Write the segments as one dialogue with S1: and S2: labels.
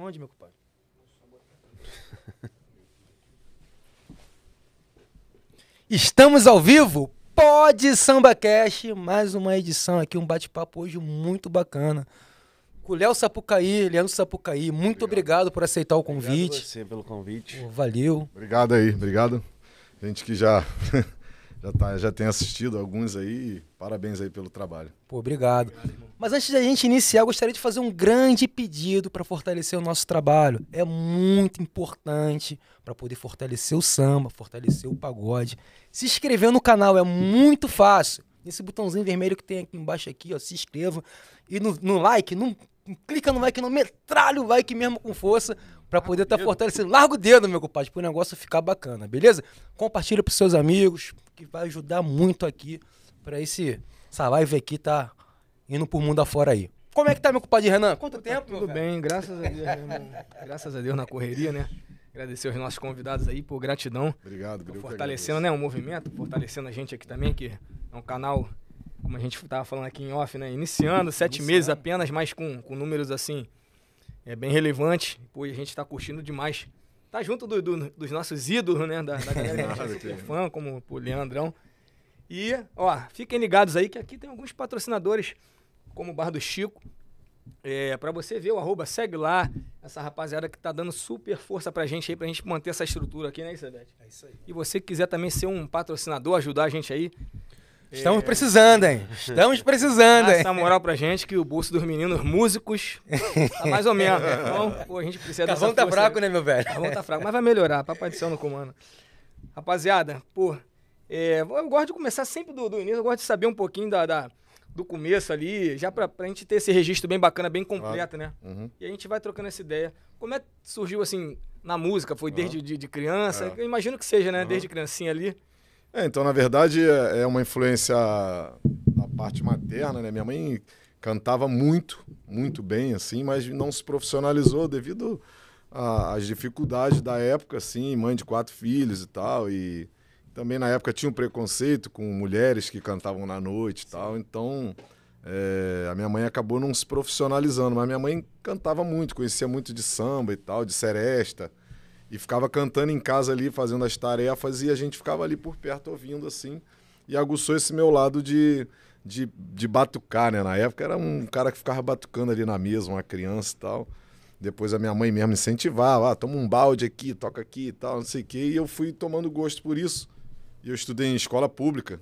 S1: Aonde, meu compadre? Estamos ao vivo? Pode Samba Cash, mais uma edição aqui, um bate-papo hoje muito bacana. Com o Léo Sapucaí, Leandro Sapucaí, muito obrigado. obrigado, por aceitar o convite. Obrigado a você pelo convite. Valeu. Obrigado
S2: aí, obrigado. Gente que já já, tá, já tem assistido alguns aí. Parabéns aí pelo trabalho. Pô, obrigado.
S1: Mas antes da gente iniciar, eu gostaria de fazer um grande pedido para fortalecer o nosso trabalho. É muito importante para poder fortalecer o samba, fortalecer o pagode. Se inscrever no canal é muito fácil. Nesse botãozinho vermelho que tem aqui embaixo aqui, ó, se inscreva. E no, no like, não clica no like, no metralha o like mesmo com força para poder estar tá fortalecendo. Larga o dedo, meu compadre, para o negócio ficar bacana, beleza? Compartilha para seus amigos, que vai ajudar muito aqui para esse essa live aqui tá indo pro mundo afora aí. Como é que tá, meu compadre Renan? Quanto
S3: tá tempo? Tudo bem, graças a Deus, graças a Deus na correria, né? Agradecer aos nossos convidados aí por gratidão. Obrigado, por Fortalecendo, né, o movimento, fortalecendo a gente aqui também, que é um canal, como a gente estava falando aqui em off, né? Iniciando, sete Iniciando. meses apenas, mas com, com números assim, é bem relevante. Pô, a gente está curtindo demais tá junto do, do, dos nossos ídolos, né? Da, da galera que é é. fã, como o Leandrão. E, ó, fiquem ligados aí que aqui tem alguns patrocinadores, como o Bar do Chico. É, para você ver o arroba, segue lá. Essa rapaziada que tá dando super força pra gente aí, pra gente manter essa estrutura aqui, né, Isabete? É isso aí. E você que quiser também ser um patrocinador, ajudar a gente aí, Estamos precisando, hein? Estamos precisando, Dá hein? Essa moral pra gente que o bolso dos meninos músicos tá mais ou menos. Né? Então, pô, a gente precisa Carvão dessa tá fraco, né, meu velho? Carvão tá fraco, mas vai melhorar. Papai do céu no comando. Rapaziada, pô, é, eu gosto de começar sempre do, do, início, eu gosto de saber um pouquinho da, da do começo ali, já pra, pra gente ter esse registro bem bacana, bem completo, né? Uhum. E a gente vai trocando essa ideia. Como é que surgiu, assim, na música? Foi desde uhum. de, de, criança? É. Eu imagino que seja, né? Uhum. Desde criancinha ali.
S2: É, então, na verdade, é, é uma influência da parte materna, né? Minha mãe cantava muito, muito bem, assim, mas não se profissionalizou devido às dificuldades da época, assim, mãe de quatro filhos e tal, e também na época tinha um preconceito com mulheres que cantavam na noite e tal, então é, a minha mãe acabou não se profissionalizando, mas minha mãe cantava muito, conhecia muito de samba e tal, de seresta, e ficava cantando em casa ali, fazendo as tarefas, e a gente ficava ali por perto ouvindo assim. E aguçou esse meu lado de, de, de batucar, né? Na época era um cara que ficava batucando ali na mesa, uma criança e tal. Depois a minha mãe mesmo incentivava, ah, toma um balde aqui, toca aqui e tal, não sei o quê. E eu fui tomando gosto por isso. E eu estudei em escola pública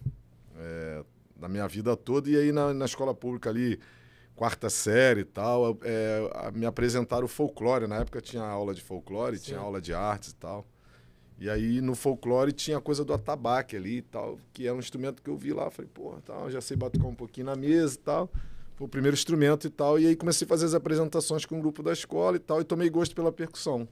S2: é, na minha vida toda. E aí na, na escola pública ali, quarta série e tal, é, me apresentaram o folclore. Na época tinha aula de folclore, Sim. tinha aula de artes e tal. E aí no folclore tinha a coisa do atabaque ali e tal, que era um instrumento que eu vi lá. Falei, pô, tal, já sei batucar um pouquinho na mesa e tal. Foi o primeiro instrumento e tal. E aí comecei a fazer as apresentações com o grupo da escola e tal, e tomei gosto pela percussão.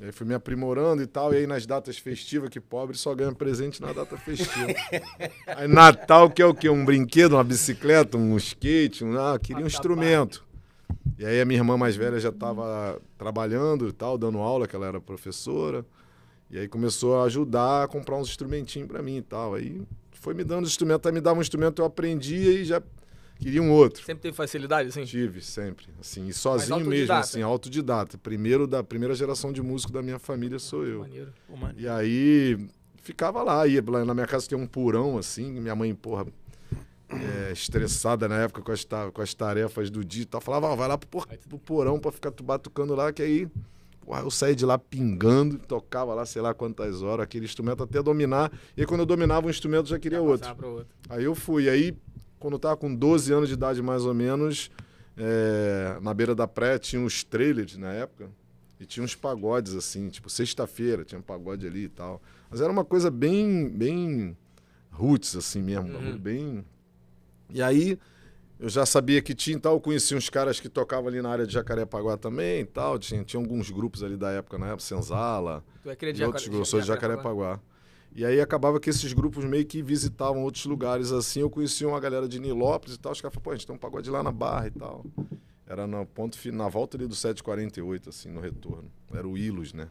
S2: E aí fui me aprimorando e tal. E aí nas datas festivas, que pobre só ganha presente na data festiva. aí Natal, que é o quê? Um brinquedo, uma bicicleta, um skate, um... Ah, queria um instrumento. E aí a minha irmã mais velha já estava trabalhando e tal, dando aula, que ela era professora. E aí começou a ajudar a comprar uns instrumentinhos para mim e tal. Aí foi me dando instrumento, aí me dava um instrumento, eu aprendia e já queria um outro. Sempre teve facilidade, assim? Tive, sempre. Assim, e sozinho mesmo, assim, autodidata. Primeiro da primeira geração de músico da minha família sou eu. Maneiro. maneiro. E aí ficava lá, ia na minha casa tinha um porão, assim, minha mãe, porra, é, estressada na época com as, com as tarefas do dia e tal, falava, ah, vai lá pro, por, pro porão pra ficar batucando lá, que aí porra, eu saí de lá pingando, tocava lá sei lá quantas horas aquele instrumento até dominar. E aí, quando eu dominava um instrumento, já queria outro. outro. Aí eu fui. Aí quando eu tava com 12 anos de idade, mais ou menos, é, na beira da praia tinha uns trailers na época. E tinha uns pagodes, assim, tipo, sexta-feira tinha um pagode ali e tal. Mas era uma coisa bem, bem roots, assim mesmo. Uhum. Bem... E aí, eu já sabia que tinha e tal. Eu conheci uns caras que tocavam ali na área de Jacarepaguá também e tal. Tinha, tinha alguns grupos ali da época, na época, Senzala. Tu é aquele de Jacarepaguá? Eu sou de Jacarepaguá. E aí acabava que esses grupos meio que visitavam outros lugares assim. Eu conhecia uma galera de Nilópolis e tal. Os caras falavam, pô, a gente tem um pagode lá na Barra e tal. Era no ponto, na volta ali do 748, assim, no retorno. Era o Ilus, né?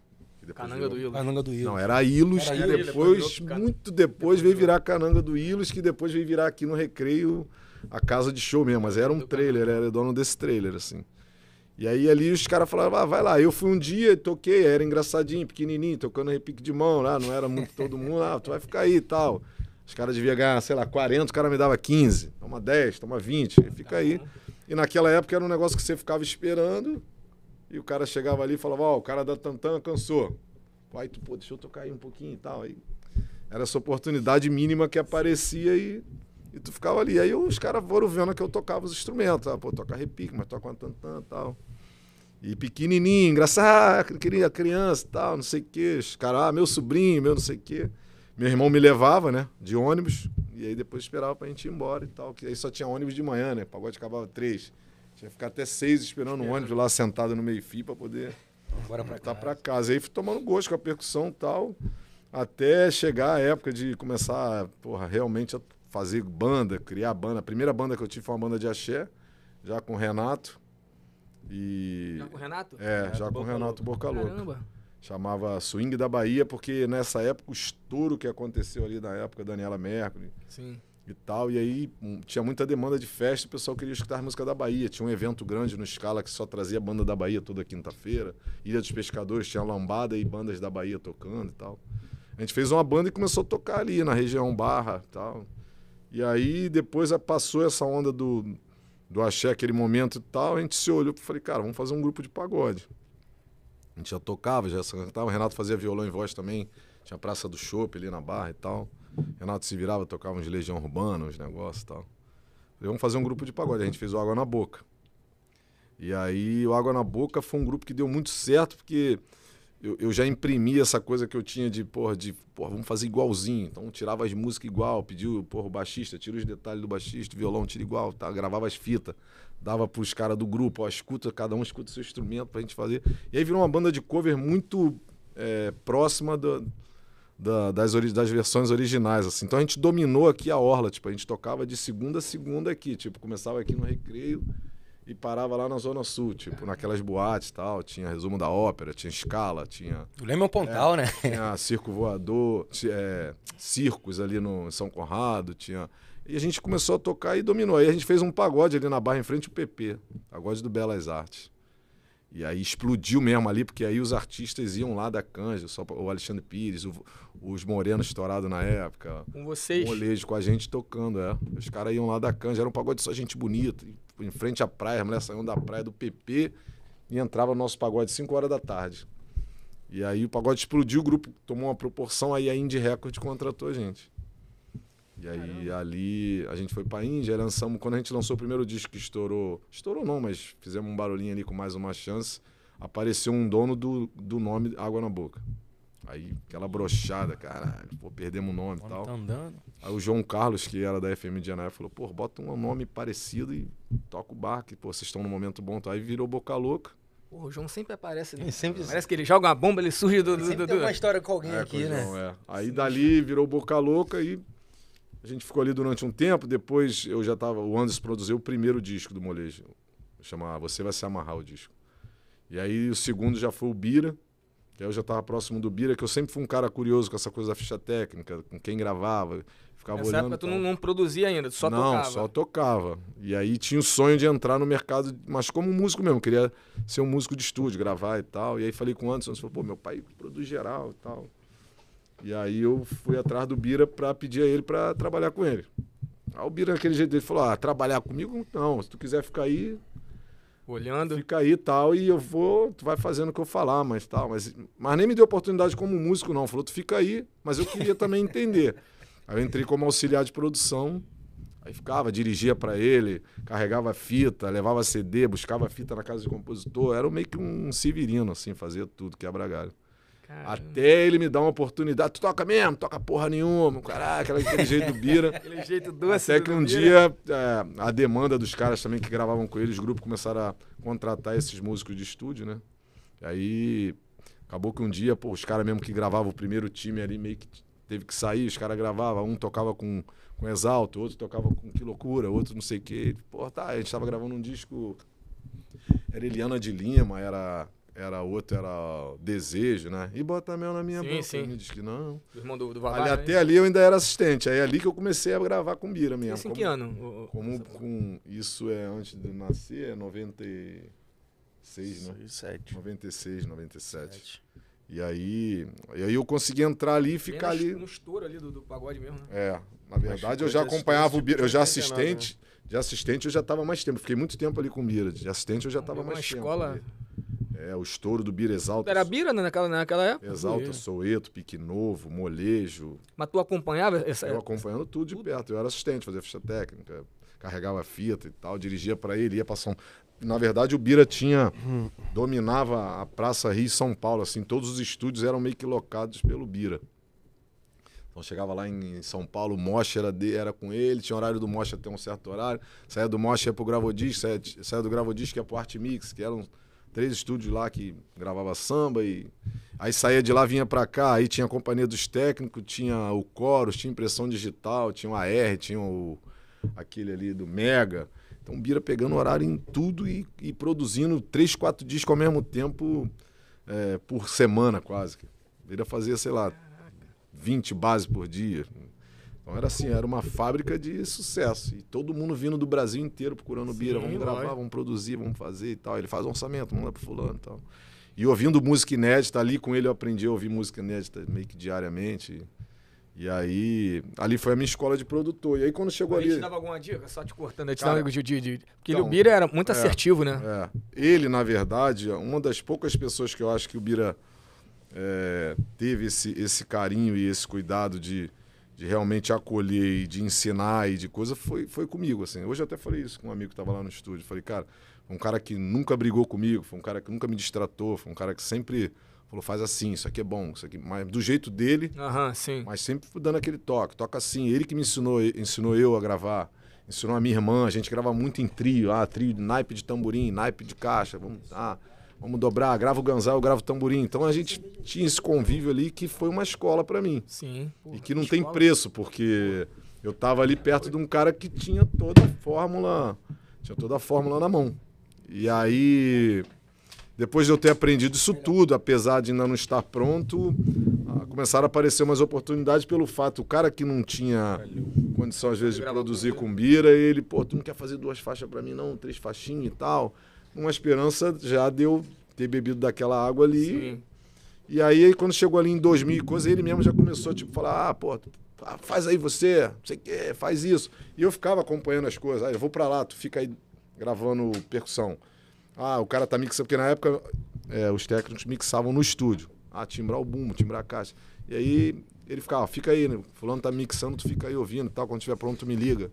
S2: Cananga virou... do Ilus. Cananga do Ilus. Não, era Ilus, era que depois, depois virou... muito depois, depois veio virar Cananga do Ilus, que depois veio virar aqui no Recreio a casa de show mesmo. Mas era um trailer, era dono desse trailer, assim. E aí ali os caras falavam, ah, vai lá. Eu fui um dia, toquei, era engraçadinho, pequenininho, tocando repique de mão lá, não era muito todo mundo, ah, tu vai ficar aí e tal. Os caras deviam ganhar, sei lá, 40, o cara me dava 15, toma 10, toma 20, e fica aí. E naquela época era um negócio que você ficava esperando, e o cara chegava ali e falava, ó, oh, o cara da Tantan cansou. Aí tu, pô, deixa eu tocar aí um pouquinho e tal. Aí era essa oportunidade mínima que aparecia e e tu ficava ali. Aí os caras foram vendo que eu tocava os instrumentos. Ah, pô, toca repique, mas toca um tantã e tal. E pequenininho, engraçado, ah, queria criança e tal, não sei o quê. Os caras, ah, meu sobrinho, meu não sei o quê. Meu irmão me levava, né, de ônibus. E aí depois esperava pra gente ir embora e tal. Que aí só tinha ônibus de manhã, né? O pagode acabava três. Tinha que ficar até seis esperando o ônibus lá sentado no meio-fio pra poder Bora pra voltar casa. pra casa. aí fui tomando gosto com a percussão e tal. Até chegar a época de começar, porra, realmente a fazer banda, criar banda. A primeira banda que eu tive foi uma banda de axé, já com o Renato. E... Já com o Renato? É, já com o Renato Boca Louca. Caramba. Chamava Swing da Bahia, porque nessa época o estouro que aconteceu ali na época, Daniela Mercury. Sim. E tal, e aí hum, tinha muita demanda de festa, o pessoal queria escutar música da Bahia. Tinha um evento grande no escala que só trazia banda da Bahia toda quinta-feira. Ilha dos Pescadores tinha lambada e bandas da Bahia tocando e tal. A gente fez uma banda e começou a tocar ali na região Barra e tal. E aí depois passou essa onda do, do axé, aquele momento e tal, a gente se olhou e falei, cara, vamos fazer um grupo de pagode. A gente já tocava, já cantava, o Renato fazia violão e voz também, tinha Praça do Chopp ali na barra e tal. Renato se virava, tocava uns Legião Urbana, uns negócios e tal. Falei, vamos fazer um grupo de pagode. A gente fez o Água na Boca. E aí o Água na Boca foi um grupo que deu muito certo, porque eu, eu, já imprimi essa coisa que eu tinha de, porra, de, porra, vamos fazer igualzinho. Então tirava as músicas igual, pediu, porra, o baixista, tira os detalhes do baixista, violão, tira igual, tá? gravava as fitas, dava pros caras do grupo, ó, escuta, cada um escuta seu instrumento pra gente fazer. E aí virou uma banda de cover muito é, próxima do, da, das, das versões originais, assim. Então a gente dominou aqui a orla, tipo, a gente tocava de segunda a segunda aqui, tipo, começava aqui no Recreio, e parava lá na Zona Sul, tipo, naquelas boates e tal. Tinha resumo da ópera, tinha escala, tinha. O Leme é um pontal, é, né? Tinha circo voador, tinha, é, circos ali no São Conrado, tinha. E a gente começou a tocar e dominou. Aí a gente fez um pagode ali na barra em frente ao PP, pagode do Belas Artes. E aí explodiu mesmo ali, porque aí os artistas iam lá da Canja, só o Alexandre Pires, o, os Morenos estourado na época. Com vocês? Molejo com a gente tocando, é. Os caras iam lá da Canja, era um pagode só gente bonita. Tipo, em frente à praia, a mulher saiu da praia do PP e entrava no nosso pagode 5 horas da tarde. E aí o pagode explodiu, o grupo tomou uma proporção, aí a Indie Record contratou a gente. E aí Caramba. ali a gente foi pra Índia, lançamos, quando a gente lançou o primeiro disco que estourou, estourou não, mas fizemos um barulhinho ali com mais uma chance, apareceu um dono do, do nome Água na Boca. Aí aquela brochada, caralho, pô, perdemos o nome e tal. Tá andando. Aí o João Carlos, que era da FM de Anaia, falou, pô, bota um nome parecido e toca o barco, pô, vocês estão num momento bom. Aí virou Boca Louca.
S3: Pô, o João sempre aparece,
S2: né? Sempre... Parece que ele joga uma bomba, ele surge do... do,
S3: do, uma história com alguém é, aqui, com
S2: né? João, é. Aí dali virou Boca Louca e a gente ficou ali durante um tempo. Depois eu já tava... O Anderson produziu o primeiro disco do Molejo. Chamava ah, Você Vai Se Amarrar o disco. E aí o segundo já foi o Bira. Eu já estava próximo do Bira, que eu sempre fui um cara curioso com essa coisa da ficha técnica, com quem gravava, ficava Nessa olhando. Época, tu não,
S3: não, produzia ainda, tu só não, tocava. Não, só
S2: tocava. E aí tinha o sonho de entrar no mercado, mas como músico mesmo, queria ser um músico de estúdio, gravar e tal. E aí falei com o Anderson, falou, pô, meu pai produz geral e tal. E aí eu fui atrás do Bira para pedir a ele para trabalhar com ele. Aí o Bira, naquele jeito dele, falou: ah, trabalhar comigo? Não, se tu quiser ficar aí, olhando. Fica aí e tal, e eu vou, tu vai fazendo o que eu falar, mas tal. Mas, mas nem me deu oportunidade como músico, não. Falou, tu fica aí, mas eu queria também entender. Aí eu entrei como auxiliar de produção, aí ficava, dirigia para ele, carregava fita, levava CD, buscava fita na casa de compositor. Era meio que um, um assim, fazia tudo, quebra galho. Caramba. Até ele me dar uma oportunidade. Tu toca mesmo? Toca porra nenhuma. Caraca, aquele jeito do Bira. aquele jeito doce Até que um dia é, a demanda dos caras também que gravavam com eles, os grupos começaram a contratar esses músicos de estúdio, né? E aí acabou que um dia, pô, os caras mesmo que gravavam o primeiro time ali meio que teve que sair, os caras gravavam, um tocava com, com Exalto, outro tocava com Que Loucura, outro não sei o quê. Pô, tá, a gente tava gravando um disco. Era Eliana de Lima, era era outro, era desejo, né? E bota mel na minha sim, boca. Sim. Me disse que não. O irmão do, do Vavá, ali, né? Até ali eu ainda era assistente. Aí é ali que eu comecei a gravar com Bira mesmo. Isso em que ano? Como, com, isso é antes de nascer, é 96, né? 7. 96, 97. 7. E aí, e aí eu consegui entrar ali e ficar Bem ali.
S3: No estouro ali do, do pagode mesmo, né? É. Na verdade, eu já acompanhava o Bira, eu já assistente.
S2: Né? De assistente eu já estava mais tempo. Fiquei muito tempo ali com o Bira. De assistente eu já estava mais escola... tempo. Escola é, o estouro do Bira Exalta. Era
S3: Bira né, naquela, naquela época? Exalta, é.
S2: Soueto, Pique Novo, Molejo.
S3: Mas tu acompanhava essa Eu
S2: acompanhando tudo de perto. Eu era assistente, fazia ficha técnica, carregava fita e tal, dirigia para ele, ia passar São... Na verdade, o Bira tinha... Dominava a Praça Rio e São Paulo, assim. Todos os estúdios eram meio que locados pelo Bira. Então chegava lá em São Paulo, o Mocha era, de, era com ele, tinha horário do Mocha até um certo horário, saía do Mocha ia pro Gravodisc, saía, saía do Gravodisc ia pro Art Mix, que eram Três estúdios lá que gravava samba e. Aí saía de lá, vinha para cá, aí tinha a companhia dos técnicos, tinha o coros, tinha impressão digital, tinha o AR, tinha o, aquele ali do Mega. Então, Bira pegando horário em tudo e, e produzindo três, quatro discos ao mesmo tempo, é, por semana quase. Bira fazia, sei lá, 20 bases por dia. Então era assim, era uma fábrica de sucesso. E todo mundo vindo do Brasil inteiro procurando Sim, Bira. Vamos gravar, vai. vamos produzir, vamos fazer e tal. Ele faz um orçamento, manda pro fulano e tal. E ouvindo música inédita ali com ele, eu aprendi a ouvir música inédita meio que diariamente. E aí, ali foi a minha escola de produtor. E aí quando chegou ali... Ele te
S3: dava alguma dica? Só te cortando, ele te dava de, de, de...
S2: Porque então, o Bira era muito é, assertivo, né? É. Ele, na verdade, uma das poucas pessoas que eu acho que o Bira é, teve esse, esse carinho e esse cuidado de de realmente acolher e de ensinar e de coisa, foi, foi comigo, assim. Hoje eu até falei isso com um amigo que estava lá no estúdio. Falei, cara, um cara que nunca brigou comigo, foi um cara que nunca me distratou, foi um cara que sempre falou, faz assim, isso aqui é bom, isso aqui, mas do jeito dele, uhum, mas sempre dando aquele toque, toca assim, ele que me ensinou, ensinou eu a gravar, ensinou a minha irmã, a gente grava muito em trio, ah, trio de naipe de tamborim, naipe de caixa, vamos, ah, Vamos dobrar, grava o ganzal, grava o tamborim. Então a gente tinha esse convívio ali que foi uma escola para mim. Sim. Porra, e que não tem escola. preço, porque eu tava ali perto de um cara que tinha toda a fórmula, tinha toda a fórmula na mão. E aí depois de eu ter aprendido isso tudo, apesar de ainda não estar pronto, ah, começaram a aparecer umas oportunidades pelo fato, o cara que não tinha condição às vezes de produzir cumbira, ele, pô, tu não quer fazer duas faixas para mim não, três faixinhas e tal uma esperança já deu ter bebido daquela água ali. Sim. E aí, quando chegou ali em 2000 e coisa, ele mesmo já começou, tipo, falar, ah, pô, tá, faz aí você, não sei o quê, faz isso. E eu ficava acompanhando as coisas. Ah, eu vou pra lá, tu fica aí gravando percussão. Ah, o cara tá mixando, porque na época é, os técnicos mixavam no estúdio. Ah, timbrar o bumbo, timbrar a caixa. E aí ele ficava, fica aí, né? Fulano tá mixando, tu fica aí ouvindo e tal. Quando tiver pronto, tu me liga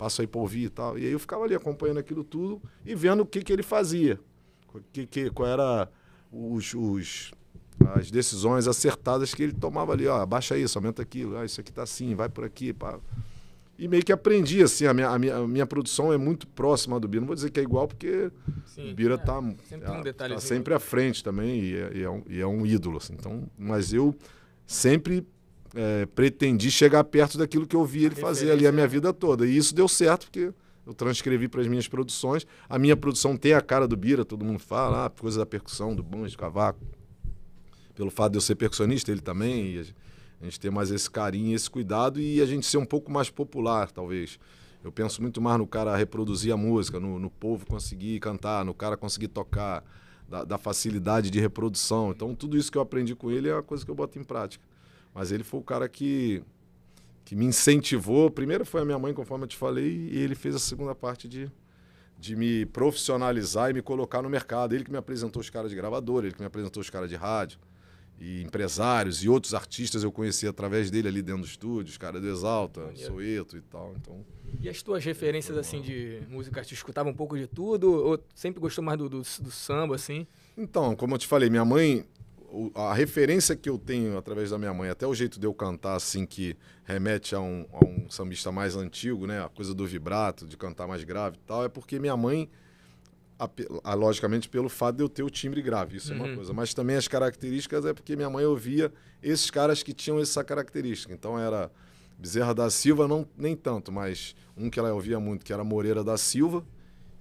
S2: passo aí para ouvir e tal. E aí eu ficava ali acompanhando aquilo tudo e vendo o que, que ele fazia, que, que, qual era os, os, as decisões acertadas que ele tomava ali. Ó, abaixa isso, aumenta aquilo, ah, isso aqui está assim, vai por aqui. Pá. E meio que aprendi, assim, a minha, a minha, a minha produção é muito próxima do Bira. Não vou dizer que é igual, porque Sim, o Bira está é, tá, sempre, um é, tá sempre à frente também e é, e é, um, e é um ídolo, assim. Então, mas eu sempre é, pretendi chegar perto daquilo que eu vi ele fazer ali a minha vida né? toda. E isso deu certo, porque eu transcrevi para as minhas produções. A minha produção tem a cara do Bira, todo mundo fala, ah, coisa da percussão, do banjo, do cavaco. Pelo fato de eu ser percussionista, ele também. E a gente ter mais esse carinho, esse cuidado e a gente ser um pouco mais popular, talvez. Eu penso muito mais no cara reproduzir a música, no, no povo conseguir cantar, no cara conseguir tocar, da, da facilidade de reprodução. Então, tudo isso que eu aprendi com ele é uma coisa que eu boto em prática. Mas ele foi o cara que, que me incentivou. Primeiro foi a minha mãe, conforme eu te falei, e ele fez a segunda parte de, de me profissionalizar e me colocar no mercado. Ele que me apresentou os caras de gravador, ele que me apresentou os caras de rádio, e empresários e outros artistas eu conheci através dele ali dentro do estúdio, os caras do Exalta, Maneiro. Soeto e tal. Então,
S3: e as tuas referências assim de música, tu escutava um pouco de tudo ou sempre gostou mais do, do, do samba assim?
S2: Então, como eu te falei, minha mãe a referência que eu tenho através da minha mãe, até o jeito de eu cantar, assim, que remete a um, a um sambista mais antigo, né? A coisa do vibrato, de cantar mais grave e tal, é porque minha mãe, a, a, logicamente, pelo fato de eu ter o timbre grave, isso uhum. é uma uhum. coisa. Mas também as características é porque minha mãe ouvia esses caras que tinham essa característica. Então era Bezerra da Silva, não, nem tanto, mas um que ela ouvia muito, que era Moreira da Silva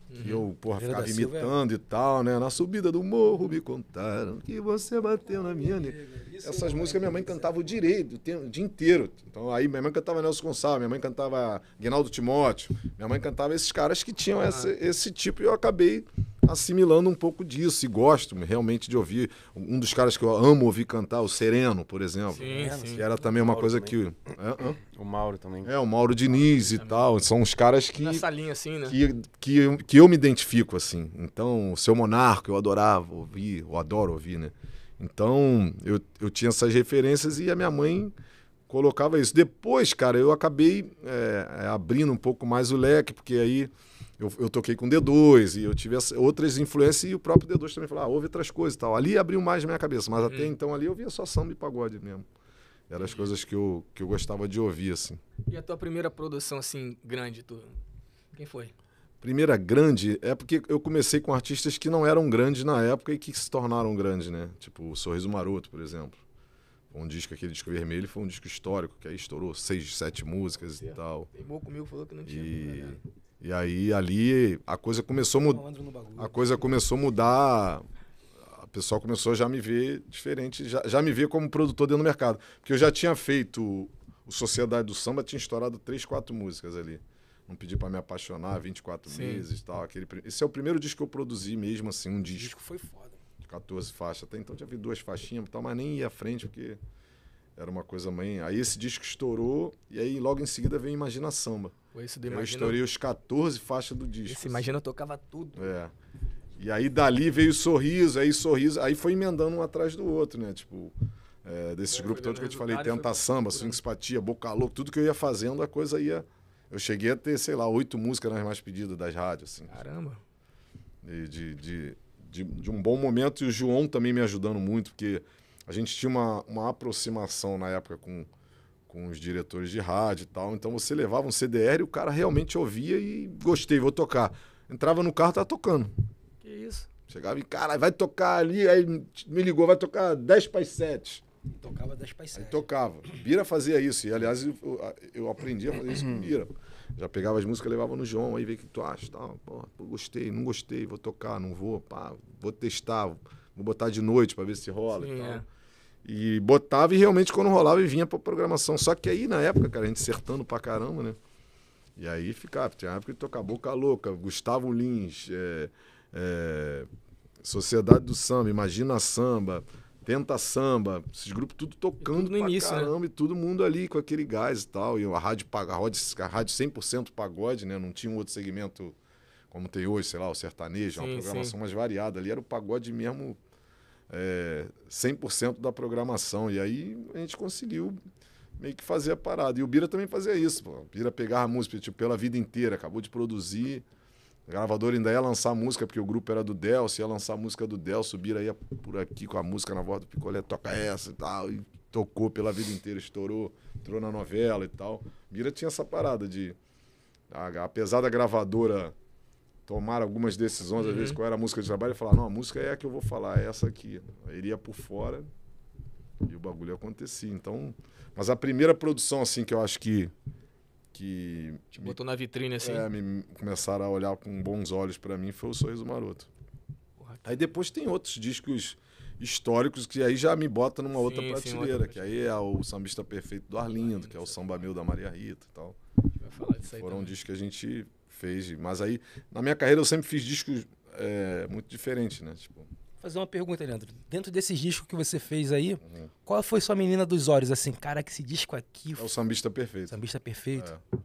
S2: Uhum. E eu, porra, Vila ficava é imitando Silva. e tal, né? Na subida do morro me contaram que você bateu na minha. Né? Essas é músicas minha mãe cantava o direito, o, tempo, o dia inteiro. Então aí minha mãe cantava Nelson Gonçalves, minha mãe cantava Guinaldo Timóteo, minha mãe cantava esses caras que tinham ah. esse tipo e eu acabei assimilando um pouco disso e gosto realmente de ouvir. Um dos caras que eu amo ouvir cantar, o Sereno, por exemplo. Sim, né? sim. Que era também uma coisa também. que. É, o Mauro também. É, o Mauro Diniz e tal. São os caras que. Nessa linha, assim, né? Que, que, eu, que eu me identifico, assim. Então, o seu Monarco, eu adorava ouvir, eu adoro ouvir, né? Então, eu, eu tinha essas referências e a minha mãe colocava isso. Depois, cara, eu acabei é, é abrindo um pouco mais o leque, porque aí eu, eu, toquei com D2 e eu tive outras influências e o próprio D2 também falou, ah, houve outras coisas e tal. Ali abriu mais minha cabeça, mas até uhum. então ali eu via só samba e pagode mesmo. Eram as coisas que eu, que eu gostava de ouvir, assim.
S3: E a tua primeira produção, assim, grande, tu... quem foi?
S2: Primeira grande é porque eu comecei com artistas que não eram grandes na época e que se tornaram grandes, né? Tipo o Sorriso Maroto, por exemplo. Um disco, aquele disco vermelho, foi um disco histórico, que aí estourou seis, sete músicas é. e tal. Pegou comigo, falou que não tinha. E... Né? E aí ali a coisa começou a mudar. A coisa começou a mudar. O pessoal começou a já me ver diferente, já, já me ver como produtor dentro do mercado. Porque eu já tinha feito o Sociedade do Samba, tinha estourado três, quatro músicas ali. Não pedi para me apaixonar, 24 Sim. meses e tal. Aquele, esse é o primeiro disco que eu produzi mesmo, assim, um disco. O disco foi foda. 14 faixas. Até então tinha havido duas faixinhas e tal, mas nem ia à frente, porque era uma coisa mãe. Aí esse disco estourou, e aí logo em seguida veio Imagina Samba. Esse eu estourei os 14 faixas do disco. Esse Imagina eu assim. tocava tudo. É. E aí dali veio sorriso, aí sorriso, aí foi emendando um atrás do outro, né? Tipo, é, desses é, grupos todos que eu te falei, Tenta Samba, né? Swing Simpatia, Boca tudo que eu ia fazendo, a coisa ia. Eu cheguei a ter, sei lá, oito músicas nas mais pedidas das rádios, assim. Caramba! De, de, de, de, de um bom momento, e o João também me ajudando muito, porque a gente tinha uma, uma aproximação na época com com os diretores de rádio e tal. Então você levava um CDR e o cara realmente ouvia e gostei, vou tocar. Entrava no carro, tava tocando. Que isso? Chegava e, cara, vai tocar ali, aí me ligou, vai tocar 10 para 7. tocava 10 para 7. tocava. Bira fazia isso. E, aliás, eu, eu aprendi a fazer isso com Bira. Já pegava as músicas, levava no João, aí vê o que tu acha. Tal. Pô, gostei, não gostei, vou tocar, não vou, pá, vou testar, vou botar de noite para ver se rola Sim, e tal. É. E botava e realmente quando rolava e vinha pra programação. Só que aí na época, cara, a gente acertando pra caramba, né? E aí ficava, tinha época que tocava Boca Louca, Gustavo Lins, é, é, Sociedade do Samba, Imagina Samba, Tenta Samba, esses grupos tudo tocando tudo no início, né? caramba, né? e todo mundo ali com aquele gás e tal. E a rádio, a rádio, a rádio 100% pagode, né? Não tinha um outro segmento como tem hoje, sei lá, o sertanejo, é sim, uma programação sim. mais variada ali, era o pagode mesmo é, 100% da programação. E aí a gente conseguiu meio que fazer a parada. E o Bira também fazia isso. Pô. O Bira pegava a música tipo, pela vida inteira, acabou de produzir. A gravadora ainda ia lançar música, porque o grupo era do Delcio, ia lançar música do Delcio. O Bira ia por aqui com a música na voz do Picolé, toca essa e tal. E tocou pela vida inteira, estourou, entrou na novela e tal. Bira tinha essa parada de. apesar da gravadora tomar algumas decisões, às vezes, uhum. qual era a música de trabalho, e falar, não, a música é a que eu vou falar, é essa aqui. Eu iria por fora e o bagulho acontecia. Então, mas a primeira produção, assim, que eu acho que... que Te me, botou na vitrine, assim? É, me, começaram a olhar com bons olhos para mim, foi o Sorriso Maroto. Aí depois tem outros discos históricos que aí já me bota numa sim, outra prateleira, que aí é o Sambista Perfeito do Arlindo, que é o Samba Mil da Maria Rita e tal. Foram discos que a gente fez. Mas aí, na minha carreira, eu sempre fiz discos é, muito diferentes, né? Tipo...
S1: Fazer uma pergunta, Leandro. Dentro desse disco que você fez aí, uhum. qual foi sua menina dos olhos? Assim, cara, que esse disco aqui. É o
S2: sambista perfeito. Sambista perfeito. É.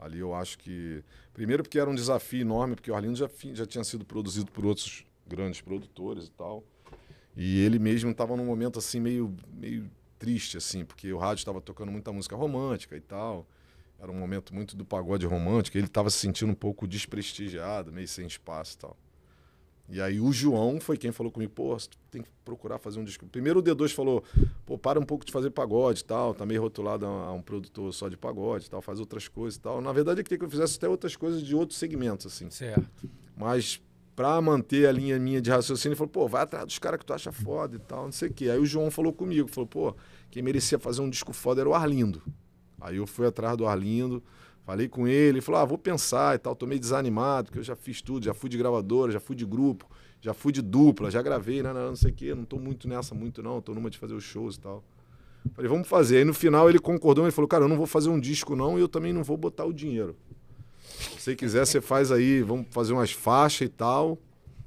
S2: Ali eu acho que. Primeiro, porque era um desafio enorme, porque o Arlindo já, já tinha sido produzido por outros grandes produtores e tal. E ele mesmo estava num momento assim meio, meio triste, assim, porque o rádio estava tocando muita música romântica e tal. Era um momento muito do pagode romântico. Ele estava se sentindo um pouco desprestigiado, meio sem espaço e tal. E aí o João foi quem falou comigo, pô, tu tem que procurar fazer um disco. Primeiro o D2 falou, pô, para um pouco de fazer pagode e tal, tá meio rotulado a, um produtor só de pagode tal, faz outras coisas e tal. Na verdade, que tem que eu fizesse até outras coisas de outros segmentos, assim. Certo. Mas para manter a linha minha de raciocínio, ele falou, pô, vai atrás dos caras que tu acha foda e tal, não sei o quê. Aí o João falou comigo, falou, pô, quem merecia fazer um disco foda era o Arlindo. Aí eu fui atrás do Arlindo, falei com ele, ele falou: ah, vou pensar e tal. Tô meio desanimado, porque eu já fiz tudo, já fui de gravadora, já fui de grupo, já fui de dupla, já gravei, né, né, não sei o quê, não tô muito nessa, muito não, tô numa de fazer os shows e tal. Falei, vamos fazer. Aí no final ele concordou, ele falou: cara, eu não vou fazer um disco não e eu também não vou botar o dinheiro. Se quiser, você faz aí, vamos fazer umas faixas e tal,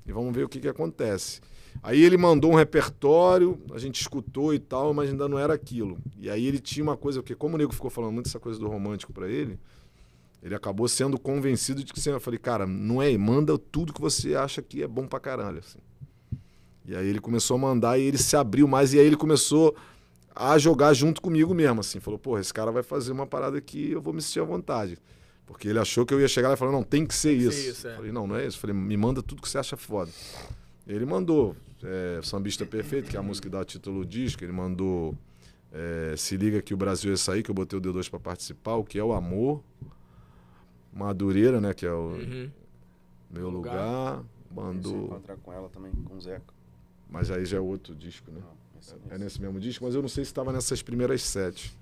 S2: e vamos ver o que, que acontece. Aí ele mandou um repertório, a gente escutou e tal, mas ainda não era aquilo. E aí ele tinha uma coisa, porque como o nego ficou falando muito essa coisa do romântico para ele, ele acabou sendo convencido de que sim eu falei, cara, não é, manda tudo que você acha que é bom pra caralho. Assim. E aí ele começou a mandar e ele se abriu mais, e aí ele começou a jogar junto comigo mesmo, assim. Falou, porra, esse cara vai fazer uma parada que eu vou me sentir à vontade. Porque ele achou que eu ia chegar lá e falar, não, tem que ser tem isso. Que ser isso é. Falei, não, não é isso. Falei, me manda tudo que você acha foda. Ele mandou é, Sambista Perfeito, que é a música que dá título ao disco, ele mandou é, Se Liga que o Brasil ia sair, que eu botei o D2 para participar, o que é o amor. Madureira, né? Que é o uhum. meu lugar. lugar. Mandou. encontrar
S4: com ela também, com o Zeca.
S2: Mas aí já é outro disco, né? Não, ah, é, é, nesse mesmo disco, mas eu não sei se estava nessas primeiras sete.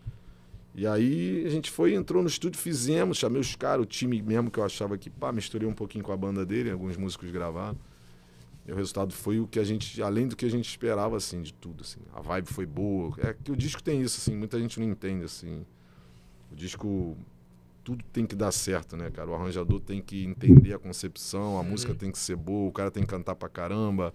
S2: E aí a gente foi, entrou no estúdio, fizemos, chamei os caras, o time mesmo que eu achava que, pá, misturei um pouquinho com a banda dele, alguns músicos gravaram. E o resultado foi o que a gente, além do que a gente esperava, assim, de tudo, assim. A vibe foi boa. É que o disco tem isso, assim, muita gente não entende, assim. O disco, tudo tem que dar certo, né, cara? O arranjador tem que entender a concepção, a Sim. música uhum. tem que ser boa, o cara tem que cantar pra caramba,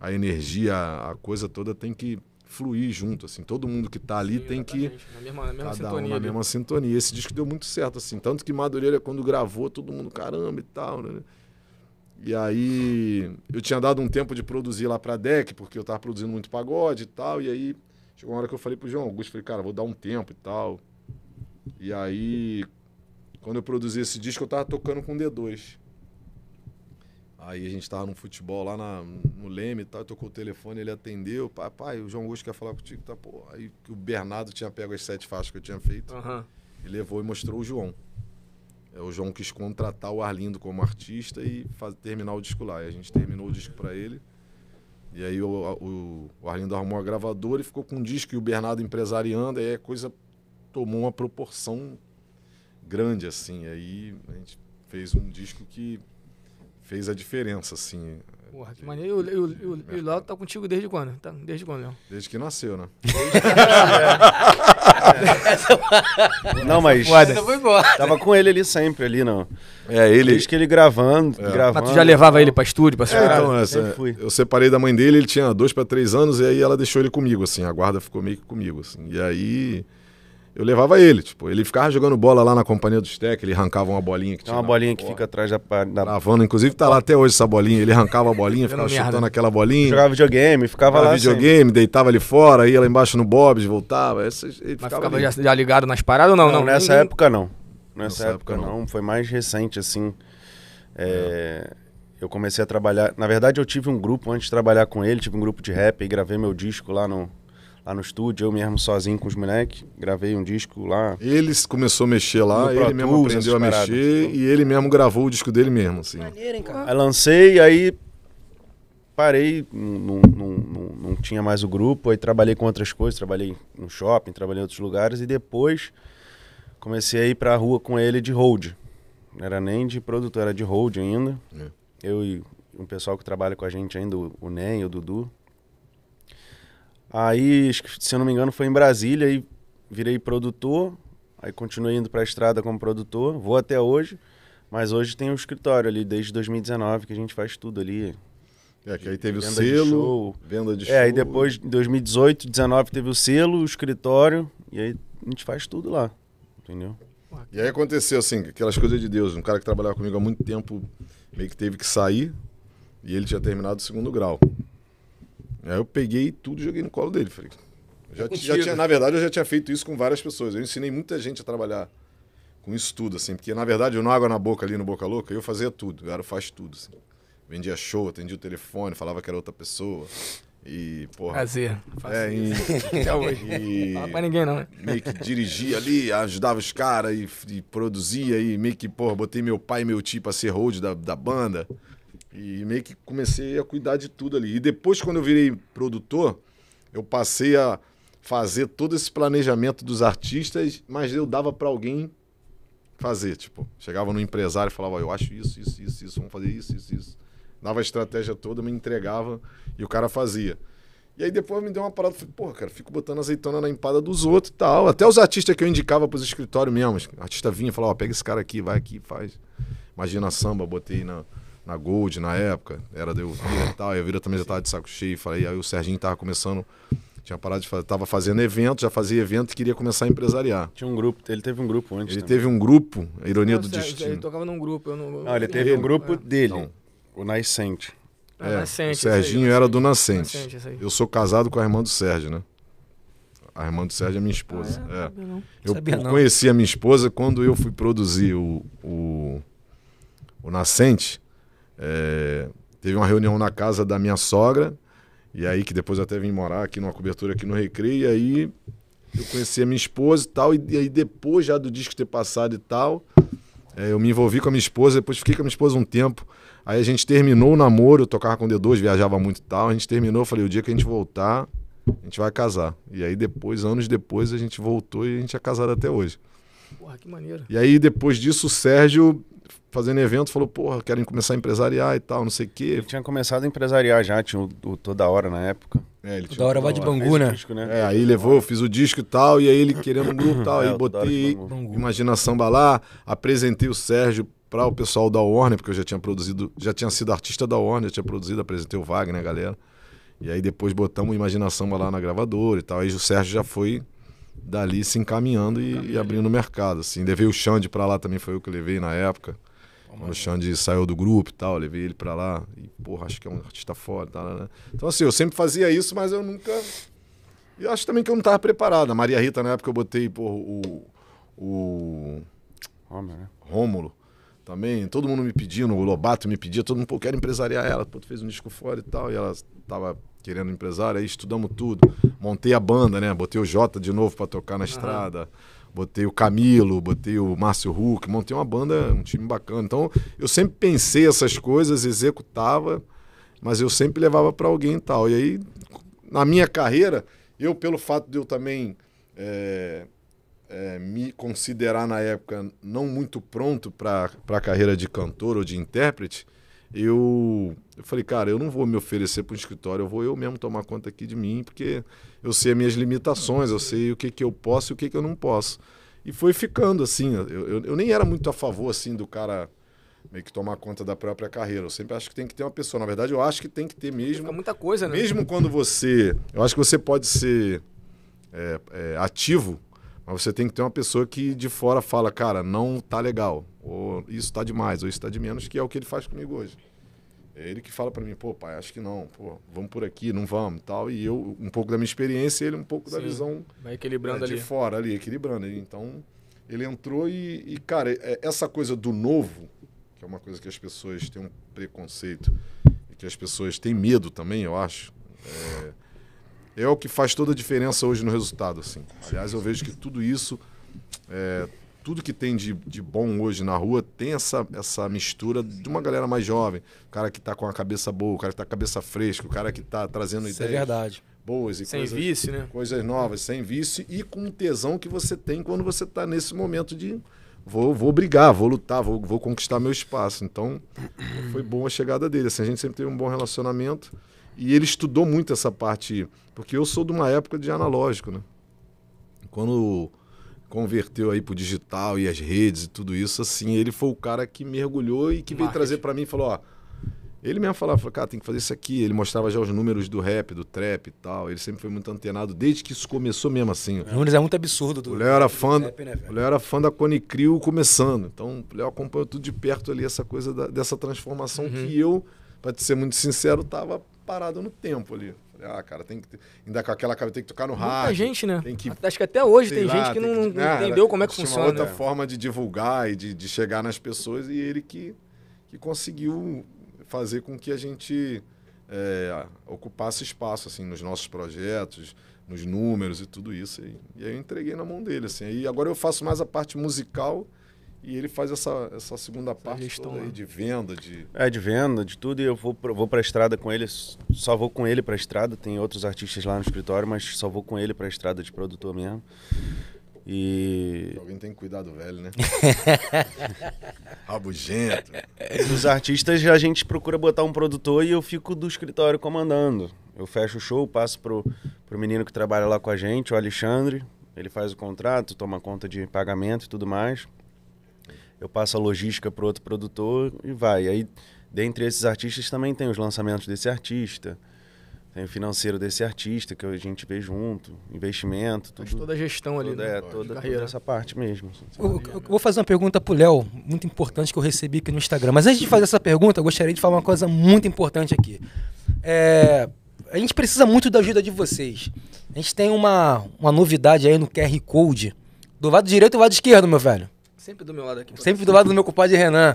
S2: a energia, a coisa toda tem que fluir junto, assim. Todo mundo que tá ali Sim, tem que... Na mesma, na mesma cada sintonia. Um na mesma sintonia. Esse disco deu muito certo, assim. Tanto que Madureira, quando gravou, todo mundo, caramba e tal, né? E aí eu tinha dado um tempo de produzir lá pra deck porque eu tava produzindo muito pagode e tal. E aí chegou uma hora que eu falei pro João Augusto, falei, cara, vou dar um tempo e tal. E aí, quando eu produzi esse disco, eu tava tocando com D2. Aí a gente tava num futebol lá na, no Leme e tal, tocou o telefone, ele atendeu. Pai, pai, o João Augusto quer falar contigo, tá, pô. Aí o Bernardo tinha pego as sete faixas que eu tinha feito. Uhum. E levou e mostrou o João. É, o João quis contratar o Arlindo como artista e faz, terminar o disco lá. E a gente terminou o disco para ele. E aí o, o, o, Arlindo arrumou a gravadora e ficou com o disco e o Bernardo empresariando. Aí a coisa tomou uma proporção grande, assim. Aí a gente fez um disco que fez a diferença, assim.
S3: Porra, que maneiro. E o, e o, o Léo tá contigo desde quando? Tá, desde quando, Léo?
S2: Desde que nasceu, né? É. Não,
S4: mas nasceu. Não, mas. Tava com ele ali sempre, ali, não. É, ele. Desde que ele gravando, é. gravando.
S2: Mas tu já levava ele pra estúdio, pra é, estúdio? então, essa, eu separei da mãe dele, ele tinha dois pra três anos, e aí ela deixou ele comigo, assim. A guarda ficou meio que comigo, assim. E aí eu levava ele, tipo, ele ficava jogando bola lá na companhia do Steck ele arrancava uma bolinha que tinha. Uma
S4: bolinha que fica atrás da, da... Travando,
S2: inclusive tá lá até hoje essa bolinha, ele arrancava a bolinha, ficava chutando merda. aquela bolinha. Jogava videogame, ficava lá videogame, sempre. deitava ali fora, ia lá embaixo no Bob's, voltava, essa, ele
S4: Mas ficava, ficava já, já, ligado nas paradas ou não?
S3: Não, não
S2: nessa ninguém... época não. Nessa, nessa época, época não.
S4: não, foi mais recente assim. É... É. Eu comecei a trabalhar, na verdade eu tive um grupo antes de trabalhar com ele, tive um grupo de rap e gravei meu disco
S2: lá no lá no estúdio, eu mesmo sozinho com os moleques, gravei um disco lá. Ele começou a mexer lá, ele mesmo aprendeu a mexer e ele mesmo gravou o disco dele mesmo, assim. Maneiro, hein, cara? Aí lancei, aí parei, não, não, não, não, tinha mais o
S4: grupo, aí trabalhei com outras coisas, trabalhei no shopping, trabalhei em outros lugares e depois comecei a ir pra rua com ele de hold. Não era nem de produtor, era de hold ainda. É. Eu e um pessoal que trabalha com a gente ainda, o Nen e o Dudu. Aí, se eu não me engano, foi em Brasília e virei produtor. Aí continuei indo para a estrada como produtor, vou até hoje. Mas hoje tem um escritório ali desde 2019 que a gente faz tudo ali.
S2: É, que aí teve venda o selo, de show. venda de é, show. É, aí depois,
S4: em 2018, 2019, teve o selo, o escritório, e aí a gente faz tudo lá,
S2: entendeu? E aí aconteceu assim, aquelas coisas de Deus. Um cara que trabalhava comigo há muito tempo meio que teve que sair, e ele tinha terminado o segundo grau. Aí eu peguei tudo e joguei no colo dele. Falei, já, é já tinha, na verdade, eu já tinha feito isso com várias pessoas. Eu ensinei muita gente a trabalhar com isso tudo, assim, porque na verdade eu não água na boca ali no Boca Louca, eu fazia tudo, eu era faz tudo, assim. Vendia show, atendia o telefone, falava que era outra pessoa. E, porra. Prazer. É, e, Até hoje. E, Fala pra ninguém, não, né? Meio que dirigia ali, ajudava os caras e, e, produzia. E meio que, porra, botei meu pai e meu tio pra ser hold da, da banda. E meio que comecei a cuidar de tudo ali. E depois, quando eu virei produtor, eu passei a fazer todo esse planejamento dos artistas, mas eu dava para alguém fazer. Tipo, chegava no empresário e falava: Eu acho isso, isso, isso, isso, vamos fazer isso, isso, isso. Dava a estratégia toda, me entregava e o cara fazia. E aí depois me deu uma parada, falei, porra, cara, fico botando azeitona na empada dos outros e tal. Até os artistas que eu indicava pros escritórios mesmo. O artista vinha e falava, ó, pega esse cara aqui, vai aqui, faz. Imagina samba, botei na, na Gold na época, era da Elvira e tal, a Elvira também já tava de saco cheio, falei, aí o Serginho tava começando, tinha parado de fazer, tava fazendo evento, já fazia evento e queria começar a empresariar. Tinha um grupo, ele teve um grupo antes. Ele também. teve um grupo, a ironia não, do Sérgio, destino. Ele tocava num grupo, eu não. Não, ele teve ele, um grupo é. dele, o Nascente. Ah, é, Nascente, o Serginho aí, era do Nascente. Nascente eu sou casado com a irmã do Sérgio, né? A irmã do Sérgio é minha esposa. Ah, é. Não, eu conheci a minha esposa quando eu fui produzir o, o, o Nascente. É, teve uma reunião na casa da minha sogra, e aí que depois até vim morar aqui numa cobertura aqui no Recreio, e aí eu conheci a minha esposa e tal, e, e aí depois já do disco ter passado e tal, é, eu me envolvi com a minha esposa, depois fiquei com a minha esposa um tempo, aí a gente terminou o namoro, eu tocava com D2, viajava muito e tal, a gente terminou, eu falei, o dia que a gente voltar, a gente vai casar. E aí depois, anos depois, a gente voltou e a gente é casado até hoje.
S3: Porra, que maneiro.
S2: E aí depois disso, o Sérgio fazendo evento, falou, porra, querem começar a empresariar e tal, não sei o quê. Ele tinha começado a empresariar já, tinha o, o Toda Hora na época. É, ele toda hora vai de Bangu, né? Disco, né? É, aí levou, fiz o disco e tal, e aí ele querendo um grupo e tal, é, aí botei Imaginação Balá apresentei o Sérgio para o pessoal da Warner, porque eu já tinha produzido, já tinha sido artista da Warner, tinha produzido, apresentei o Wagner, a galera. E aí depois botamos Imaginação Balá na gravadora e tal, aí o Sérgio já foi dali se encaminhando e, e abrindo o mercado, assim. Levei o Xande para lá também, foi eu que levei na época. Então, o Xande saiu do grupo e tal, levei ele pra lá. E, porra, acho que é um artista foda. Tá, né, né? Então, assim, eu sempre fazia isso, mas eu nunca. E acho também que eu não tava preparado. A Maria Rita, na época, eu botei, porra, o. O. né? Rômulo. Também, todo mundo me pedindo, o Lobato me pedia, todo mundo, pô, quero empresariar ela. Pô, tu fez um disco fora e tal. E ela tava querendo empresário, aí estudamos tudo. Montei a banda, né? Botei o Jota de novo para tocar na uhum. estrada botei o Camilo, botei o Márcio Huck, montei uma banda, um time bacana. Então, eu sempre pensei essas coisas, executava, mas eu sempre levava para alguém e tal. E aí, na minha carreira, eu, pelo fato de eu também é, é, me considerar na época não muito pronto para a carreira de cantor ou de intérprete, eu, eu falei, cara, eu não vou me oferecer para o escritório, eu vou eu mesmo tomar conta aqui de mim, porque eu sei as minhas limitações, eu sei o que, que eu posso e o que, que eu não posso. E foi ficando assim, eu, eu, eu nem era muito a favor assim do cara meio que tomar conta da própria carreira. Eu sempre acho que tem que ter uma pessoa. Na verdade, eu acho que tem que ter mesmo. Fica muita coisa, né? Mesmo quando você. Eu acho que você pode ser é, é, ativo mas você tem que ter uma pessoa que de fora fala, cara, não tá legal, ou isso tá demais, ou isso tá de menos, que é o que ele faz comigo hoje. É ele que fala para mim, pô, pai, acho que não, pô, vamos por aqui, não vamos, tal. E eu, um pouco da minha experiência, ele um pouco Sim, da visão vai equilibrando é, de ali. fora ali, equilibrando. Então, ele entrou e, e, cara, é, essa coisa do novo, que é uma coisa que as pessoas têm um preconceito e que as pessoas têm medo também, eu acho. É, é o que faz toda a diferença hoje no resultado. Assim. Aliás, eu vejo que tudo isso, é, tudo que tem de, de, bom hoje na rua, tem essa, essa mistura de uma galera mais jovem. O cara que está com a cabeça boa, o cara que está com a cabeça fresca, o cara que está trazendo isso é ideias. é verdade. Boas e sem coisas, vice, né? coisas novas, sem vício e com o tesão que você tem quando você está nesse momento de vou, vou brigar, vou lutar, vou, vou conquistar meu espaço. Então foi boa a chegada dele. Assim, a gente sempre teve um bom relacionamento. E ele estudou muito essa parte, porque eu sou de uma época de analógico, né? Quando converteu aí pro digital e as redes e tudo isso, assim, ele foi o cara que mergulhou e que veio Marketing. trazer para mim e falou, ó, ele mesmo falava, falou, cara, tem que fazer isso aqui. Ele mostrava já os números do rap, do trap e tal. Ele sempre foi muito antenado, desde que isso começou mesmo assim. Os números é muito absurdo. Do, o Léo era fã, né, era fã da Cone Crew começando. Então, o Léo acompanhou tudo de perto ali, essa coisa da, dessa transformação uhum. que eu, para te ser muito sincero, tava parado no tempo ali. Falei, ah, cara, tem que. Ter... Ainda com aquela cara, tem que tocar no Muita rádio. Tem gente, né? Tem que...
S3: Acho que até hoje tem lá, gente que tem não, que... ah, entendeu como é que funciona. Uma outra é.
S2: forma de divulgar e de, de chegar nas pessoas, e ele que, que conseguiu fazer com que a gente é, ocupasse espaço assim, nos nossos projetos, nos números e tudo isso. E, e aí eu entreguei na mão dele. Assim. E agora eu faço mais a parte musical e ele faz essa, essa segunda essa parte gestão, aí, de venda, de... É, de venda,
S4: de tudo. E eu vou, vou pra estrada com ele, só vou com ele pra estrada. Tem outros artistas lá no escritório, mas só vou com ele pra estrada de produtor mesmo. E...
S2: Alguém tem que cuidar do velho, né? Rabugento. Os
S4: artistas, a gente procura botar um produtor e eu fico do escritório comandando. Eu fecho o show, passo pro, pro menino que trabalha lá com a gente, o Alexandre. Ele faz o contrato, toma conta de pagamento e tudo mais eu passo a logística para outro produtor e vai. Aí, dentre esses artistas, também tem os lançamentos desse artista, tem o financeiro desse artista, que a gente vê junto, investimento, tudo. Mas toda a gestão ali, toda, né? É, toda, toda essa parte mesmo. Assim,
S1: eu, eu, vou fazer uma pergunta para o Léo, muito importante, que eu recebi aqui no Instagram. Mas antes de fazer essa pergunta, eu gostaria de falar uma coisa muito importante aqui. É, a gente precisa muito da ajuda de vocês. A gente tem uma, uma novidade aí no QR Code, do lado direito e do lado esquerdo, meu velho. Sempre do meu lado aqui. Sempre do lado do meu compadre Renan.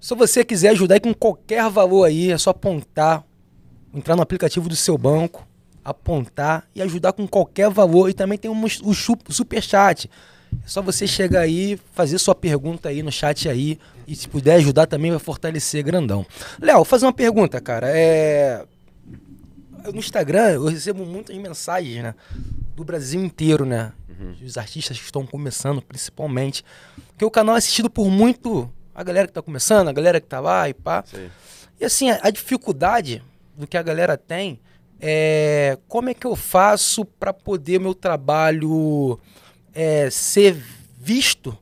S1: Se você quiser ajudar aí com qualquer valor aí, é só apontar, entrar no aplicativo do seu banco, apontar e ajudar com qualquer valor. E também tem um, o super chat. É só você chegar aí, fazer sua pergunta aí no chat aí e se puder ajudar também vai fortalecer grandão. Léo, fazer uma pergunta, cara. É no Instagram eu recebo muitas mensagens, né? Do Brasil inteiro, né? Uhum. Os artistas que estão começando, principalmente. Porque o canal é assistido por muito a galera que tá começando, a galera que tá lá e pá. Sim. E assim, a, a dificuldade do que a galera tem é como é que eu faço para poder meu trabalho é, ser visto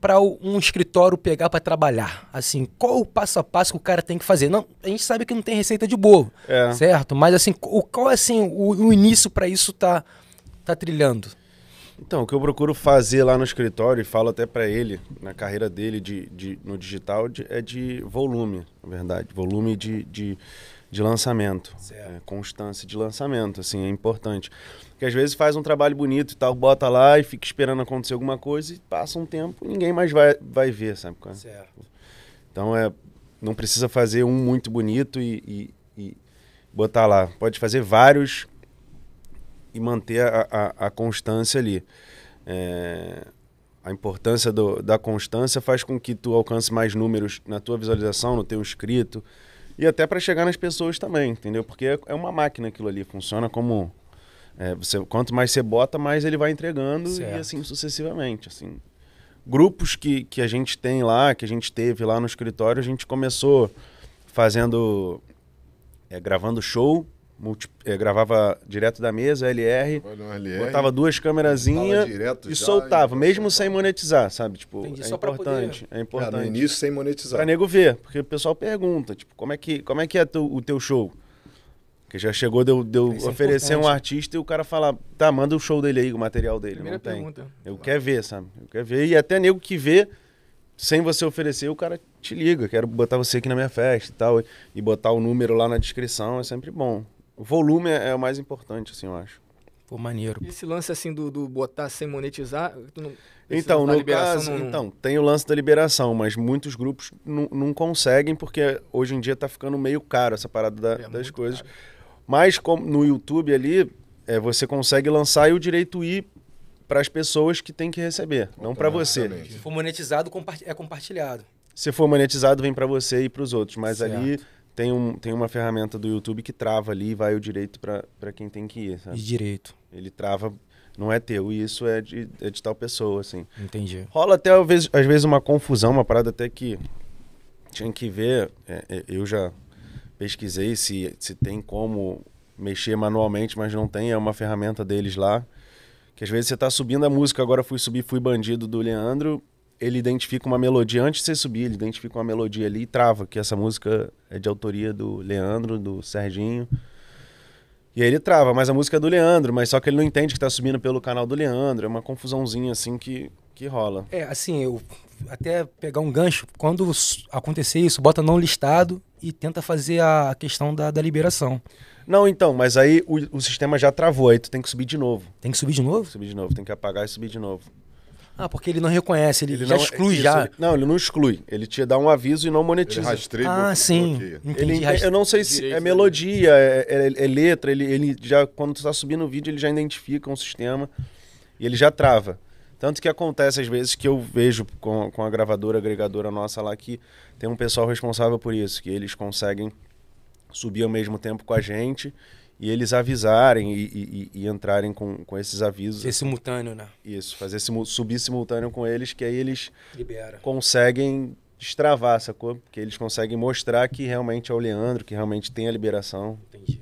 S1: para um escritório pegar para trabalhar? Assim, qual o passo a passo que o cara tem que fazer? Não, a gente sabe que não tem receita de bolo, é. certo? Mas assim, o, qual é assim, o, o início para isso tá, tá trilhando?
S4: Então, o que eu procuro fazer lá no escritório, e falo até para ele, na carreira dele de, de no digital, de, é de volume, na verdade. Volume de, de, de lançamento. É, constância de lançamento, assim, é importante. Porque às vezes faz um trabalho bonito e tal, bota lá e fica esperando acontecer alguma coisa e passa um tempo e ninguém mais vai, vai ver, sabe? É? Certo. Então, é, não precisa fazer um muito bonito e, e, e botar lá. Pode fazer vários e manter a, a, a constância ali. É, a importância do, da constância faz com que tu alcance mais números na tua visualização, no teu inscrito e até para chegar nas pessoas também, entendeu? Porque é, é uma máquina aquilo ali, funciona como é, você, quanto mais você bota, mais ele vai entregando certo. e assim sucessivamente, assim. Grupos que, que a gente tem lá, que a gente teve lá no escritório, a gente começou fazendo é, gravando show Multi, é, gravava direto da mesa, LR, LR botava duas câmerazinhas e soltava, e mesmo sem monetizar, sabe? Tipo, Entendi, é, importante, poder... é importante. É, é no início sem monetizar. Pra nego ver, porque o pessoal pergunta, tipo, como é que, como é, que é o teu show? Porque já chegou de eu, é oferecer um artista e o cara falar, tá, manda o show dele aí, o material dele. Primeira não tem. Pergunta. Eu quero ver, sabe? Eu quero ver. E até nego que vê, sem você oferecer, o cara te liga. Quero botar você aqui na minha festa e tal. E botar o número lá na descrição, é sempre bom. O volume é, é, o mais importante, assim, eu acho. Pô, maneiro. E
S3: esse lance assim do, do botar sem monetizar. Não, então, no caso, não... então,
S4: tem o lance da liberação, mas muitos grupos não conseguem, porque hoje em dia tá ficando meio caro essa parada da, é das coisas. Caro. Mas no YouTube ali, é, você consegue lançar e o direito ir para as pessoas que tem que receber, Bom, não para você.
S1: Se for monetizado, é compartilhado.
S4: Se for monetizado, vem para você e para os outros, mas certo. ali tem, um, tem uma ferramenta do YouTube que trava ali e vai o direito para quem tem que ir, sabe? E direito. Ele trava, não é teu, e isso é de, é de tal pessoa, assim. Entendi. Rola até, às vezes, às vezes, uma confusão, uma parada até que tinha que ver, é, é, eu já pesquisei se, se tem como mexer manualmente, mas não tem, é uma ferramenta deles lá. Que às vezes você tá subindo a música, agora fui subir, fui bandido do Leandro, ele identifica uma melodia, antes de você subir, ele identifica uma melodia ali e trava, que essa música é de autoria do Leandro, do Serginho. E aí ele trava, mas a música é do Leandro, mas só que ele não entende que tá subindo pelo canal do Leandro, é uma confusãozinha assim que, que rola.
S1: É, assim, eu até pegar um gancho, quando acontecer isso, bota não listado e tenta fazer a questão da, da liberação.
S4: Não, então, mas aí o, o sistema já travou, aí tu tem que subir de novo. Tem que subir de novo? Subir de novo, tem que apagar e subir de novo.
S1: Ah, porque ele não reconhece, ele, ele já não, é exclui isso, já.
S4: não, ele não exclui. Ele te dá um aviso e não monetiza. Ele rastreia, ah, bloqueia. sim. Entendi, ele, rastre... Eu não sei se Direito, é melodia, é, é, é, é, letra. Ele, ele já, quando tu tá subindo o vídeo, ele já identifica um sistema e ele já trava. Tanto que acontece às vezes que eu vejo com, com a gravadora, agregadora nossa lá que tem um pessoal responsável por isso, que eles conseguem subir ao mesmo tempo com a gente e eles avisarem e, e, e, entrarem com, com esses avisos. Ser simultâneo, né? Isso, fazer simu subir simultâneo com eles, que aí eles Libera. conseguem destravar, sacou? Porque eles conseguem mostrar que realmente é o Leandro, que realmente tem a liberação. Entendi.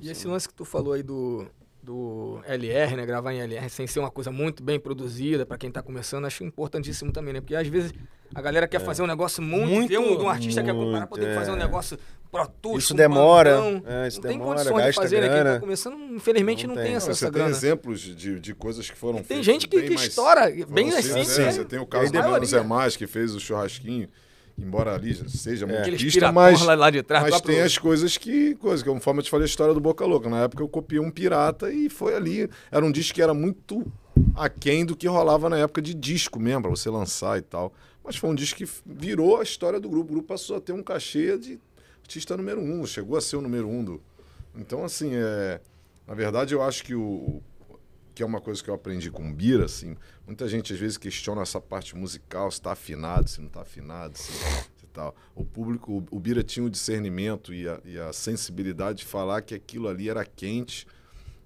S4: E
S3: esse lance que tu falou aí do, do LR, né? Gravar em LR sem ser uma coisa muito bem produzida para quem está começando, acho importantíssimo também, né? Porque às vezes a galera quer é. fazer um negócio muito, muito de um, um artista muito, quer comprar para poder é. fazer um negócio
S2: protótipo. Isso demora. é, isso não tem demora, condições de fazer, grana. né? Quem tá
S3: começando, infelizmente, não, não tem, essa, não, você grana. tem
S2: exemplos de, de coisas que foram e Tem gente que, que mais, estoura bem assim, é, né? Você tem o caso do Menos é Mais, que fez o churrasquinho embora ali seja é. multista, mas, lá, de trás, mas tem pro... as coisas que, coisa, que uma forma de falei a história do Boca Louca, na época eu copiei um pirata e foi ali, era um disco que era muito aquém do que rolava na época de disco mesmo, para você lançar e tal, mas foi um disco que virou a história do grupo, o grupo passou a ter um cachê de artista número um, chegou a ser o número um do... Então, assim, é... na verdade eu acho que o que é uma coisa que eu aprendi com o Bira, assim, muita gente às vezes questiona essa parte musical, se está afinado, se não está afinado, se, se tal. O público, o Bira tinha o discernimento e a, e a, sensibilidade de falar que aquilo ali era quente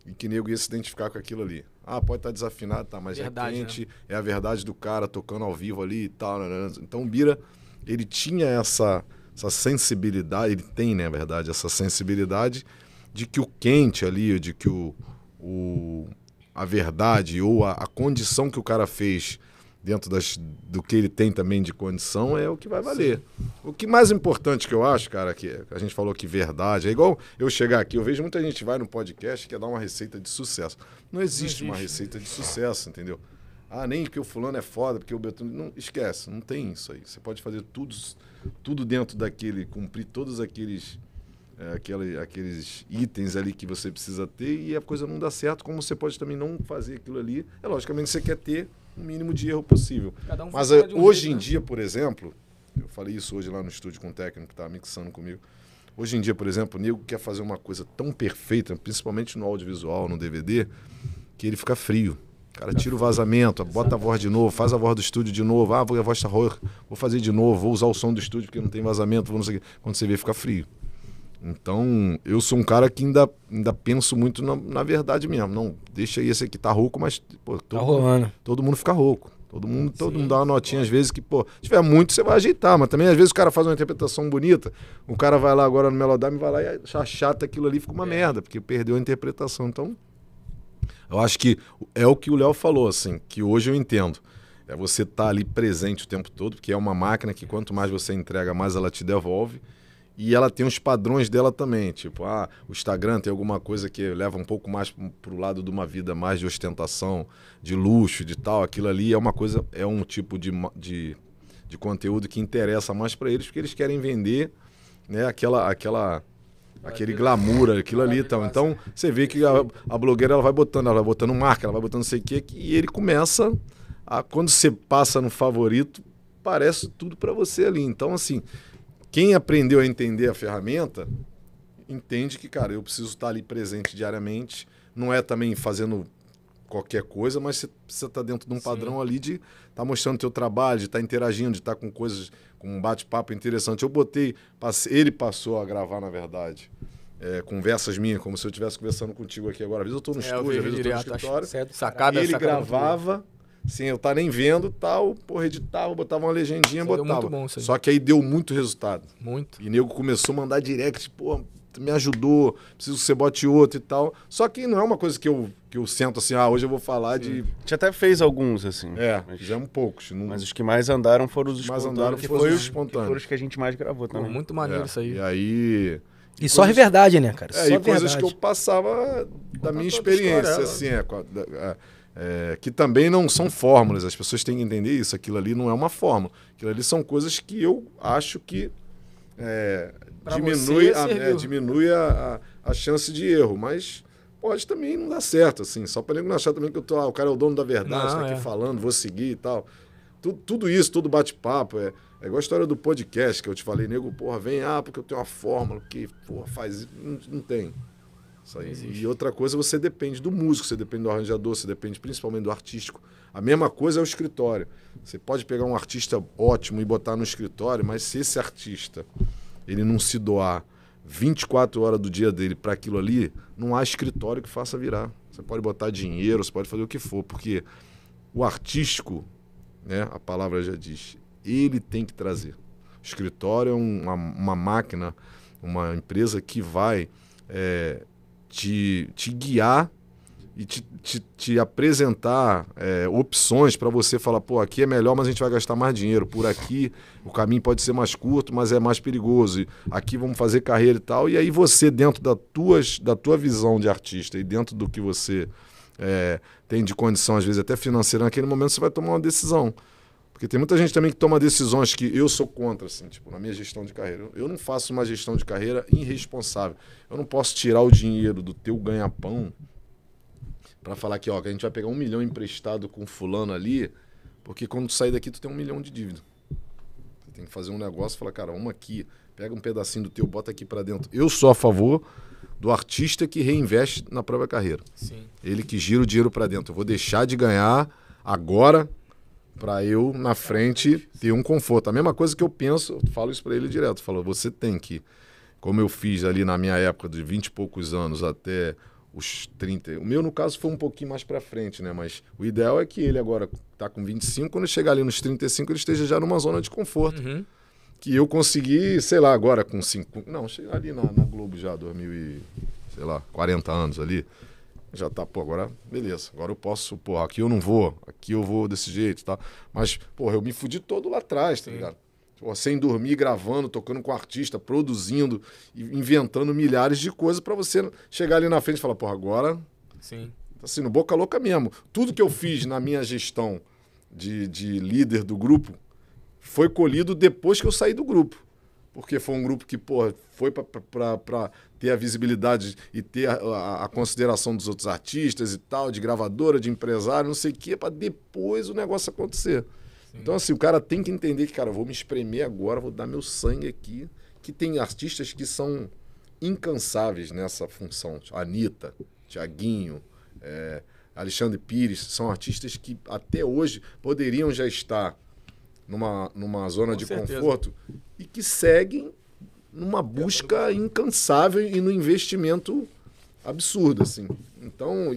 S2: e que nego ia se identificar com aquilo ali. Ah, pode estar tá desafinado, tá, mas é verdade, é quente, né? é a verdade do cara tocando ao vivo ali e tal. Né, né, então o Bira, ele tinha essa, essa sensibilidade, ele tem, na né, verdade, essa sensibilidade de que o quente ali, de que o, o a verdade ou a, a condição que o cara fez dentro das, do que ele tem também de condição é o que vai valer. Sim. O que mais importante que eu acho, cara, que a gente falou que verdade, é igual eu chegar aqui, eu vejo muita gente vai no podcast e quer dar uma receita de sucesso. Não existe, não existe. uma receita de sucesso, entendeu? Ah, nem que o fulano é foda, porque o beto Não, esquece, não tem isso aí. Você pode fazer tudo, tudo dentro daquele, cumprir todos aqueles é, aquele, aqueles itens ali que você precisa ter e a coisa não dá certo, como você pode também não fazer aquilo ali. É logicamente você quer ter o mínimo de erro possível. Um Mas eh, um hoje jeito, em né? dia, por exemplo, eu falei isso hoje lá no estúdio com o técnico que estava mixando comigo. Hoje em dia, por exemplo, o nego quer fazer uma coisa tão perfeita, principalmente no audiovisual, no DVD, que ele fica frio. O cara tira o vazamento, bota a voz de novo, faz a voz do estúdio de novo. Ah, a voz tá ruim, vou fazer de novo, vou usar o som do estúdio porque não tem vazamento, vou não sei o quê. Quando você vê, fica frio. Então, eu sou um cara que ainda, ainda penso muito na, na verdade mesmo. Não, deixa esse aqui, tá rouco, mas pô, todo, tá rolando. todo mundo fica rouco. Todo mundo, todo mundo dá uma notinha às vezes que, pô, se tiver muito, você vai ajeitar, mas também às vezes o cara faz uma interpretação bonita, o cara vai lá agora no Melodrama e vai lá e achar chato aquilo ali, fica uma é. merda, porque perdeu a interpretação. Então, eu acho que é o que o Léo falou, assim, que hoje eu entendo. É você estar tá ali presente o tempo todo, porque é uma máquina que quanto mais você entrega, mais ela te devolve e ela tem os padrões dela também. Tipo, ah, o Instagram tem alguma coisa que leva um pouco mais para o lado de uma vida mais de ostentação, de luxo, de tal. Aquilo ali é uma coisa, é um tipo de, de, de conteúdo que interessa mais para eles, porque eles querem vender né, aquela, aquela, aquele glamour, aquilo ali. Tal. Então, você vê que a, a blogueira ela vai botando, ela vai botando marca, ela vai botando não sei o quê, e ele começa, a, quando você passa no favorito, parece tudo para você ali. Então, assim, quem aprendeu a entender a ferramenta entende que, cara, eu preciso estar ali presente diariamente. Não é também fazendo qualquer coisa, mas você está dentro de um Sim. padrão ali de estar tá mostrando mostrando teu trabalho, de estar tá interagindo, de estar tá com coisas, com um bate-papo interessante. Eu botei, ele passou a gravar, na verdade, é, conversas minhas, como se eu estivesse conversando contigo aqui agora. Às vezes eu estou no é, estúdio, às vezes eu estou no escritório. É sacada, ele sacada gravava Sim, eu tá nem vendo tal, porra, editava, botava uma legendinha, isso botava. Muito bom, Só que aí deu muito resultado. Muito. E nego começou a mandar direct, pô, me ajudou, preciso que você bote outro e tal. Só que não é uma coisa que eu, que eu sento assim, ah, hoje eu vou falar de. A gente até fez alguns, assim. É, mas... fizemos poucos. Não... Mas os que mais andaram foram os espontâneos. Mais andaram que os espontâneos. foram os
S4: que a gente mais gravou também. Pô, muito maneiro é. isso aí.
S2: E aí. E, e coisas... só é verdade, né, cara? É, só e verdade. coisas que eu passava da minha experiência, história, é assim, é, é é, que também não são fórmulas, as pessoas têm que entender isso, aquilo ali não é uma fórmula. Aquilo ali são coisas que eu acho que é, diminui, a, é, diminui a, a, a, chance de erro, mas pode também não dar certo, assim, só para não achar também que eu tô, ah, o cara é o dono da verdade, está aqui é. falando, vou seguir e tal. Tudo, tudo isso, todo bate-papo, é, é igual a história do podcast que eu te falei, nego, porra, vem, ah, porque eu tenho uma fórmula que, porra, faz. Não, não tem. Isso aí existe. E outra coisa, você depende do músico, você depende do arranjador, você depende principalmente do artístico. A mesma coisa é o escritório. Você pode pegar um artista ótimo e botar no escritório, mas se esse artista ele não se doar 24 horas do dia dele para aquilo ali, não há escritório que faça virar. Você pode botar dinheiro, você pode fazer o que for, porque o artístico, né, a palavra já diz, ele tem que trazer. O escritório é uma, uma máquina, uma empresa que vai é, te, te guiar e te, te, te apresentar é, opções para você falar, pô, aqui é melhor, mas a gente vai gastar mais dinheiro. Por aqui o caminho pode ser mais curto, mas é mais perigoso. aqui vamos fazer carreira e tal. E aí você, dentro da, tuas, da tua visão de artista e dentro do que você é, tem de condição, às vezes até financeira, naquele momento você vai tomar uma decisão. Porque tem muita gente também que toma decisões que eu sou contra, assim, tipo, na minha gestão de carreira. Eu, não faço uma gestão de carreira irresponsável. Eu não posso tirar o dinheiro do teu ganha-pão para falar que, ó, que a gente vai pegar um milhão emprestado com fulano ali, porque quando tu sair daqui tu tem um milhão de dívida. Tu tem que fazer um negócio e falar, cara, uma aqui, pega um pedacinho do teu, bota aqui para dentro. Eu sou a favor do artista que reinveste na própria carreira. Sim. Ele que gira o dinheiro para dentro. Eu vou deixar de ganhar agora para eu na frente ter um conforto. A mesma coisa que eu penso, eu falo isso para ele direto, falou, você tem que, como eu fiz ali na minha época de 20 e poucos anos até os 30. O meu no caso foi um pouquinho mais para frente, né, mas o ideal é que ele agora tá com 25, quando chegar ali nos 35 ele esteja já numa zona de conforto. Uhum. Que eu consegui, sei lá, agora com 5, não, chegar ali na, na Globo já 2000 e sei lá, 40 anos ali já tá, pô, agora beleza, agora eu posso, pô, aqui eu não vou, aqui eu vou desse jeito, tá? Mas, pô, eu me fudi todo lá atrás, tá ligado? Pô, sem dormir, gravando, tocando com artista, produzindo, inventando milhares de coisas para você chegar ali na frente e falar, pô, agora. Sim. Tá assim, no boca louca mesmo. Tudo que eu fiz na minha gestão de, de líder do grupo foi colhido depois que eu saí do grupo porque foi um grupo que, porra, foi para ter a visibilidade e ter a, a, a, consideração dos outros artistas e tal, de gravadora, de empresário, não sei o quê, para depois o negócio acontecer. Sim. Então, assim, o cara tem que entender que, cara, vou me espremer agora, vou dar meu sangue aqui. Que tem artistas que são incansáveis nessa função. Anitta, Tiaguinho, é, Alexandre Pires, são artistas que até hoje poderiam já estar numa, numa zona Com de certeza. conforto e que seguem numa busca incansável e no investimento absurdo, assim. Então,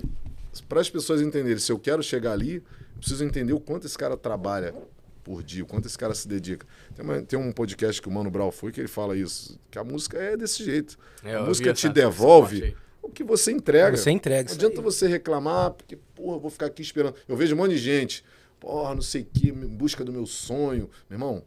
S2: para as pessoas entenderem, se eu quero chegar ali, preciso entender o quanto esse cara trabalha por dia, o quanto esse cara se dedica. Tem, uma, tem um podcast que o Mano Brown foi que ele fala isso, que a música é desse jeito. É, a música te devolve o que você entrega. Você entrega. Não adianta aí. você reclamar, porque, porra, vou ficar aqui esperando. Eu vejo um monte de gente, porra, não sei o que, em busca do meu sonho. Meu irmão,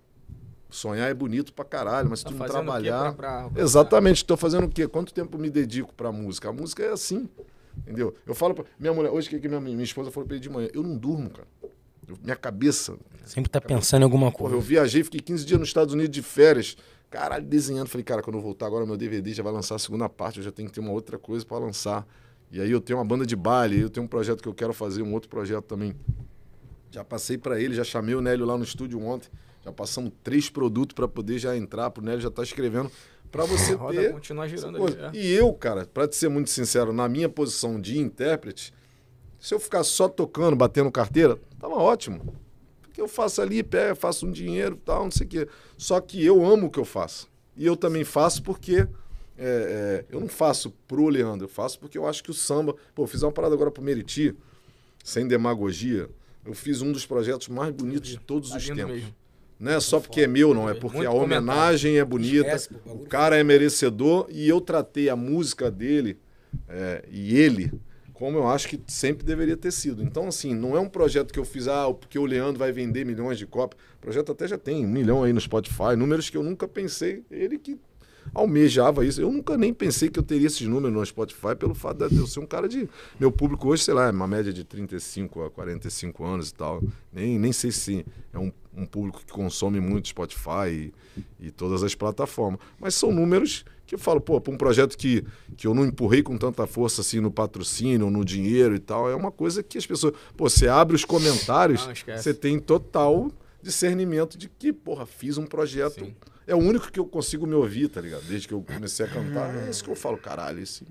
S2: Sonhar é bonito pra caralho, mas se tá tu não trabalhar. Pra, pra... Exatamente, tô fazendo o quê? Quanto tempo me dedico pra música? A música é assim. Entendeu? Eu falo pra minha mulher, hoje que minha, minha esposa falou pra ele de manhã, eu não durmo, cara. Eu, minha cabeça.
S1: Sempre tá pensando em alguma porra, coisa. eu
S2: viajei, fiquei 15 dias nos Estados Unidos de férias. Caralho, desenhando. Falei, cara, quando eu voltar agora, meu DVD já vai lançar a segunda parte, eu já tenho que ter uma outra coisa para lançar. E aí eu tenho uma banda de baile, eu tenho um projeto que eu quero fazer, um outro projeto também. Já passei para ele, já chamei o Nélio lá no estúdio ontem. Já passamos três produtos para poder já entrar, pro Nélio já tá escrevendo para você Roda, ter
S3: continuar girando ali, é.
S2: E eu, cara, para te ser muito sincero, na minha posição de intérprete, se eu ficar só tocando, batendo carteira, tava ótimo. Porque eu faço ali, pego, faço um dinheiro, tal, não sei o quê. Só que eu amo o que eu faço. E eu também faço porque é, é, eu não faço pro Leandro, eu faço porque eu acho que o samba. Pô, fiz uma parada agora pro Meriti, sem demagogia. Eu fiz um dos projetos mais bonitos de todos tá os tempos. Mesmo. Não é só porque é meu, não. É porque a homenagem é bonita, o cara é merecedor e eu tratei a música dele é, e ele como eu acho que sempre deveria ter sido. Então, assim, não é um projeto que eu fiz, ah, porque o Leandro vai vender milhões de cópias. O projeto até já tem um milhão aí no Spotify, números que eu nunca pensei. Ele que almejava isso. Eu nunca nem pensei que eu teria esses números no Spotify pelo fato de eu ser um cara de. Meu público hoje, sei lá, é uma média de 35 a 45 anos e tal. Nem, nem sei se é um, um público que consome muito Spotify e, e todas as plataformas. Mas são números que eu falo, pô, para um projeto que, que eu não empurrei com tanta força assim no patrocínio, no dinheiro e tal, é uma coisa que as pessoas. Pô, você abre os comentários, não, você tem total discernimento de que, porra, fiz um projeto. Sim é o único que eu consigo me ouvir, tá ligado? Desde que eu comecei a cantar. É isso que eu falo, caralho, isso,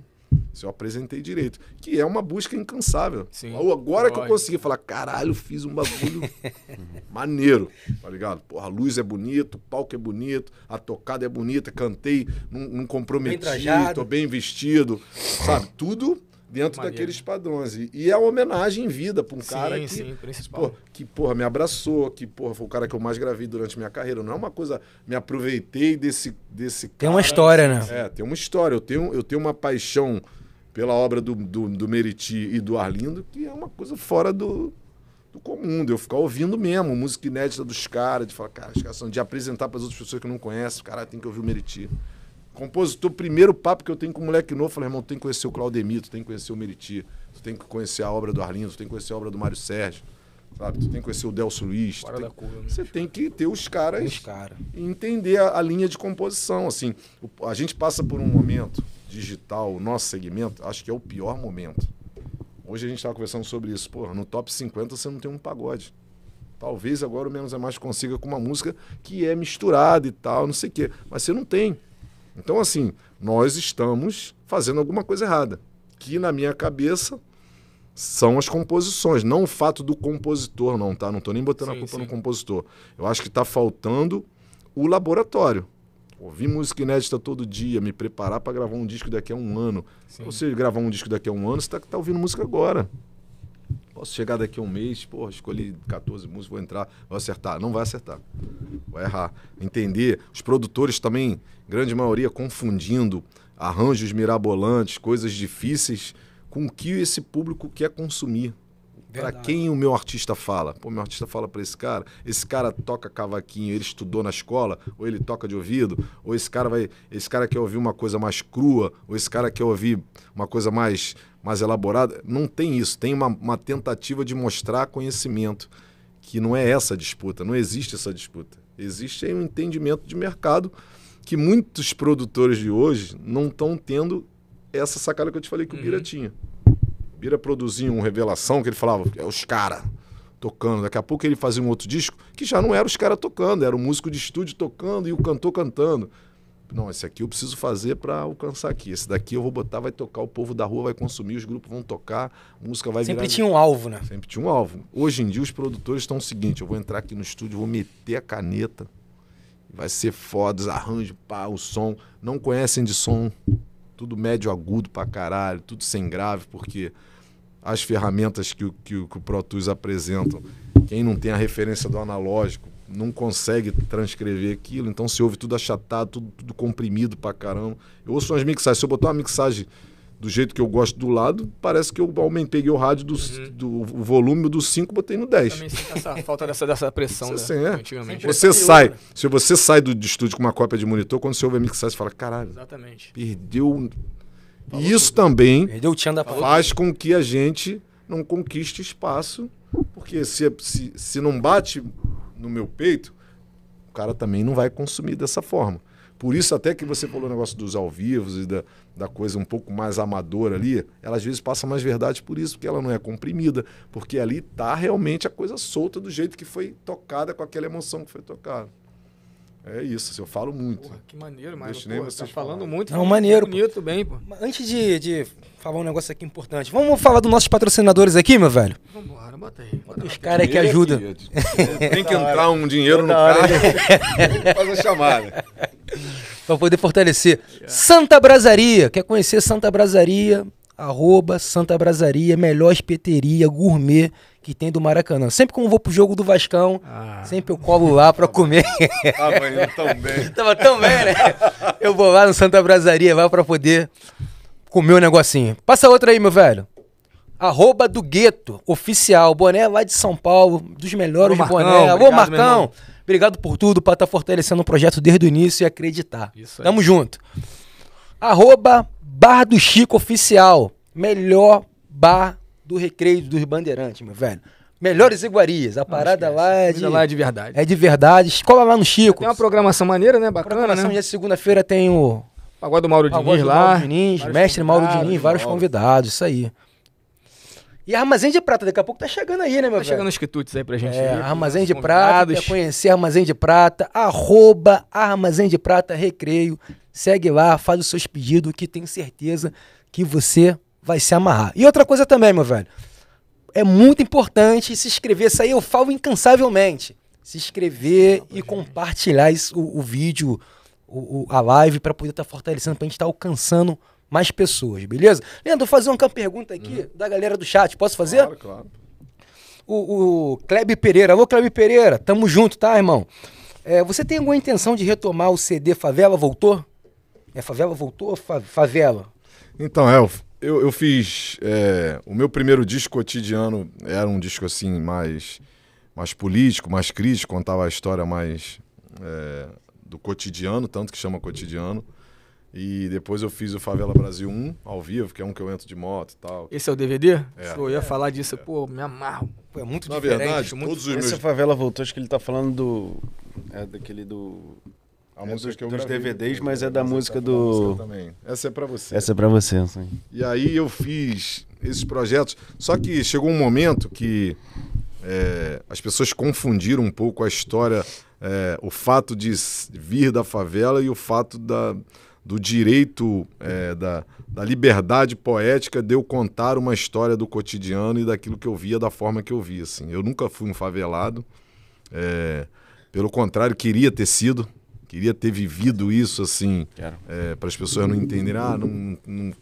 S2: Se eu apresentei direito. Que é uma busca incansável. Sim. Agora Pode. que eu consegui falar, caralho, fiz um bagulho maneiro, tá ligado? Porra, a luz é bonito, o palco é bonito, a tocada é bonita, cantei, não, não comprometi, bem tô bem vestido, sabe? Tudo dentro Maria. daqueles padrões. E, e é uma homenagem em vida para um sim, cara que, sim, pô, que, porra, me abraçou, que, porra, foi o cara que eu mais gravei durante minha carreira. Não é uma coisa, me aproveitei desse, desse Tem uma história, né? É, tem uma história. Eu tenho, eu tenho uma paixão pela obra do, do, do Meriti e do Arlindo, que é uma coisa fora do, do comum, de eu ficar ouvindo mesmo, música inédita dos caras, de falar, cara, caras são de apresentar para as outras pessoas que não conhecem, o cara, tem que ouvir o Meriti. Compositor, primeiro papo que eu tenho com o moleque novo, falei, irmão, tu tem que conhecer o Claudemir, tu tem que conhecer o Meriti, tu tem que conhecer a obra do Arlindo, tu tem que conhecer a obra do Mário Sérgio, sabe? Tu tem que conhecer o Delso Luiz. Tem... Curva, né? Você tem que ter os caras os cara. e entender a, a, linha de composição, assim. O, a gente passa por um momento digital, o nosso segmento, acho que é o pior momento. Hoje a gente estava conversando sobre isso. Porra, no top 50 você não tem um pagode. Talvez agora o Menos é Mais consiga com uma música que é misturada e tal, não sei o quê. Mas você não tem. Então, assim, nós estamos fazendo alguma coisa errada. Que na minha cabeça são as composições, não o fato do compositor, não, tá? Não estou nem botando sim, a culpa sim. no compositor. Eu acho que está faltando o laboratório. Ouvir música inédita todo dia, me preparar para gravar um disco daqui a um ano. Sim. gravar um disco daqui a um ano, você está tá ouvindo música agora. Posso chegar daqui a um mês, porra, escolhi 14 músicas, vou entrar, vou acertar. Não vai acertar. Vai errar. Entender. Os produtores também, grande maioria, confundindo arranjos mirabolantes, coisas difíceis, com o que esse público quer consumir. Para quem o meu artista fala? Pô, meu artista fala para esse cara, esse cara toca cavaquinho, ele estudou na escola, ou ele toca de ouvido, ou esse cara vai, esse cara quer ouvir uma coisa mais crua, ou esse cara quer ouvir uma coisa mais mais elaborada. Não tem isso. Tem uma, uma tentativa de mostrar conhecimento, que não é essa disputa, não existe essa disputa. Existe um entendimento de mercado que muitos produtores de hoje não estão tendo essa sacada que eu te falei que uhum. o Bira uhum. tinha. O Bira produzia uma revelação que ele falava, é os caras tocando. Daqui a pouco ele fazia um outro disco que já não era os caras tocando, era o músico de estúdio tocando e o cantor cantando. Não, esse aqui eu preciso fazer para alcançar aqui. Esse daqui eu vou botar, vai tocar, o povo da rua vai consumir, os grupos vão tocar, música vai Sempre virar... tinha um alvo, né? Sempre tinha um alvo. Hoje em dia os produtores estão o seguinte, eu vou entrar aqui no estúdio, vou meter a caneta, vai ser foda, arranjo, pá, o som. Não conhecem de som, tudo médio agudo pra caralho, tudo sem grave, porque as ferramentas que, que, que o Pro Tools apresentam, quem não tem a referência do analógico, não consegue transcrever aquilo, então se ouve tudo achatado, tudo, tudo comprimido pra caramba. Eu ouço umas mixagens, se eu botar uma mixagem do jeito que eu gosto do lado, parece que eu aumentei o rádio do, uhum. do volume do 5, botei no 10. Também
S3: sinto essa falta dessa, dessa pressão, você, né, Sim, é. você sai,
S2: se você sai do estúdio com uma cópia de monitor, quando você ouve a mixagem, você fala, caralho, Exatamente. perdeu... e isso tudo. também perdeu o da faz com que a gente não conquiste espaço, porque se, se, se não bate no meu peito, o cara também não vai consumir dessa forma. Por isso, até que você falou o negócio dos ao vivos e da, da coisa um pouco mais amadora ali, ela às vezes passa mais verdade por isso, porque ela não é comprimida, porque ali tá realmente a coisa solta do jeito que foi tocada, com aquela emoção que foi tocada. É isso, eu falo muito. Porra,
S1: que maneiro, mas Deixa tá falando falar. muito. Não, maneiro. muito bem, pô. Antes de, de falar um negócio aqui importante, vamos falar dos nossos patrocinadores aqui, meu velho? Vambora bota aí. Bota os caras é que ajudam.
S2: Tem que entrar um dinheiro no caixa. Faz a chamada.
S1: Para poder fortalecer. Santa Brasaria. Quer conhecer Santa Brasaria? Arroba Santa Brasaria, melhor espeteria gourmet que tem do Maracanã. Sempre que eu vou pro jogo do Vascão, ah, sempre eu colo lá pra comer. Tava indo tão bem. Tava tão bem, né? Eu vou lá no Santa Brasaria lá pra poder comer o um negocinho. Passa outra aí, meu velho. Arroba do Gueto, oficial. Boné lá de São Paulo, dos melhores Marcão, boné. Obrigado, Ô, Marcão, obrigado por tudo, para estar tá fortalecendo o projeto desde o início e acreditar. Isso aí. Tamo junto. Arroba Bar do Chico Oficial. Melhor bar do recreio dos bandeirantes, meu velho. Melhores iguarias. A parada lá é de, lá é de verdade. É de verdade. Escola lá no Chico. Tem uma programação maneira, né? Bacana, programação né? de segunda-feira tem o... Pagode do Mauro Diniz lá. Mauro Diniz, mestre Mauro Diniz, vários convidados, isso aí. E Armazém de Prata, daqui a pouco tá chegando aí, né, meu tá velho? Tá chegando os quitutes aí pra gente. É, Armazém de Prata, quer conhecer Armazém de Prata, arroba Armazém de Prata Recreio. Segue lá, faz os seus pedidos, que tenho certeza que você vai se amarrar. E outra coisa também, meu velho. É muito importante se inscrever, isso aí eu falo incansavelmente. Se inscrever e compartilhar isso, o, o, vídeo, o, o, a live, para poder estar tá fortalecendo, pra gente estar tá alcançando mais pessoas, beleza? Leandro, vou fazer uma pergunta aqui uhum. da galera do chat. Posso fazer? Claro, claro. O, o Pereira. Alô, Kleber Pereira. Tamo junto, tá, irmão? É, você tem alguma intenção de retomar o CD Favela Voltou? É Favela Voltou fa Favela?
S2: Então, é, eu, eu fiz. É, o meu primeiro disco cotidiano era um disco assim, mais, mais político, mais crítico, contava a história mais é, do cotidiano, tanto que chama cotidiano. E depois eu fiz o Favela Brasil 1 ao vivo, que é um que eu entro de moto e tal. Esse é o DVD? É. eu ia falar disso, é.
S3: pô, me amarro. Pô, é muito Na diferente. Na verdade, muito... todos os Esse meus...
S2: Favela voltou, acho que ele tá falando do... É daquele do... A é música que eu dos DVDs,
S4: né? mas é da é música do...
S2: também. Essa é pra você. Essa é pra você, sim. E aí eu fiz esses projetos. Só que chegou um momento que é, as pessoas confundiram um pouco a história... É, o fato de vir da favela e o fato da, do direito é, da, da liberdade poética de eu contar uma história do cotidiano e daquilo que eu via da forma que eu via. Assim. Eu nunca fui um favelado, é, pelo contrário, queria ter sido, queria ter vivido isso assim, é, para as pessoas não entenderem, ah, não, não,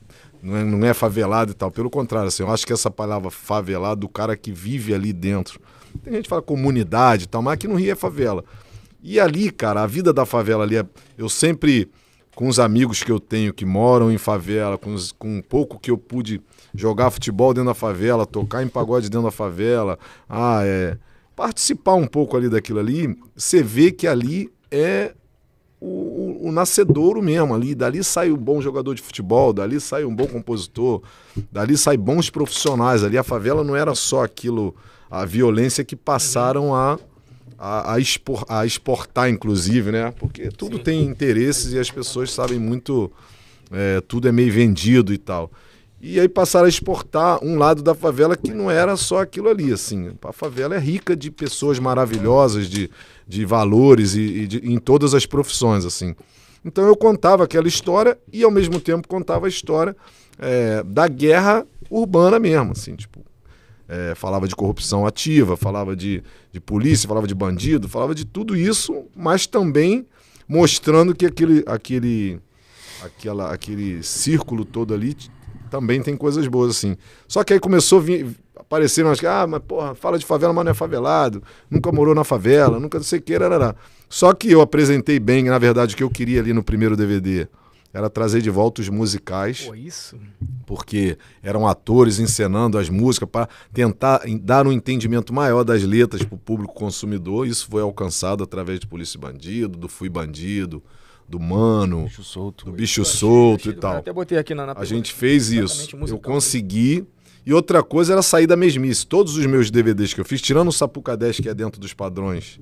S2: não, é, não é favelado e tal. Pelo contrário, assim, eu acho que essa palavra favelado, o cara que vive ali dentro. Tem gente que fala comunidade e tal, mas aqui no Rio é favela. E ali, cara, a vida da favela ali, é, eu sempre com os amigos que eu tenho que moram em favela, com, os, com um pouco que eu pude jogar futebol dentro da favela, tocar em pagode dentro da favela, ah, é, participar um pouco ali daquilo ali, você vê que ali é o, o, o nascedouro mesmo ali, dali sai um bom jogador de futebol, dali sai um bom compositor, dali sai bons profissionais, ali a favela não era só aquilo, a violência que passaram a a, a, expor, a exportar, inclusive, né? Porque tudo Sim. tem interesses e as pessoas sabem muito, é, tudo é meio vendido e tal. E aí passaram a exportar um lado da favela que não era só aquilo ali, assim. A favela é rica de pessoas maravilhosas, de, de valores e, e de, em todas as profissões, assim. Então eu contava aquela história e ao mesmo tempo contava a história é, da guerra urbana mesmo, assim, tipo, é, falava de corrupção ativa, falava de, de polícia, falava de bandido, falava de tudo isso, mas também mostrando que aquele, aquele, aquela, aquele círculo todo ali também tem coisas boas, assim. Só que aí começou a vir, aparecer umas que, ah, mas porra, fala de favela, mas não é favelado, nunca morou na favela, nunca não sei o que, era. Só que eu apresentei bem, na verdade, o que eu queria ali no primeiro DVD era trazer de volta os musicais. Pô, isso? Porque eram atores encenando as músicas para tentar dar um entendimento maior das letras para o público consumidor. Isso foi alcançado através de Polícia Bandido, do Fui Bandido, do Mano, bicho solto, do Bicho Solto e tal. até botei aqui na, na A gente fez isso. Musical, eu consegui. E outra coisa era sair da mesmice. Todos os meus DVDs que eu fiz, tirando o 10, que é dentro dos padrões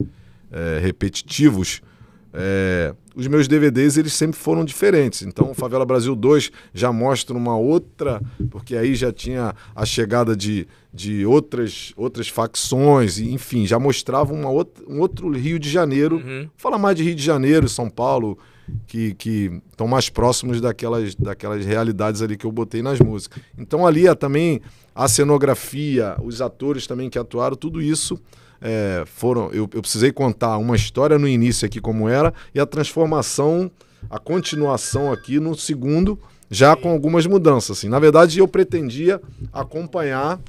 S2: é, repetitivos, é, os meus DVDs eles sempre foram diferentes. Então, Favela Brasil 2 já mostra uma outra, porque aí já tinha a chegada de, de outras, outras facções, e, enfim, já mostrava uma outra, um outro Rio de Janeiro. Uhum. Fala mais de Rio de Janeiro, São Paulo, que, que estão mais próximos daquelas, daquelas realidades ali que eu botei nas músicas. Então, ali também a cenografia, os atores também que atuaram, tudo isso é, foram. Eu, eu precisei contar uma história no início aqui como era e a transformação, a continuação aqui no segundo, já com algumas mudanças. Assim. Na verdade, eu pretendia acompanhar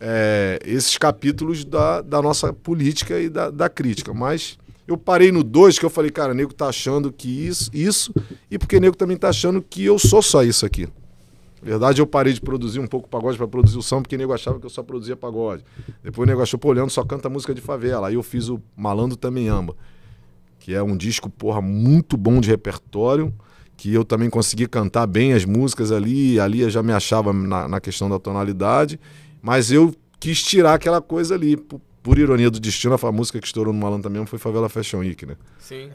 S2: é, esses capítulos da, da nossa política e da, da crítica, mas eu parei no 2 que eu falei, cara, nego tá achando que isso, isso, e porque nego também tá achando que eu sou só isso aqui. Na verdade, eu parei de produzir um pouco pagode para produzir o samba, porque o nego achava que eu só produzia pagode. Depois o nego achou, pô, Leandro só canta música de favela. Aí eu fiz o Malandro Também Amba, que é um disco, porra, muito bom de repertório, que eu também consegui cantar bem as músicas ali. Ali eu já me achava na, na questão da tonalidade, mas eu quis tirar aquela coisa ali, por ironia do destino, a música que estourou no Malandro também foi Favela Fashion Week, né? Sim.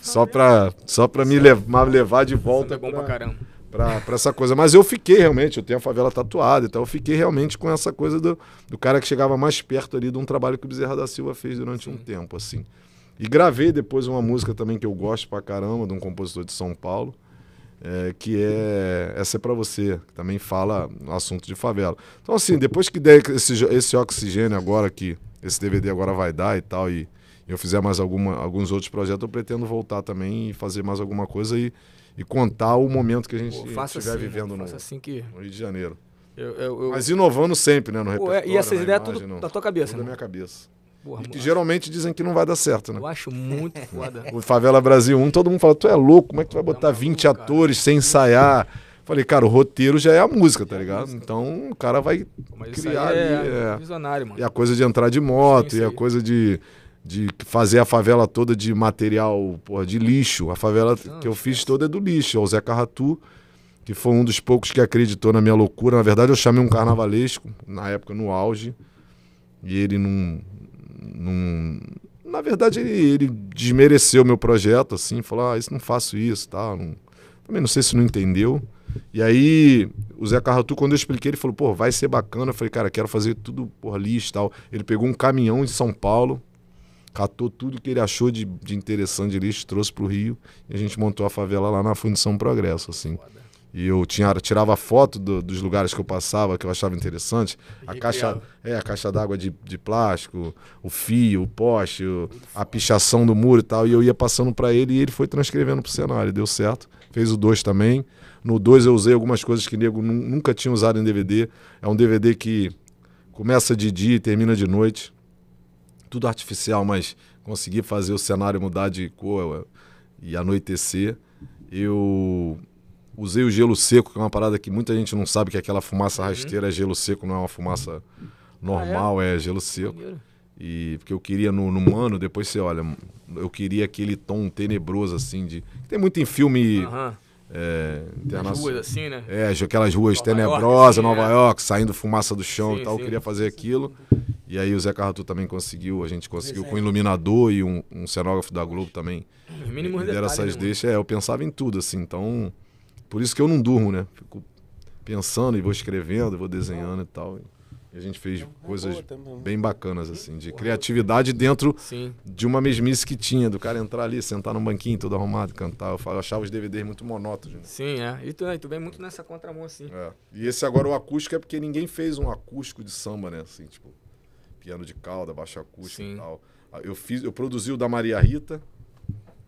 S2: Só pra, só pra me levar, me levar de é volta. É bom pra, pra caramba para essa coisa. Mas eu fiquei realmente, eu tenho a favela tatuada então eu fiquei realmente com essa coisa do, do cara que chegava mais perto ali de um trabalho que o Bezerra da Silva fez durante Sim. um tempo, assim. E gravei depois uma música também que eu gosto pra caramba, de um compositor de São Paulo, é, que é Essa é para Você, que também fala assunto de favela. Então, assim, depois que der esse, esse oxigênio agora, que esse DVD agora vai dar e tal, e eu fizer mais alguma, alguns outros projetos, eu pretendo voltar também e fazer mais alguma coisa e e contar o momento que a gente estiver assim, né? vivendo no, assim que... no, Rio de Janeiro. Eu, eu, eu... Mas inovando sempre, né? No é, repertório, e essas ideias é tudo não. da
S3: tua cabeça, tudo né? da minha cabeça. Porra, e que
S2: geralmente dizem que não vai dar certo, né? Eu acho muito foda. o Favela Brasil 1, todo mundo fala, tu é louco, como é que tu vai é botar 20 atores sem ensaiar? Falei, cara, o roteiro já é a música, tá ligado? Música. Então o cara vai
S3: criar. é, ali, é... visionário, mano.
S2: E a coisa de entrar de moto, e a coisa de de fazer a favela toda de material, porra, de lixo. A favela que eu fiz toda é do lixo. É o Zé Carratu, que foi um dos poucos que acreditou na minha loucura. Na verdade, eu chamei um carnavalesco, na época, no auge. E ele não. não na verdade, ele, ele desmereceu meu projeto, assim, falou: ah, isso não faço isso, tá? Não... Também não sei se não entendeu. E aí, o Zé Carratu, quando eu expliquei, ele falou, pô, vai ser bacana. Eu falei, cara, quero fazer tudo por lixo e tal. Ele pegou um caminhão de São Paulo, catou tudo que ele achou de, de interessante de lixo, trouxe para o Rio e a gente montou a favela lá na Fundição Progresso, assim. E eu tinha, tirava foto do, dos lugares que eu passava, que eu achava interessante. A caixa, é, a caixa d'água de, de plástico, o fio, o poste, o, a pichação do muro e tal. E eu ia passando para ele e ele foi transcrevendo pro cenário. Deu certo. Fez o 2 também. No 2 eu usei algumas coisas que nego nunca tinha usado em DVD. É um DVD que começa de dia e termina de noite tudo artificial, mas conseguir fazer o cenário mudar de cor e anoitecer. Eu usei o gelo seco, que é uma parada que muita gente não sabe, que é aquela fumaça uhum. rasteira é gelo seco, não é uma fumaça normal, ah, é? é? gelo seco. E porque eu queria no, no mano, depois você olha, eu queria aquele tom tenebroso, assim, de. Tem muito em filme. Uhum. É, ruas assim, né? É, aquelas ruas Nova tenebrosas, York, assim, Nova é. York, saindo fumaça do chão sim, e tal. Sim. Eu queria fazer aquilo. E aí o Zé Carratu também conseguiu, a gente conseguiu Exato. com o iluminador e um, um, cenógrafo da Globo também. Os mínimos detalhes. Era essas né? deixas, é, eu pensava em tudo, assim, então... Por isso que eu não durmo, né? Fico pensando e vou escrevendo, vou desenhando e tal. E a gente fez é coisas né? bem bacanas, assim, de criatividade dentro Sim. de uma mesmice que tinha, do cara entrar ali, sentar num banquinho todo arrumado, cantar. Eu, eu achava os DVDs muito monótonos. Né?
S3: Sim, é. E tu, né, tu vem muito nessa contramão, assim. É.
S2: E esse agora, o acústico, é porque ninguém fez um acústico de samba, né? Assim, tipo, piano de cauda, baixo acústico Sim. e tal. Ah, eu, fiz, eu produzi o da Maria Rita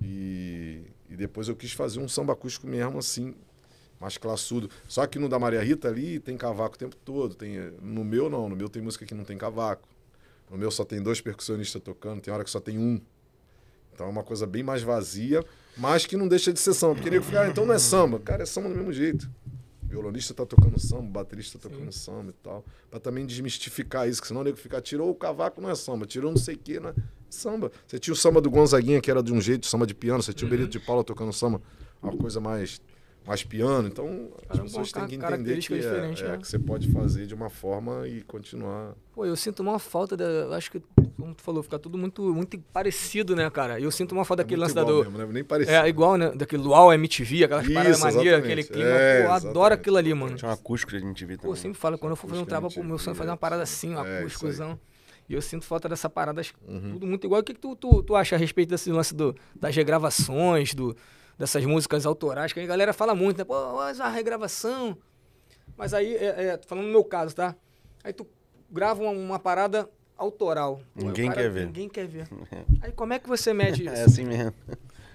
S2: e, e depois eu quis fazer um samba acústico mesmo, assim, mais classudo. Só que no da Maria Rita ali tem cavaco o tempo todo. Tem, no meu não, no meu tem música que não tem cavaco. No meu só tem dois percussionistas tocando, tem hora que só tem um. Então é uma coisa bem mais vazia, mas que não deixa de ser samba. Porque nego ficar, ah, então não é samba. Cara, é samba do mesmo jeito violonista tá tocando samba, baterista tá tocando samba e tal. Pra também desmistificar isso, que senão o nego fica, tirou o cavaco, não é samba, tirou não sei o que, não é samba. Você tinha o samba do Gonzaguinha, que era de um jeito, samba de piano, você tinha uhum. o Benito de Paula tocando samba, uma coisa mais, mais piano. Então, as pessoas têm que entender que, é, é, né? que você pode fazer de uma forma e continuar.
S3: Pô, eu sinto uma falta, da, acho que como tu falou, fica tudo muito, muito
S2: parecido, né, cara? E eu
S3: sinto uma foda é daquele lance da né? Nem parecido. É igual, né? Daquele Luau MTV, aquelas Isso, paradas maneiras, aquele clima. É, pô, eu adoro aquilo ali, mano. Tinha um acústico de MTV também. Pô, eu sempre falo, quando eu for fazer um trabalho, pô, meu sonho é fazer uma parada assim, um é, acústicozão. E eu sinto falta dessa parada, uhum. tudo muito igual. O que, que tu, tu, tu acha a respeito desse lance do, das regravações, do, dessas músicas autorais, que a galera fala muito, né? Pô, mas a regravação. Mas aí, é, é, falando no meu caso, tá? Aí tu grava uma, uma parada autoral. Ninguém quer ver. Ninguém quer
S2: ver.
S3: Aí como é que você mede é
S4: isso? É assim mesmo.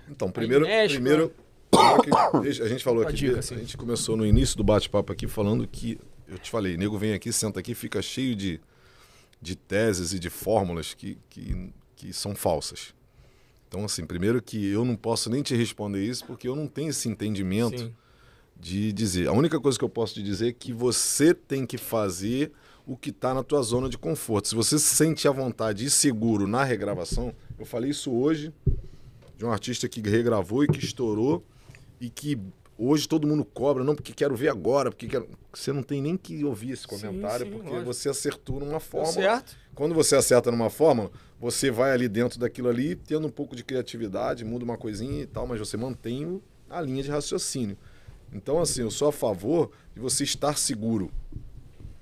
S2: Então, primeiro, mexe, primeiro a gente falou aqui, dica, assim. a gente começou no início do bate-papo aqui falando que, eu te falei, nego vem aqui, senta aqui, fica cheio de, de teses e de fórmulas que, que, que são falsas. Então, assim, primeiro que eu não posso nem te responder isso porque eu não tenho esse entendimento Sim. de dizer. A única coisa que eu posso te dizer é que você tem que fazer o que está na tua zona de conforto. Se você se sente à vontade e seguro na regravação, eu falei isso hoje de um artista que regravou e que estourou e que hoje todo mundo cobra, não porque quero ver agora, porque quero... você não tem nem que ouvir esse comentário, sim, sim, porque lógico. você acertou numa tá fórmula. certo. Quando você acerta numa fórmula, você vai ali dentro daquilo ali, tendo um pouco de criatividade, muda uma coisinha e tal, mas você mantém a linha de raciocínio. Então, assim, eu sou a favor de você estar seguro.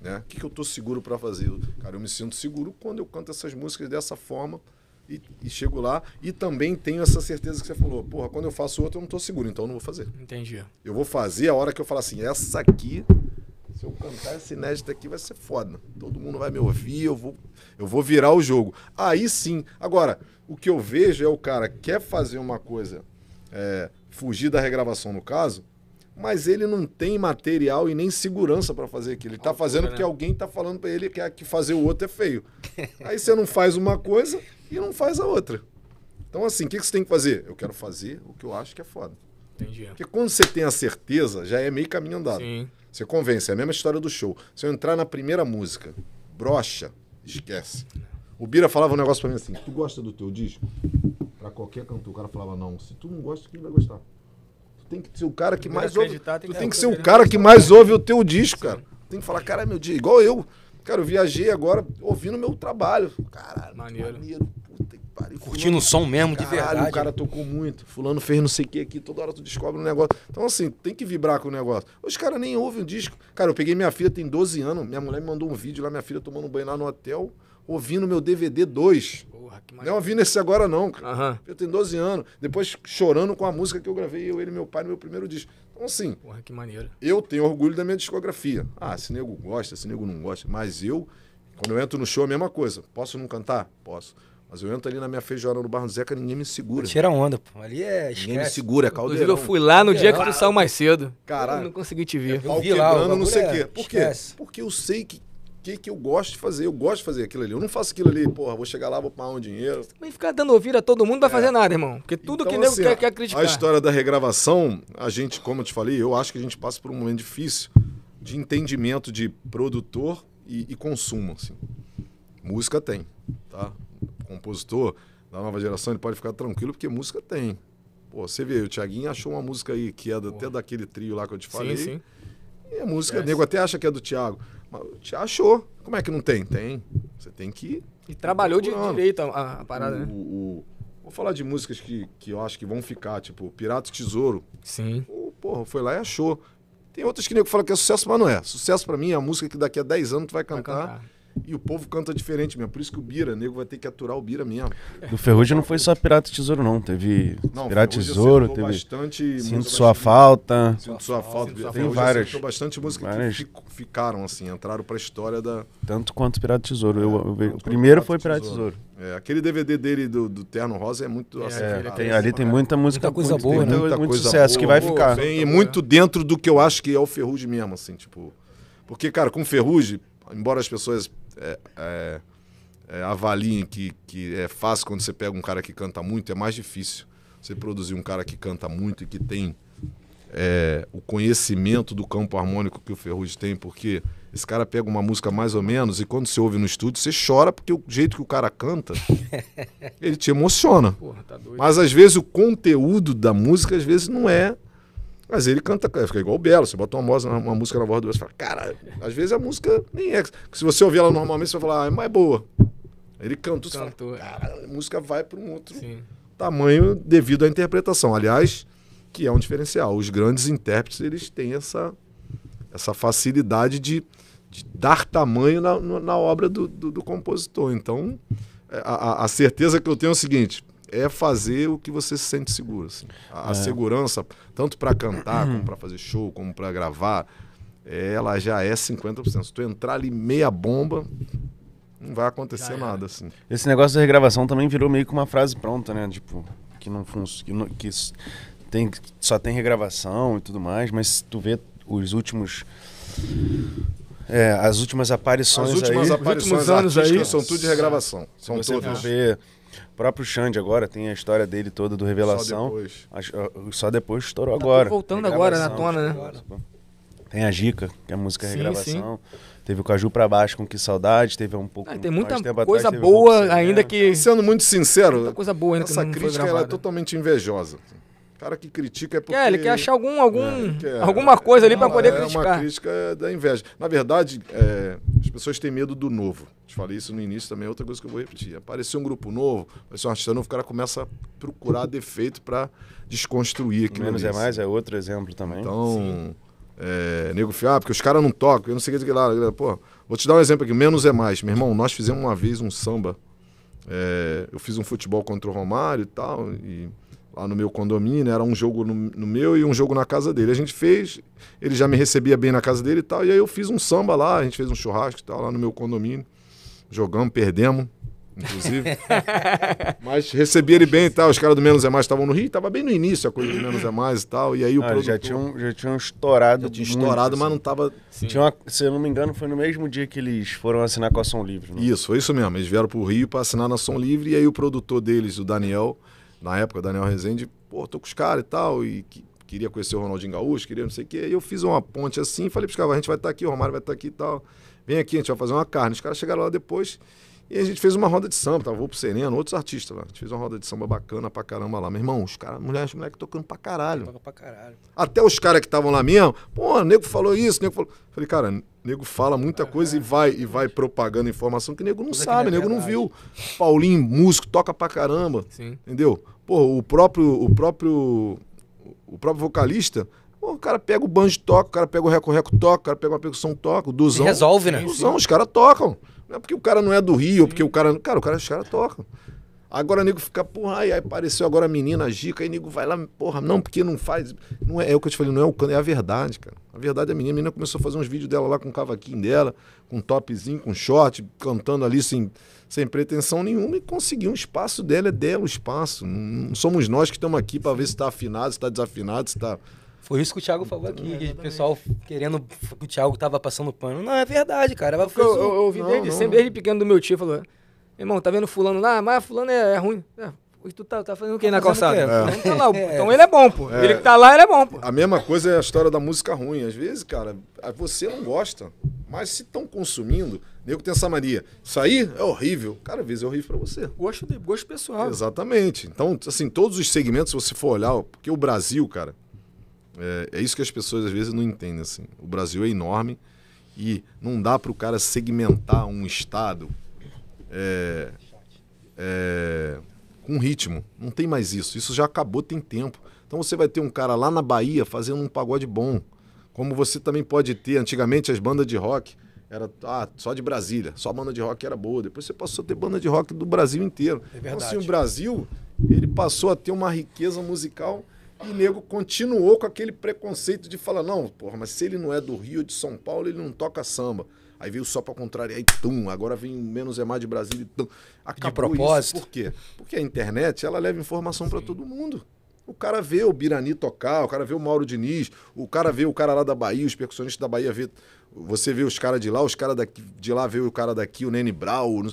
S2: Né? O que, que eu estou seguro para fazer? Cara, eu me sinto seguro quando eu canto essas músicas dessa forma e, e, chego lá. E também tenho essa certeza que você falou. Porra, quando eu faço outra, eu não estou seguro, então eu não vou fazer. Entendi. Eu vou fazer a hora que eu falar assim, essa aqui se eu cantar essa inédita aqui vai ser foda. Todo mundo vai me ouvir, eu vou, eu vou virar o jogo. Aí sim. Agora, o que eu vejo é o cara quer fazer uma coisa, é, fugir da regravação no caso, mas ele não tem material e nem segurança para fazer aquilo. Ele tá fazendo porque né? alguém tá falando para ele que, é que fazer o outro é feio. Aí você não faz uma coisa e não faz a outra. Então, assim, o que, que você tem que fazer? Eu quero fazer o que eu acho que é foda. Entendi. Porque quando você tem a certeza, já é meio caminho andado. Sim. Você convence, é a mesma história do show. Se eu entrar na primeira música, brocha, esquece. O Bira falava um negócio pra mim assim: tu gosta do teu disco? Pra qualquer cantor, o cara falava, não, se tu não gosta, quem vai gostar? tem que ser o cara que mais ouve. Tu tem que ser o cara que mais ouve o teu disco, cara. Tem que falar, cara, é meu dia, igual eu. Cara, eu viajei agora ouvindo meu trabalho. Caralho, maneiro. maneiro. Puta
S1: que pariu. Curtindo o
S2: som mesmo, de caralho, verdade. o cara tocou muito. Fulano fez não sei o que aqui. Toda hora tu descobre um negócio. Então, assim, tem que vibrar com o negócio. Os caras nem ouvem o disco. Cara, eu peguei minha filha, tem 12 anos. Minha mulher me mandou um vídeo lá, minha filha tomando banho lá no hotel, ouvindo meu DVD 2. Porra, que Não é ouvi nesse agora, não, cara. Uhum. Eu tenho 12 anos. Depois chorando com a música que eu gravei, eu, ele, meu pai, no meu primeiro disco. Então, assim. Porra, que maneiro. Eu tenho orgulho da minha discografia. Ah, se nego gosta, se nego não gosta. Mas eu, quando eu entro no show, é a mesma coisa. Posso não cantar? Posso. Mas eu entro ali na minha feijoada no Barro do Zeca, ninguém me segura. Tira onda, pô. Ali é. Esquece. Ninguém me segura, é caldeirão. Inclusive, eu fui lá no é, dia que tu saiu
S3: mais cedo. Caralho. Eu não consegui te ver. Eu, eu vi lá, não sei o quê. Por quê? Esquece.
S2: Porque eu sei que que, que eu gosto de fazer. Eu gosto de fazer aquilo ali. Eu não faço aquilo ali, porra, vou chegar lá, vou pagar um dinheiro. Você ficar dando ouvir a todo mundo não vai é. fazer nada, irmão. Porque tudo então, que assim, nego quer, quer criticar. A história da regravação, a gente, como eu te falei, eu acho que a gente passa por um momento difícil de entendimento de produtor e, e consumo, assim. Música tem, tá? O compositor da nova geração, ele pode ficar tranquilo porque música tem. Pô, você vê, o Thiaguinho achou uma música aí que é até daquele trio lá que eu te falei. Sim, sim. E a música, é. nego até acha que é do Thiago. Te achou. Como é que não tem? Tem. Você tem que. E trabalhou de direito
S3: a, a parada, o, né?
S2: O, vou falar de músicas que, que eu acho que vão ficar, tipo, Piratas Tesouro. Sim. O, porra, foi lá e achou. Tem outras que eu falo que é sucesso, mas não é. Sucesso para mim é a música que daqui a 10 anos tu vai cantar. Vai cantar. E o povo canta diferente mesmo. Por isso que o Bira, nego, vai ter que aturar o Bira mesmo.
S4: Do Ferrugem não foi só Pirata e Tesouro, não. Teve não, Pirata e Tesouro, teve. Bastante Sinto Sua bastante... Falta.
S2: Sinto Sua Falta. Sinto Tem várias. bastante música várias. que ficaram, assim, entraram pra história da.
S4: Tanto quanto Pirata e
S2: Tesouro. É, eu, eu, o primeiro foi Pirata e Tesouro. É, aquele DVD dele do, do Terno Rosa é muito. É, assim, é, cara, tem, ali tem muita música muita coisa muito, boa, né? muita, muito coisa sucesso boa, que vai ficar. Assim, e muito dentro do que eu acho que é o Ferrugem mesmo, assim, tipo. Porque, cara, com Ferrugem, embora as pessoas é, é, é, avaliem que, que é fácil quando você pega um cara que canta muito, é mais difícil você produzir um cara que canta muito e que tem é, o conhecimento do campo harmônico que o Ferrugem tem, porque esse cara pega uma música mais ou menos e quando você ouve no estúdio, você chora porque o jeito que o cara canta, ele te emociona. Porra, tá Mas às vezes o conteúdo da música, às vezes não é mas ele canta, é, fica igual o Belo, você bota uma, voz, uma, música na voz do Belo, você fala, cara, às vezes a música nem é. Se você ouvir ela normalmente, você vai falar, ah, é mais boa. Ele canta, você fala, cara, a música vai para um outro Sim. tamanho devido à interpretação. Aliás, que é um diferencial. Os grandes intérpretes, eles têm essa, essa facilidade de, de dar tamanho na, na obra do, do, do compositor. Então, é, a, a, certeza que eu tenho é o seguinte: é fazer o que você se sente seguro. Assim. A, é. segurança, tanto para cantar, como uhum. para fazer show, como para gravar, ela já é 50%. Se tu entrar ali meia bomba, não vai acontecer nada, assim. Esse negócio da regravação também virou meio que uma frase pronta, né? Tipo,
S4: que não funciona, que, que tem, só tem regravação e tudo mais, mas se tu vê os últimos é, as últimas aparições as últimas aí, aparições os últimos anos aí são tudo de regravação. São todos. Ver, o próprio Xande agora tem a história dele toda do Revelação. Só depois. só depois estourou tá agora. voltando agora na né, tona, né? Tem a Gica, que é a música sim, regravação. Sim. Teve o Caju pra baixo com Que Saudade, teve um pouco...
S2: Ah, tem muita coisa atrás, boa um ainda que... Sendo muito sincero, coisa boa ainda essa crítica é totalmente invejosa. Assim cara que critica é porque. É, ele quer achar algum, algum, é, alguma coisa ali para poder é criticar. É uma crítica da inveja. Na verdade, é, as pessoas têm medo do novo. Te falei isso no início também, é outra coisa que eu vou repetir. Apareceu um grupo novo, apareceu um artista novo, o cara começa a procurar defeito para desconstruir aquilo. Menos é mais, é outro exemplo também. Então. É, nego fiar, ah, porque os caras não tocam, eu não sei o que lá. Pô, vou te dar um exemplo aqui, menos é mais. Meu irmão, nós fizemos uma vez um samba. É, eu fiz um futebol contra o Romário e tal, e lá no meu condomínio, era um jogo no, no, meu e um jogo na casa dele. A gente fez, ele já me recebia bem na casa dele e tal, e aí eu fiz um samba lá, a gente fez um churrasco e tal, lá no meu condomínio. Jogamos, perdemos, inclusive. Mas recebi ele bem e tal, os caras do Menos é Mais estavam no Rio, tava bem no início a coisa do Menos é Mais e tal, e aí o ah, produtor... Já tinham, já tinham estourado Já tinha
S4: estourado, mas assim. não
S2: tava... se eu não me engano, foi no mesmo dia que eles foram assinar com a Som Livre, né? Isso, foi isso mesmo, eles vieram pro Rio para assinar na Som Livre, e aí o produtor deles, o Daniel na época, Daniel Rezende, pô, tô com os caras e tal, e que, queria conhecer o Ronaldinho Gaúcho, queria não sei o quê. E eu fiz uma ponte assim, falei pros caras, a gente vai estar tá aqui, o Romário vai estar tá aqui e tal. Vem aqui, a gente vai fazer uma carne. Os caras chegaram lá depois e a gente fez uma roda de samba, tava o Sereno, outros artistas lá. A gente fez uma roda de samba bacana pra caramba lá. Meu irmão, os caras, mulheres, moleque tocando pra caralho. Toca pra caralho. Até os caras que estavam lá mesmo, pô, nego falou isso, nego falou. Falei, cara, nego fala muita é coisa e vai e vai propagando informação que nego não sabe, é nego não viu. Paulinho, músico, toca pra caramba. Sim. Entendeu? Pô, o próprio, o próprio, o próprio vocalista, pô, o cara pega o banjo toca, o cara pega o reco-reco toca, o cara pega uma percussão toca, o duzão. Se resolve, né? Duzão, os caras tocam. Não é porque o cara não é do Rio, porque o cara. Cara, o cara, os caras tocam. Agora o nego fica, porra, aí apareceu agora a menina, a Gica, aí o nego vai lá, porra, não, porque não faz. Não é, é o que eu te falei, não é o cano, é a verdade, cara. A verdade é a menina. A menina começou a fazer uns vídeos dela lá com o cavaquinho dela, com topzinho, com short, cantando ali sem, assim, sem pretensão nenhuma e conseguir um espaço dela, é dela o espaço. Não somos nós que estamos aqui para ver se está afinado, se está desafinado, se está. Foi isso que o Thiago falou aqui, é, o pessoal querendo que o Thiago tava passando pano. Não, é verdade, cara. É eu, eu, eu ouvi não, desde, não, sempre, desde pequeno do meu tio, falou,
S3: irmão, tá vendo fulano lá? Mas fulano é, é ruim. É, Hoje tu tá, tá fazendo o quê tá na calçada? É. Então, tá lá, é. então ele é bom, pô. É. Ele que
S2: tá lá, ele é bom, pô. A mesma coisa é a história da música ruim. Às vezes, cara, você não gosta, mas se estão consumindo, nego tem essa mania. Isso aí é horrível. Cara, às vezes é horrível para você. Gosto, de, gosto pessoal. Exatamente. Então, assim, todos os segmentos, se você for olhar, porque o Brasil, cara, é, é isso que as pessoas às vezes não entendem, assim. O Brasil é enorme e não dá para o cara segmentar um estado. É, é, com ritmo. Não tem mais isso. Isso já acabou, tem tempo. Então você vai ter um cara lá na Bahia fazendo um pagode bom. Como você também pode ter, antigamente as bandas de rock era ah, só de Brasília, só banda de rock era boa. Depois você passou a ter banda de rock do Brasil inteiro. É então, assim, o Brasil, ele passou a ter uma riqueza musical e nego continuou com aquele preconceito de falar: não, porra, mas se ele não é do Rio, de São Paulo, ele não toca samba. Aí veio só para contrário, aí tum, agora vem menos é mais de Brasília e tum. Acabou de propósito. Isso. Por quê? Porque a internet, ela leva informação para todo mundo. O cara vê o Birani tocar, o cara vê o Mauro Diniz, o cara vê o cara lá da Bahia, os percussionistas da Bahia vê. Você vê os caras de lá, os caras de lá vê o cara daqui, o Nene Brown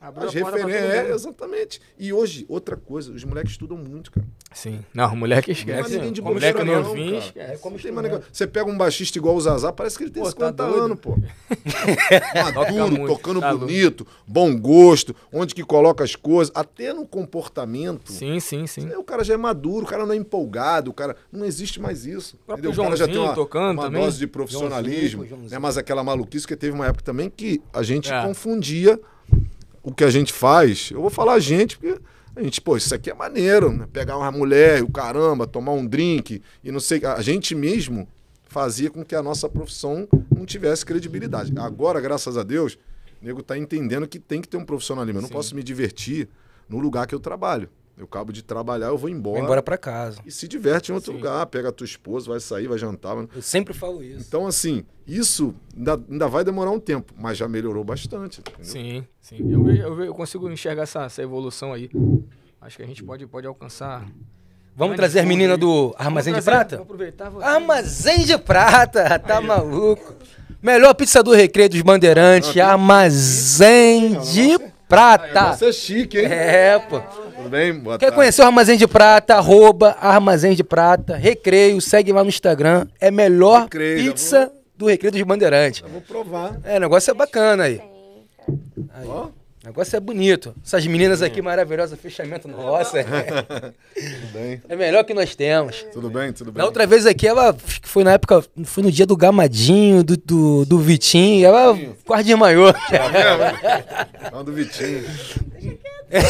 S2: Abriu As referências, é, exatamente. E hoje, outra coisa, os moleques estudam muito, cara. Sim. Não, moleque esquece. Não é de o moleque novinho esquece. Como tem né? Você pega um baixista igual o Zazá, parece que ele tem pô, 50 tá anos, pô. Maduro, tocando tá bonito, bom gosto, onde que coloca as coisas, até no comportamento. Sim, sim, sim. O cara já é maduro, o cara não é empolgado, o cara... Não existe mais isso. O, o Joãozinho, cara já tem uma, tocando uma dose de profissionalismo, Joãozinho, né? mas aquela maluquice que teve uma época também que a gente é. confundia o que a gente faz, eu vou falar a gente, porque a gente, pô, isso aqui é maneiro, né? Pegar uma mulher, o caramba, tomar um drink e não sei. A gente mesmo fazia com que a nossa profissão não tivesse credibilidade. Agora, graças a Deus, o nego tá entendendo que tem que ter um profissionalismo. Eu não Sim. posso me divertir no lugar que eu trabalho. Eu acabo de trabalhar, eu vou embora. Vou embora para casa. E se diverte em outro assim. lugar, pega a tua esposa, vai sair, vai jantar. Eu sempre falo isso. Então, assim, isso ainda, ainda vai demorar um tempo, mas já melhorou bastante. Entendeu?
S3: Sim, sim. Eu, eu, eu consigo enxergar essa, essa, evolução aí. Acho que a gente pode, pode alcançar.
S1: Vamos trazer a menina do Armazém de Prata? Armazém de Prata, tá aí. maluco? Melhor pizza do Recreio dos Bandeirantes, Armazém de né? Prata. Ah, você
S2: é chique, hein? É, pô. Tudo bem? Boa Quer tarde. conhecer o Armazém de
S1: Prata? Arroba Armazém de Prata. Recreio, segue lá no Instagram. É melhor Recreio, pizza vou... do Recreio dos Bandeirantes. Eu vou provar. É, o negócio é bacana aí. aí. Ó. O negócio é bonito. Essas meninas aqui maravilhosas, fechamento nosso. É. Tudo bem? É melhor que nós temos. Tudo bem, tudo bem. Na outra vez aqui, ela foi na época, foi no dia do Gamadinho, do, do, do Vitinho, ela quase desmaiou. É, é do Vitinho. É.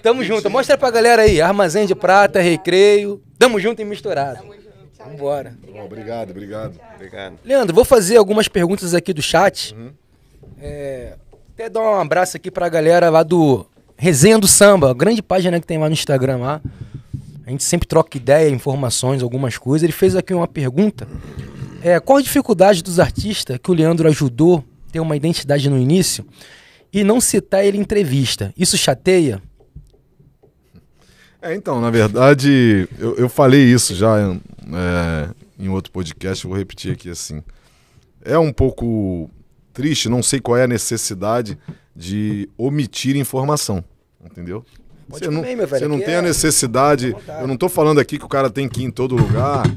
S1: Tamo junto. Mostra pra galera aí. Armazém de prata, recreio. Tamo junto e misturado. Tamo junto.
S2: Vambora. obrigado,
S1: obrigado. Obrigado. Leandro, vou fazer algumas perguntas aqui do chat. Uhum. É, até dar um abraço aqui pra galera lá do Resenha do Samba, grande página que tem lá no Instagram lá. A gente sempre troca ideia, informações, algumas coisas. Ele fez aqui uma pergunta. É, qual a dificuldade dos artistas que o Leandro ajudou ter uma identidade no início e não citar ele em entrevista? Isso chateia?
S2: É, então, na verdade, eu, eu falei isso já é, em outro podcast, vou repetir aqui assim. É um pouco triste, não sei qual é a necessidade de omitir informação, entendeu? Pode você comer, não, meu velho. Você não tem é... a necessidade. Eu não estou falando aqui que o cara tem que ir em todo lugar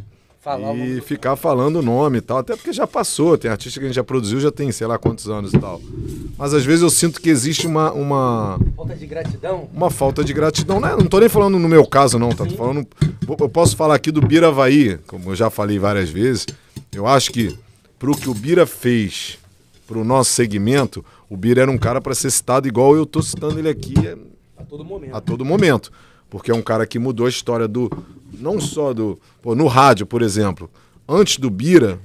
S2: e ficar falando o nome e tal. Até porque já passou, tem artista que a gente já produziu, já tem sei lá quantos anos e tal. Mas às vezes eu sinto que existe uma. uma falta
S1: de gratidão?
S2: Uma falta de gratidão. Né? Não, estou nem falando no meu caso, não, tá? Tô falando. Eu posso falar aqui do Bira Vaí, como eu já falei várias vezes. Eu acho que pro que o Bira fez para o nosso segmento, o Bira era um cara para ser citado igual eu estou citando ele aqui é, a todo momento. A todo momento. Porque é um cara que mudou a história do. Não só do. Pô, no rádio, por exemplo. Antes do Bira,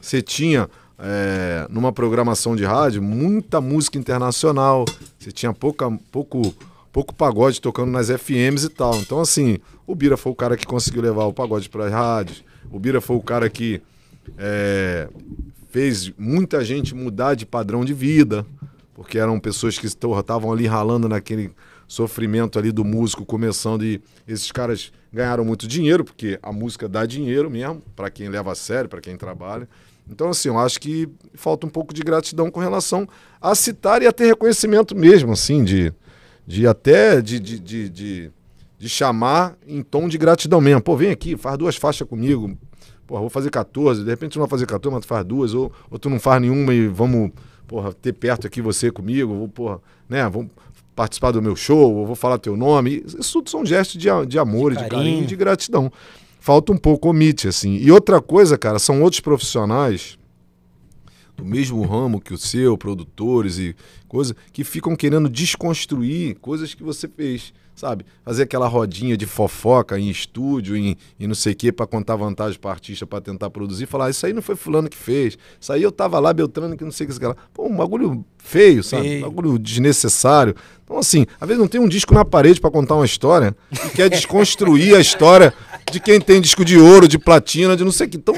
S2: você tinha é, numa programação de rádio muita música internacional. Você tinha pouca, pouco, pouco pagode tocando nas FMs e tal. Então, assim, o Bira foi o cara que conseguiu levar o pagode para as rádios O Bira foi o cara que é, fez muita gente mudar de padrão de vida, porque eram pessoas que estavam ali ralando naquele sofrimento ali do músico começando e esses caras ganharam muito dinheiro, porque a música dá dinheiro mesmo para quem leva a sério, para quem trabalha. Então, assim, eu acho que falta um pouco de gratidão com relação a citar e a ter reconhecimento mesmo, assim, de, de até de, de, de, de, de chamar em tom de gratidão mesmo. Pô, vem aqui, faz duas faixas comigo, porra, vou fazer 14, de repente tu não vai fazer 14, mas tu faz duas, ou, ou tu não faz nenhuma e vamos, porra, ter perto aqui você comigo, vou porra, né, vamos participar do meu show, ou vou falar teu nome. Isso tudo são gestos de, de amor, de, de carinho, de gratidão. Falta um pouco, omite, assim. E outra coisa, cara, são outros profissionais do mesmo ramo que o seu, produtores e coisas, que ficam querendo desconstruir coisas que você fez, sabe? Fazer aquela rodinha de fofoca em estúdio, em, em não sei o quê, para contar vantagem para artista, para tentar produzir, falar, ah, isso aí não foi fulano que fez, isso aí eu tava lá, Beltrano, que não sei o que lá. Pô, um bagulho feio, sabe? Feio. Um bagulho desnecessário. Então, assim, às vezes não tem um disco na parede para contar uma história e quer desconstruir a história de quem tem disco de ouro, de platina, de não sei o que. Então,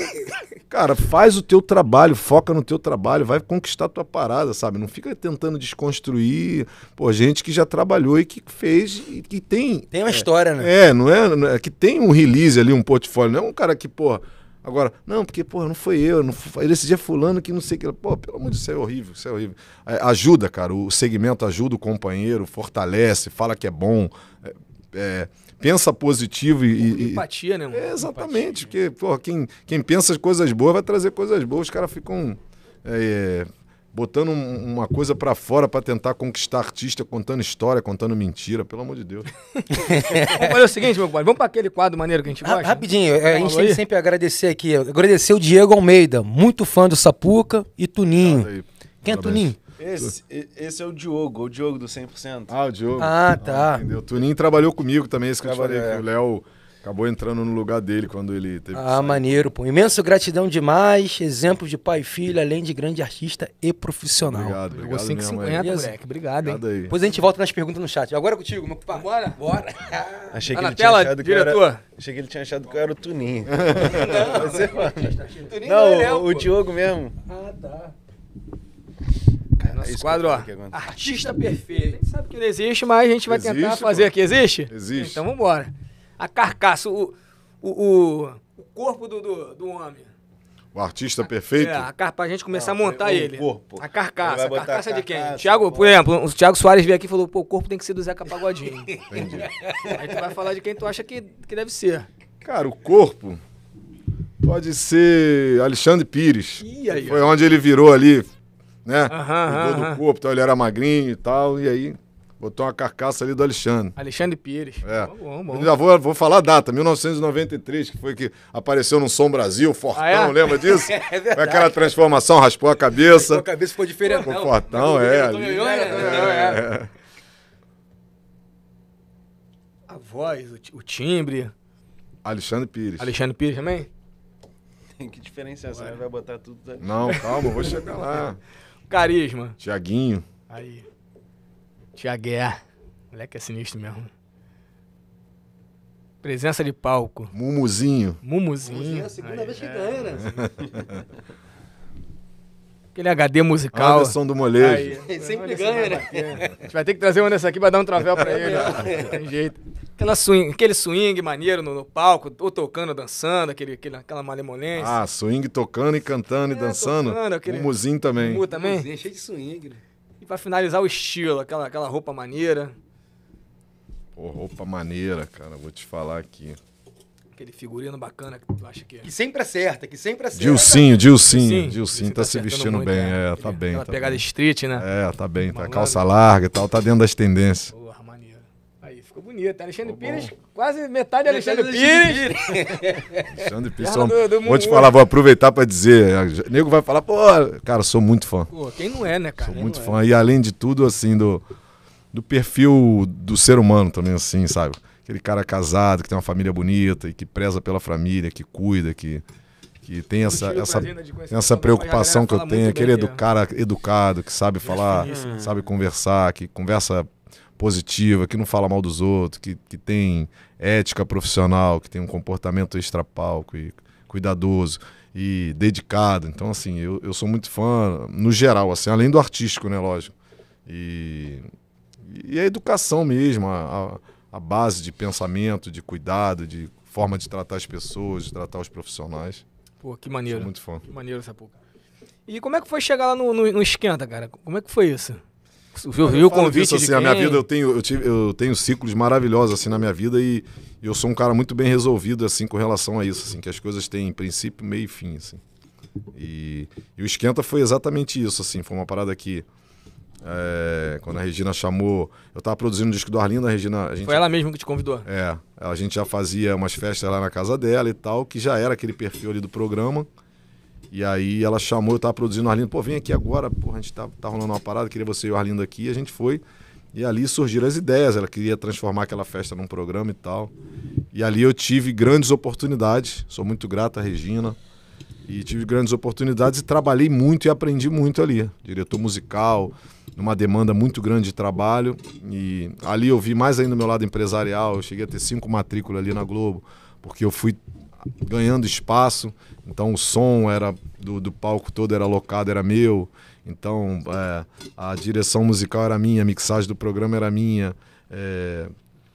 S2: Cara, faz o teu trabalho, foca no teu trabalho, vai conquistar a tua parada, sabe? Não fica tentando desconstruir, pô, gente que já trabalhou e que fez e que tem. Tem uma é, história, né? É, não é, não é, Que tem um release ali, um portfólio. Não é um cara que, pô, agora, não, porque, pô, não foi eu, não foi, esse dia fulano que não sei o que. Pô, pelo amor de Deus, isso é horrível, isso é horrível. É, ajuda, cara, o segmento ajuda o companheiro, fortalece, fala que é bom. é, é pensa positivo e. e empatia, né? É, exatamente, empatia. Né? porque porra, quem, quem pensa coisas boas vai trazer coisas boas. Os caras ficam é, botando uma coisa para fora para tentar conquistar artista, contando história, contando mentira, pelo amor de Deus.
S1: vamos o seguinte, meu pai, vamos para aquele quadro maneiro que a gente gosta? Rapidinho, né? a gente tem que sempre agradecer aqui. Agradecer o Diego Almeida, muito fã do Sapuca e Tuninho. Aí, Quem é Tuninho?
S2: Esse, esse é o Diogo, o Diogo do 100%. Ah, o Diogo. Ah, ah tá. Ah, entendeu? O Tuninho trabalhou comigo também, isso que trabalhou, eu te falei, é. o Léo acabou entrando no lugar dele quando ele teve Ah, maneiro, pô. Imenso gratidão demais,
S1: exemplo de pai e filho, além de grande artista e profissional. Obrigado, obrigado. Pegou 550, moleque. Obrigado, hein? aí. Depois a gente volta nas perguntas no chat. Agora é contigo, meu pai. Bora? Bora. Achei que, tá ele tinha tela, achado que era Era... Achei que ele tinha
S4: achado que eu era o Tuninho. Não, não,
S3: não, é o Diogo mesmo.
S4: Ah, tá. Nosso Esse é quadro, ó.
S1: Artista perfeito. A gente sabe
S3: que não existe, mas a gente vai existe, tentar fazer aqui. Existe? Existe. Então vamos embora. A carcaça, o, o, o corpo do, do, do homem.
S2: O artista a, perfeito? É,
S3: a, pra gente começar a montar é ele. Corpo. A carcaça. A carcaça a de quem? Tiago, por exemplo, o Thiago Soares veio aqui e falou: pô, o corpo tem que ser do Zeca Pagodinho. Entendi. Aí tu vai falar de quem tu acha que, que deve ser.
S2: Cara, o corpo pode ser Alexandre Pires. Ih, aí, Foi onde ele virou ali, né? Aham, uhum, do corpo, tal, então ele era magrinho e tal, e aí botou uma carcaça ali do Alexandre. Alexandre Pires. É. Bom, bom. Já vou, vou falar a data, 1993, que foi que apareceu no Som Brasil, Fortão, ah, é? lembra disso? é verdade. Foi aquela transformação, raspou a cabeça. Raspou a cabeça, foi diferente. Ficou Fortão, não, é, é ali, é é, é, é.
S3: A voz, o, timbre. Alexandre Pires. Alexandre Pires também?
S4: que diferenciação, Ué. vai botar tudo. Né? Não, calma, vou chegar lá.
S3: Carisma.
S2: Tiaguinho.
S4: Aí.
S3: Tiaguer. É. Moleque é sinistro mesmo. Presença de palco.
S2: Mumuzinho.
S3: Mumuzinho. Mumuzinho é a segunda aí, vez que é. ganha, né? Aquele HD musical. som do Molejo. Aí, sempre ganha, né? A gente vai ter que trazer uma dessa aqui pra dar um travel pra ele. Né? Tem jeito. Aquela swing, aquele swing maneiro no, no palco, ou tocando, dançando, aquele, aquele, aquela malemolência. Ah,
S2: swing tocando e cantando é, e dançando. Tocando, aquele... O muzinho também. O é
S3: também. Muzinho, cheio de swing. Né? E pra finalizar o estilo, aquela, aquela roupa maneira.
S2: Pô, roupa maneira, cara, vou te falar aqui
S3: aquele
S1: figurino bacana que tu acha que. É. Que sempre acerta, que sempre acerta. Dilcinho, Dilcinho.
S2: Dilcinho, tá, tá se vestindo muito, bem, né? é, tá bem. Aquela tá pegada bem. street, né? É, tá bem, tá. Calça larga e tal, tá dentro das tendências. Porra, maneiro.
S3: Aí, ficou bonito. Alexandre ficou Pires, quase metade de Alexandre, Alexandre Pires. Pires. Alexandre Pires, só, do, do vou te falar, vou aproveitar
S2: pra dizer. O nego vai falar, pô, cara, sou muito fã. Pô, quem não é, né, cara? Sou quem muito é? fã. É. E além de tudo, assim, do, do perfil do ser humano também, assim, sabe? aquele cara casado, que tem uma família bonita e que preza pela família, que cuida, que, que tem essa, essa, essa preocupação que eu tenho, aquele edu cara educado, que sabe é falar, sabe conversar, que conversa positiva, que não fala mal dos outros, que, que tem ética profissional, que tem um comportamento extrapalco e cuidadoso e dedicado. Então, assim, eu, eu sou muito fã, no geral, assim, além do artístico, né, lógico. E, e a educação mesmo, a, a a base de pensamento, de cuidado, de forma de tratar as pessoas, de tratar os profissionais. Pô, que maneiro. Sou muito fã. Que
S3: maneiro, Sapuca. E como é que foi chegar lá no, no, no Esquenta, cara? Como é que foi isso? Viu, viu o convite disso, assim, a minha vida
S2: eu tenho eu, tive, eu tenho ciclos maravilhosos assim na minha vida e eu sou um cara muito bem resolvido assim com relação a isso assim que as coisas têm princípio meio e fim assim e, e o esquenta foi exatamente isso assim foi uma parada que é, quando a Regina chamou, eu estava produzindo o disco do Arlindo, a Regina. A gente, Foi
S3: ela mesma que te convidou.
S2: É, a gente já fazia umas festas lá na casa dela e tal, que já era aquele perfil ali do programa. E aí ela chamou, eu estava produzindo o Arlindo, pô, vem aqui agora, pô, a gente tá, tá rolando uma parada, queria você e o Arlindo aqui, a gente foi. E ali surgiram as ideias, ela queria transformar aquela festa num programa e tal. E ali eu tive grandes oportunidades, sou muito grato à Regina. E tive grandes oportunidades e trabalhei muito e aprendi muito ali. Diretor musical, numa demanda muito grande de trabalho. E ali eu vi mais ainda o meu lado empresarial. Eu cheguei a ter cinco matrículas ali na Globo, porque eu fui ganhando espaço. Então o som era do, do palco todo era locado, era meu. Então é, a direção musical era minha, a mixagem do programa era minha. É,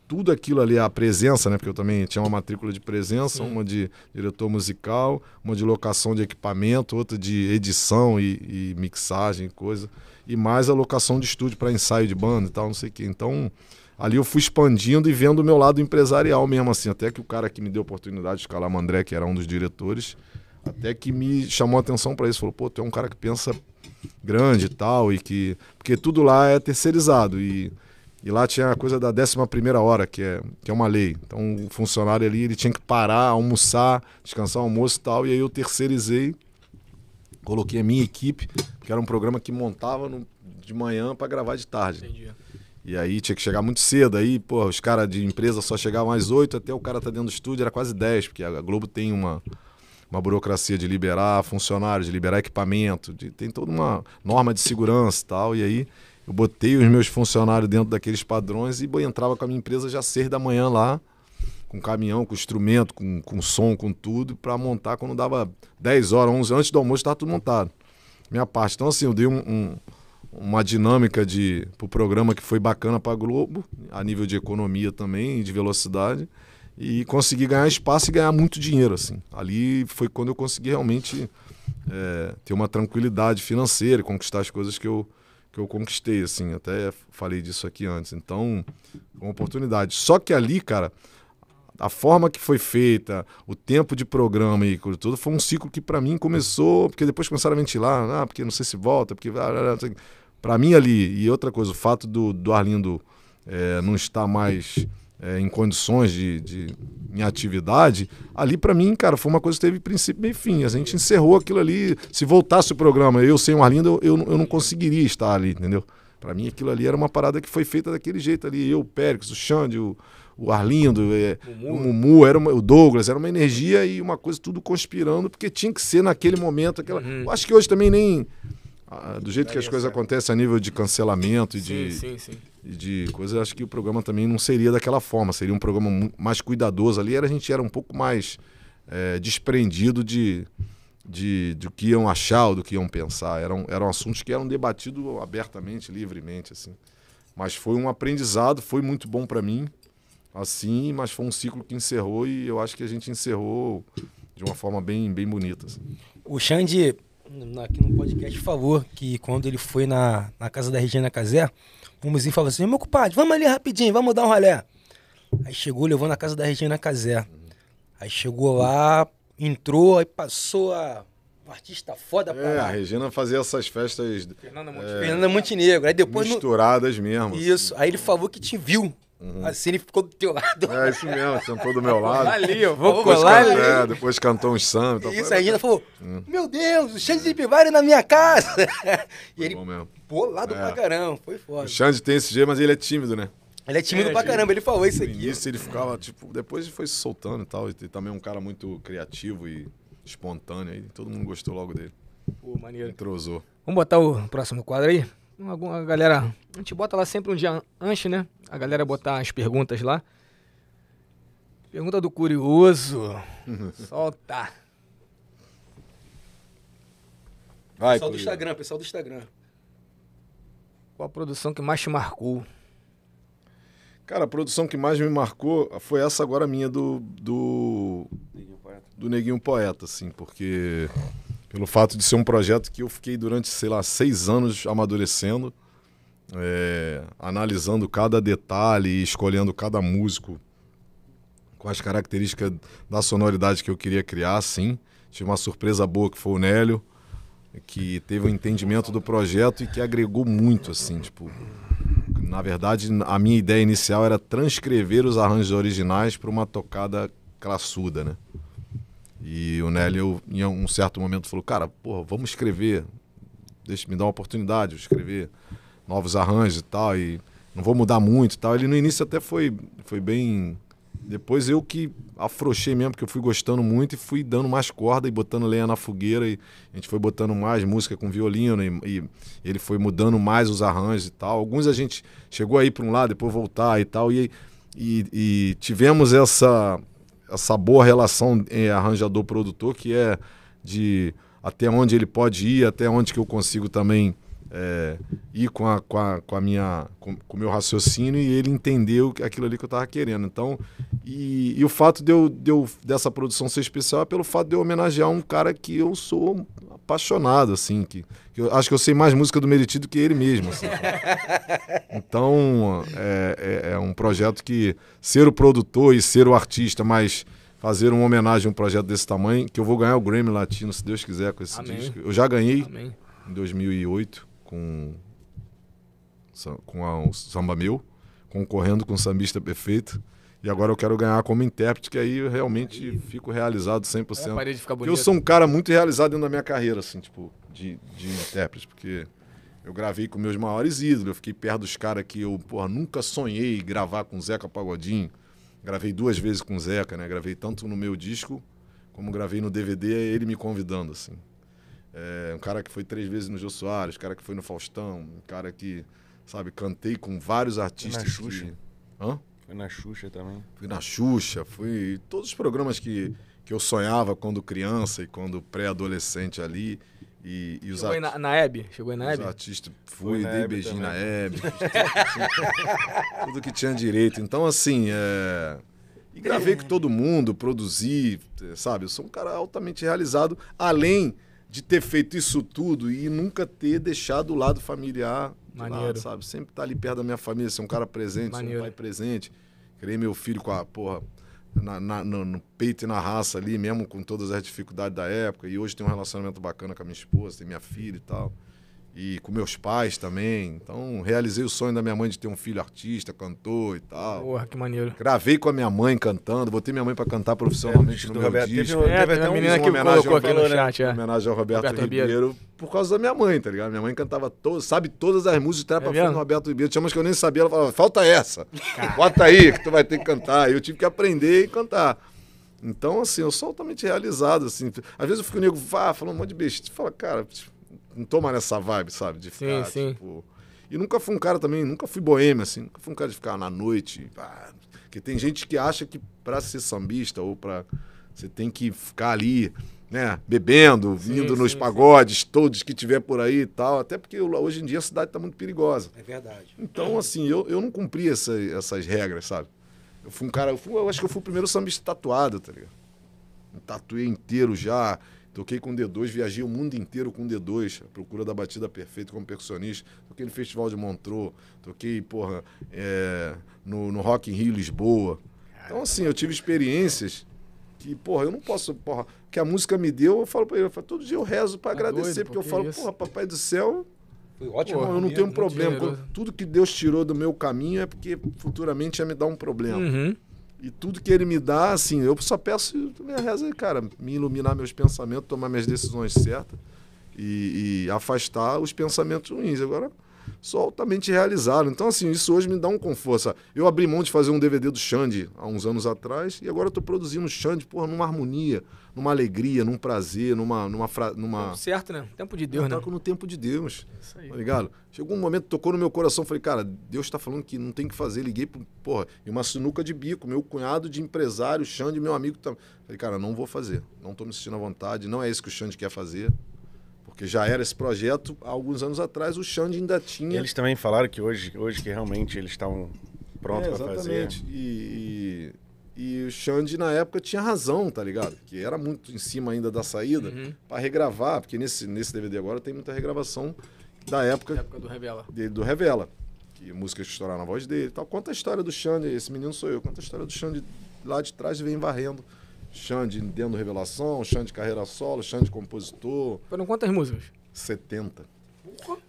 S2: tudo aquilo ali, a presença, né? Porque eu também tinha uma matrícula de presença, uma de diretor musical, uma de locação de equipamento, outra de edição e, e mixagem, coisa e mais a locação de estúdio para ensaio de banda e tal, não sei o quê. Então, ali eu fui expandindo e vendo o meu lado empresarial mesmo, assim. Até que o cara que me deu a oportunidade de escalar Mandré, que era um dos diretores, até que me chamou a atenção para isso. Falou, pô, tu é um cara que pensa grande e tal, e que. Porque tudo lá é terceirizado. E, e lá tinha a coisa da 11 hora, que é, que é uma lei. Então o funcionário ali ele tinha que parar, almoçar, descansar o almoço e tal. E aí eu terceirizei Coloquei a minha equipe, que era um programa que montava no, de manhã para gravar de tarde. Entendi. E aí tinha que chegar muito cedo. Aí, pô, os caras de empresa só chegavam às 8, até o cara tá dentro do estúdio, era quase 10, porque a Globo tem uma, uma burocracia de liberar funcionários, de liberar equipamento, de, tem toda uma norma de segurança e tal. E aí eu botei os meus funcionários dentro daqueles padrões e entrava com a minha empresa já às 6 da manhã lá com caminhão, com instrumento, com, com som, com tudo, para montar quando dava 10 horas, 11 antes do almoço, estava tudo montado. Minha parte. Então, assim, eu dei um, um, uma dinâmica de, pro programa que foi bacana para Globo, a nível de economia também, de velocidade, e consegui ganhar espaço e ganhar muito dinheiro, assim. Ali foi quando eu consegui realmente é, ter uma tranquilidade financeira e conquistar as coisas que eu, que eu conquistei, assim. Até falei disso aqui antes. Então, uma oportunidade. Só que ali, cara, a forma que foi feita, o tempo de programa e tudo, foi um ciclo que para mim começou, porque depois começaram a ventilar, ah, porque não sei se volta, porque. Para mim ali, e outra coisa, o fato do, do Arlindo é, não estar mais é, em condições de, de em atividade, ali para mim, cara, foi uma coisa que teve princípio e fim. A gente encerrou aquilo ali. Se voltasse o programa, eu sem o Arlindo, eu, eu não conseguiria estar ali, entendeu? Para mim, aquilo ali era uma parada que foi feita daquele jeito ali. Eu, o Péricles, o Xande, o, o Arlindo, é, Mumu. o né? Mumu, era uma, o Douglas, era uma energia e uma coisa tudo conspirando, porque tinha que ser naquele momento. Aquela... Uhum. Acho que hoje também nem. Ah, do jeito que as coisas é. acontecem a nível de cancelamento e de, sim, sim, sim. de coisas, acho que o programa também não seria daquela forma, seria um programa mais cuidadoso ali. Era, a gente era um pouco mais é, desprendido de, de, do que iam achar ou do que iam pensar. Eram, eram assuntos que eram debatidos abertamente, livremente. assim Mas foi um aprendizado, foi muito bom para mim assim, mas foi um ciclo que encerrou e eu acho que a gente encerrou de uma forma bem, bem bonita. Assim.
S1: O Xande, aqui no podcast, falou que quando ele foi na, na casa da Regina Casé, o vizinho falou assim: meu compadre, vamos ali rapidinho, vamos dar um rolé. Aí chegou, levou na casa da Regina Casé. Aí chegou lá, entrou, aí passou a um artista foda
S2: É, a Regina fazia essas festas. Fernanda, Montenegro. É, Fernanda Montenegro. Aí depois. Misturadas no... mesmo. Isso. Assim. Aí ele falou que te viu Uhum. A assim Cine ficou do teu lado. É isso mesmo, sentou
S1: do meu lado. ali, eu vou depois colar ali. É, depois
S2: cantou um samba. Então, isso, aí ainda falou, hum.
S1: meu Deus, o Xande de Pivara na minha casa. e ele, mesmo. bolado é. pra caramba,
S2: foi foda. O Xande tem esse jeito, mas ele é tímido, né?
S1: Ele é tímido é, pra caramba, ele falou isso aqui.
S2: No ele ficava, tipo, depois foi se soltando e tal. E também um cara muito criativo e espontâneo. Aí todo mundo gostou logo dele. Pô, maneiro. Entrosou.
S3: Vamos botar o próximo quadro aí? Alguma galera, a gente bota lá sempre um dia antes, né? a galera botar as perguntas lá. Pergunta do curioso.
S1: Solta. Vai, pessoal do Instagram, pessoal do Instagram.
S2: Qual a produção que mais te marcou? Cara, a produção que mais me marcou foi essa agora minha do do Neguinho Poeta, do Neguinho Poeta assim, porque pelo fato de ser um projeto que eu fiquei durante, sei lá, seis anos amadurecendo é, analisando cada detalhe e escolhendo cada músico com as características da sonoridade que eu queria criar, sim. Tive uma surpresa boa que foi o Nélio, que teve um entendimento do projeto e que agregou muito, assim, tipo. Na verdade, a minha ideia inicial era transcrever os arranjos originais para uma tocada classuda, né? E o Nélio, em um certo momento, falou: Cara, porra, vamos escrever. Deixa me dar uma oportunidade de escrever novos arranjos e tal, e não vou mudar muito e tal. Ele no início até foi, foi bem. Depois eu que afrouxei mesmo, porque eu fui gostando muito e fui dando mais corda e botando lenha na fogueira. E a gente foi botando mais música com violino e, e ele foi mudando mais os arranjos e tal. Alguns a gente chegou aí para um lado, depois voltar e tal. E, e, e tivemos essa, essa boa relação eh, arranjador-produtor, que é de até onde ele pode ir, até onde que eu consigo também é, ir com a, com a, com a minha com, o meu raciocínio e ele entendeu aquilo ali que eu estava querendo. Então, e, e, o fato de eu, de eu, dessa produção ser especial é pelo fato de eu homenagear um cara que eu sou apaixonado, assim, que, que eu acho que eu sei mais música do Meritido do que ele mesmo. Assim. Então, é, é, é um projeto que ser o produtor e ser o artista, mas fazer uma homenagem a um projeto desse tamanho, que eu vou ganhar o Grammy Latino, se Deus quiser, com esse Amém. disco. Eu já ganhei Amém. em 2008 com, com a, o Samba Mil, concorrendo com o Sambista Perfeito. E agora eu quero ganhar como intérprete, que aí eu realmente aí... fico realizado 100%. É, a Eu sou um cara muito realizado dentro da minha carreira, assim, tipo, de, de intérprete, porque eu gravei com meus maiores ídolos, eu fiquei perto dos caras que eu, porra, nunca sonhei gravar com Zeca Pagodinho. Gravei duas vezes com Zeca, né? Gravei tanto no meu disco, como gravei no DVD, é ele me convidando, assim. É, um cara que foi três vezes no Jô Soares, um cara que foi no Faustão, um cara que, sabe, cantei com vários artistas. Na Xuxa. Que... Hã? Foi na Xuxa também. Fui na Xuxa, fui. Todos os programas que, que eu sonhava quando criança e quando pré-adolescente ali. E, e os Chegou na,
S3: na Hebe? Chegou na Hebe? Os
S2: artistas, fui, dei Hebe beijinho também. na Hebe.
S1: tudo,
S2: tudo que tinha direito. Então, assim, é... E gravei com todo mundo, produzi, é, sabe? Eu sou um cara altamente realizado, além de ter feito isso tudo e nunca ter deixado o lado familiar Maneiro. Lado, sabe? Sempre estar tá ali perto da minha família, ser um cara presente, ser um pai presente. Criei meu filho com a porra na, na, no, no, peito e na raça ali, mesmo com todas as dificuldades da época. E hoje tem um relacionamento bacana com a minha esposa, tem minha filha e tal e com meus pais também. Então, realizei o sonho da minha mãe de ter um filho artista, cantor e tal. Porra, que maneiro. Gravei com a minha mãe cantando, botei minha mãe para cantar profissionalmente é, no meu Roberto, disco. Teve, é, teve até a menina que colocou aqui no chat, né? é. Homenagem ao Roberto, Roberto Ribeiro, Ribeiro, por causa da minha mãe, tá ligado? Minha mãe cantava, to sabe todas as músicas que era é do Roberto Ribeiro. Tinha umas que eu nem sabia, ela falava, falta essa, bota aí que tu vai ter que cantar. E eu tive que aprender e cantar. Então, assim, eu sou altamente realizado, assim. Às vezes eu fico nego, vá, falando um monte de besteira. Fala, cara... Tipo, não tô mais nessa vibe, sabe? De ficar, sim, tipo. Sim. E nunca fui um cara também, nunca fui boêmio, assim, nunca fui um cara de ficar na noite. porque tem gente que acha que para ser sambista ou para você tem que ficar ali, né, bebendo, sim, sim, nos pagodes sim. todos que tiver por aí e tal. Até porque hoje em dia a cidade está muito perigosa. É verdade. Então, assim, eu, eu não cumpri essa, essas regras, sabe? Eu fui um cara, eu, fui, eu acho que eu fui o primeiro sambista tatuado, tá ligado? Me tatuei inteiro já, Toquei com D2, viajei o mundo inteiro com D2, a procura da batida perfeita como percussionista. Toquei no Festival de Montreux, toquei, porra, é, no, no Rock in Rio, Lisboa. Então, assim, eu tive experiências que, porra, eu não posso, porra, que a música me deu, eu falo pra ele, eu falo, todo dia eu rezo para tá agradecer, doido, porque, eu falo, isso? porra, papai do céu, foi ótimo. eu não tenho um problema. Tudo que Deus tirou do meu caminho é porque futuramente ia me dar um problema. Uhum. E tudo que ele me dá, assim, eu só peço minha reza, cara, me iluminar meus pensamentos, tomar minhas decisões certas e, e afastar os pensamentos ruins. Agora, sou altamente realizado. Então, assim, isso hoje me dá um conforto. Eu abri mão de fazer um DVD do Xande há uns anos atrás e agora estou produzindo o Xande, porra, numa harmonia, numa alegria, num prazer, numa. numa, numa... Certo, né? Tempo de Deus, eu né? no tempo de Deus. Isso aí. Tá ligado? Chegou um momento, tocou no meu coração, falei, cara, Deus está falando que não tem que fazer. Liguei, pro, porra, e uma sinuca de bico, meu cunhado de empresário, Xande, meu amigo. também tá, Falei, cara, não vou fazer. Não estou me sentindo à vontade, não é isso que o Xande quer fazer porque já era esse projeto há alguns anos atrás, o Xande ainda tinha. Eles também falaram que hoje, hoje que realmente eles estão prontos é, para fazer. Exatamente. E, e, o Xande, na época, tinha razão, tá ligado? Que era muito em cima ainda da saída uhum. para regravar, porque nesse, nesse DVD agora tem muita regravação da época, da época do Revela. Dele, do Revela. Que músicas estouraram na voz dele e tal. Conta a história do Xande, esse menino sou eu, conta a história do Xande lá de trás vem varrendo Xande dentro revelação, Xande carreira solo, Xande compositor. Foram quantas músicas? 70.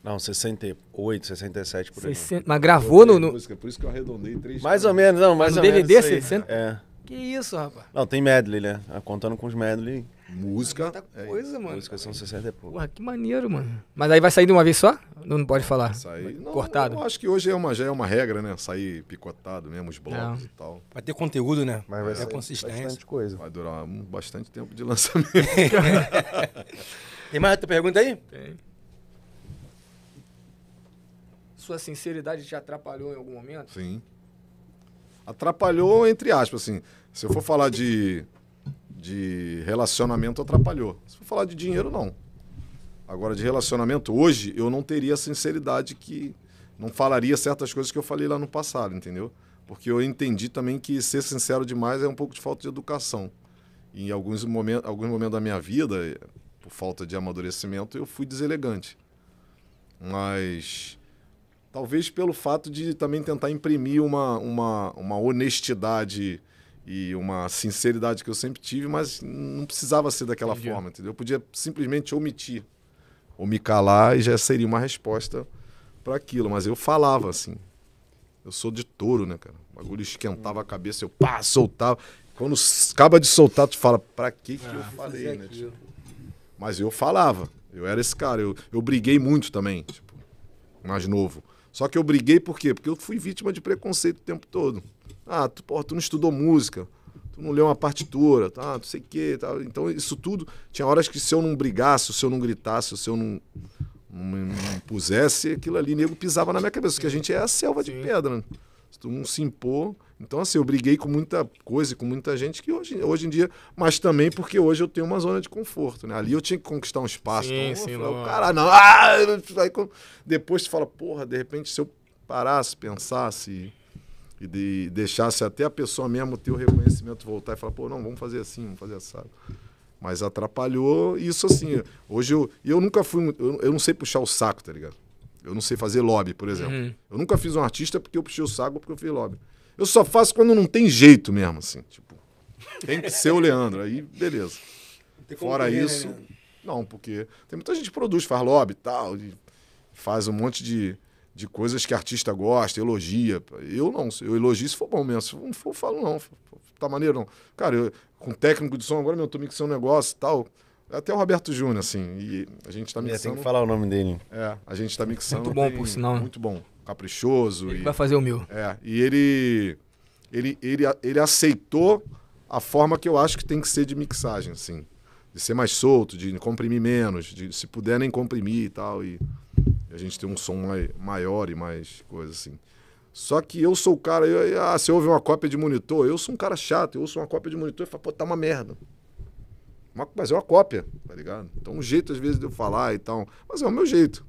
S2: Não, 68, 67 por aí. 60,
S3: mas gravou no.
S2: no... Música, por isso que eu arredondei três. Mais ou menos, não, mais no ou DVD, menos. DVD 60?
S4: É. Que isso, rapaz. Não, tem medley, né? Ah, contando com os medley. Música. É, é coisa, mano. Música são 60 e pouco.
S3: Porra, que maneiro, mano. Mas aí vai sair de uma vez só? Não, não pode falar. Sair...
S2: Cortado. Eu acho que hoje é uma, já é uma regra, né? Sair picotado mesmo, os blocos não. e tal. Vai ter conteúdo, né? Mas vai é ser consistência. bastante coisa. Vai durar um, bastante tempo de lançamento. Tem mais outra pergunta aí? Tem.
S3: Sua sinceridade te atrapalhou em algum momento?
S2: Sim. Atrapalhou, entre aspas, assim. Se eu for falar de de relacionamento atrapalhou. Se for falar de dinheiro, não. Agora, de relacionamento, hoje eu não teria a sinceridade que. Não falaria certas coisas que eu falei lá no passado, entendeu? Porque eu entendi também que ser sincero demais é um pouco de falta de educação. E em alguns momentos, alguns momentos da minha vida, por falta de amadurecimento, eu fui deselegante. Mas talvez pelo fato de também tentar imprimir uma, uma, uma honestidade e uma sinceridade que eu sempre tive, mas não precisava ser daquela Entendi. forma, entendeu? Eu podia simplesmente omitir ou me calar e já seria uma resposta para aquilo, mas eu falava assim. Eu sou de touro, né, cara? O bagulho esquentava a cabeça, eu pá, soltava. Quando acaba de soltar, tu fala, pra que que ah, eu falei, né? Tipo? Mas eu falava, eu era esse cara, eu, eu briguei muito também, tipo, mais novo. Só que eu briguei por quê? Porque eu fui vítima de preconceito o tempo todo. Ah, tu, porra, tu não estudou música, tu não leu uma partitura, tá? Tu sei o quê. Tá? Então, isso tudo. Tinha horas que se eu não brigasse, se eu não gritasse, se eu não, não, não pusesse, aquilo ali, nego pisava na minha cabeça. Porque a gente é a selva Sim. de pedra. Né? Se tu não se impor. Então, assim, eu briguei com muita coisa e com muita gente que hoje, hoje em dia. Mas também porque hoje eu tenho uma zona de conforto, né? Ali eu tinha que conquistar um espaço. Sim, então, sim, falei, Caralho, não. Ah! Aí, depois tu fala, porra, de repente, se eu parasse, pensasse, e de, deixasse até a pessoa mesmo ter o reconhecimento voltar e falar, pô, não, vamos fazer assim, vamos fazer assim Mas atrapalhou isso assim. Hoje eu, eu nunca fui, eu, eu não sei puxar o saco, tá ligado? Eu não sei fazer lobby, por exemplo. Uhum. Eu nunca fiz um artista porque eu puxei o saco porque eu fiz lobby. Eu só faço quando não tem jeito mesmo, assim. Tipo, tem que ser o Leandro, aí beleza. Fora né? isso, né? não, porque tem muita gente que produz, faz lobby e tal, e faz um monte de de coisas que artista gosta, elogia. Eu não, eu elogio se for bom mesmo. Se não for, eu falo não. Tá maneiro não. Cara, eu, com técnico de som, agora meu, eu tô mixando um negócio e tal. Até o Roberto Júnior, assim. E a gente tá mixando. É, tem que falar o nome dele. É, a gente tá mixando. Muito bom, tem, por sinal. Né? Muito bom. Caprichoso. Ele e, vai fazer o meu. É, e ele, ele, ele, ele aceitou a forma que eu acho que tem que ser de mixagem, assim. De ser mais solto, de comprimir menos, de se puder nem comprimir e tal. E a gente tem um som maior e mais coisa assim. Só que eu sou o cara, eu, ah, você ouve uma cópia de monitor? Eu sou um cara chato, eu ouço uma cópia de monitor e falo, pô, tá uma merda. Mas é uma cópia, tá ligado? Então, um jeito às vezes de eu falar e tal, mas é o meu jeito.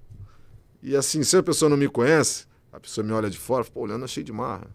S2: E assim, se a pessoa não me conhece, a pessoa me olha de fora, pô, olhando, achei de marra.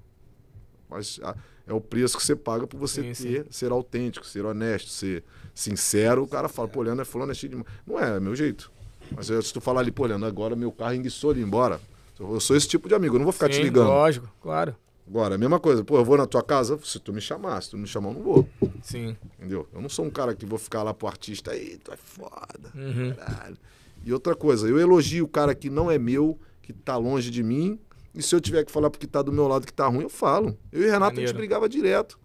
S2: Mas ah, é o preço que você paga por você sim, ter, sim. ser autêntico, ser honesto, ser sincero. O cara fala, pô, olhando, é fulano, achei de marra. Não é, é meu jeito. Mas eu, se tu falar ali, pô, Leandro, agora meu carro enguiçou ali embora. Eu sou esse tipo de amigo, eu não vou ficar Sim, te ligando. Lógico, claro. Agora, a mesma coisa, pô, eu vou na tua casa, se tu me chamar, se tu me chamar, eu não vou. Sim. Entendeu? Eu não sou um cara que vou ficar lá pro artista, aí, tu é foda, uhum. caralho. E outra coisa, eu elogio o cara que não é meu, que tá longe de mim, e se eu tiver que falar porque tá do meu lado que tá ruim, eu falo. Eu e Renato, Maneiro. a gente brigava direto.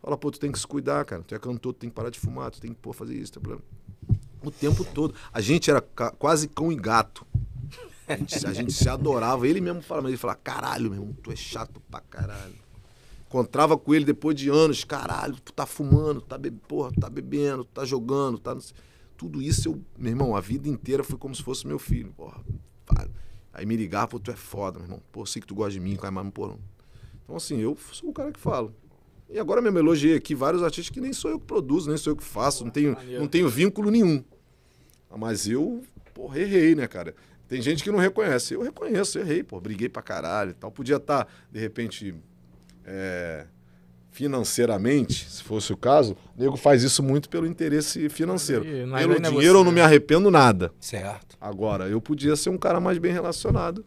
S2: Fala, pô, tu tem que se cuidar, cara. Tu é cantor, tu tem que parar de fumar, tu tem que, pô, fazer isso, tem problema o tempo todo. A gente era quase cão e gato. A gente, a gente se adorava. Ele mesmo falava, ele falava, caralho, meu irmão, tu é chato pra caralho. Encontrava com ele depois de anos, caralho, tu tá fumando, tá, be porra, tá bebendo, tá jogando, tá... Tudo isso eu, meu irmão, a vida inteira foi como se fosse meu filho, porra. Aí me ligava pô, tu é foda, meu irmão. Pô, sei que tu gosta de mim, cai é mais no porão. Então, assim, eu sou o cara que falo. E agora mesmo elogiei aqui vários artistas que nem sou eu que produzo, nem sou eu que faço, não tenho, não tenho vínculo nenhum. Mas eu, porra, errei, né, cara? Tem gente que não reconhece. Eu reconheço, errei, pô, briguei pra caralho e tal. Podia estar, tá, de repente, é, financeiramente, se fosse o caso, o nego faz isso muito pelo interesse financeiro. Aí, é pelo dinheiro eu não me arrependo nada. Certo. Agora, eu podia ser um cara mais bem relacionado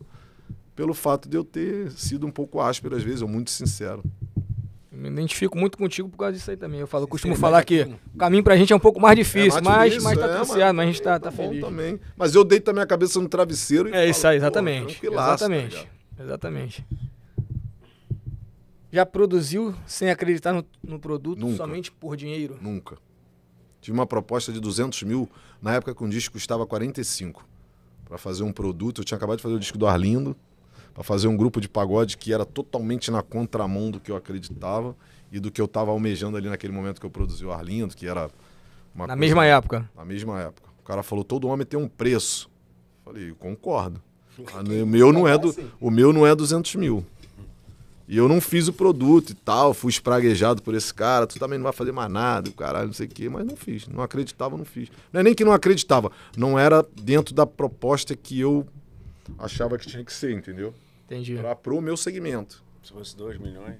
S2: pelo fato de eu ter sido um pouco áspero às vezes, ou muito sincero. Me identifico muito contigo por causa disso aí também. Eu
S3: falo, Sim, costumo falar que o caminho pra gente é um pouco mais difícil, é mais mas, mas tá é, mas a
S2: gente é tá, tá, tá feliz. Também. Mas eu deito a minha cabeça no travesseiro e. É isso aí, exatamente. pilastro, tá exatamente. exatamente. Já produziu sem acreditar no, no produto Nunca. somente por dinheiro? Nunca. Tive uma proposta de 200 mil, na época que um disco custava 45. Para fazer um produto, eu tinha acabado de fazer o disco do Arlindo para fazer um grupo de pagode que era totalmente na contramão do que eu acreditava e do que eu estava almejando ali naquele momento que eu produzi o Arlindo, que era uma na coisa, mesma época. Na mesma época. O cara falou: "Todo homem tem um preço". Eu falei: "Concordo. Ah, o meu não é do, o meu não é 200 mil. E eu não fiz o produto e tal, fui espraguejado por esse cara, tu também não vai fazer mais nada, caralho, não sei o quê, mas não fiz, não acreditava, não fiz. Não é nem que não acreditava, não era dentro da proposta que eu achava que tinha que ser, entendeu? Entendi. Pra, pro meu segmento. Se fosse 2 milhões.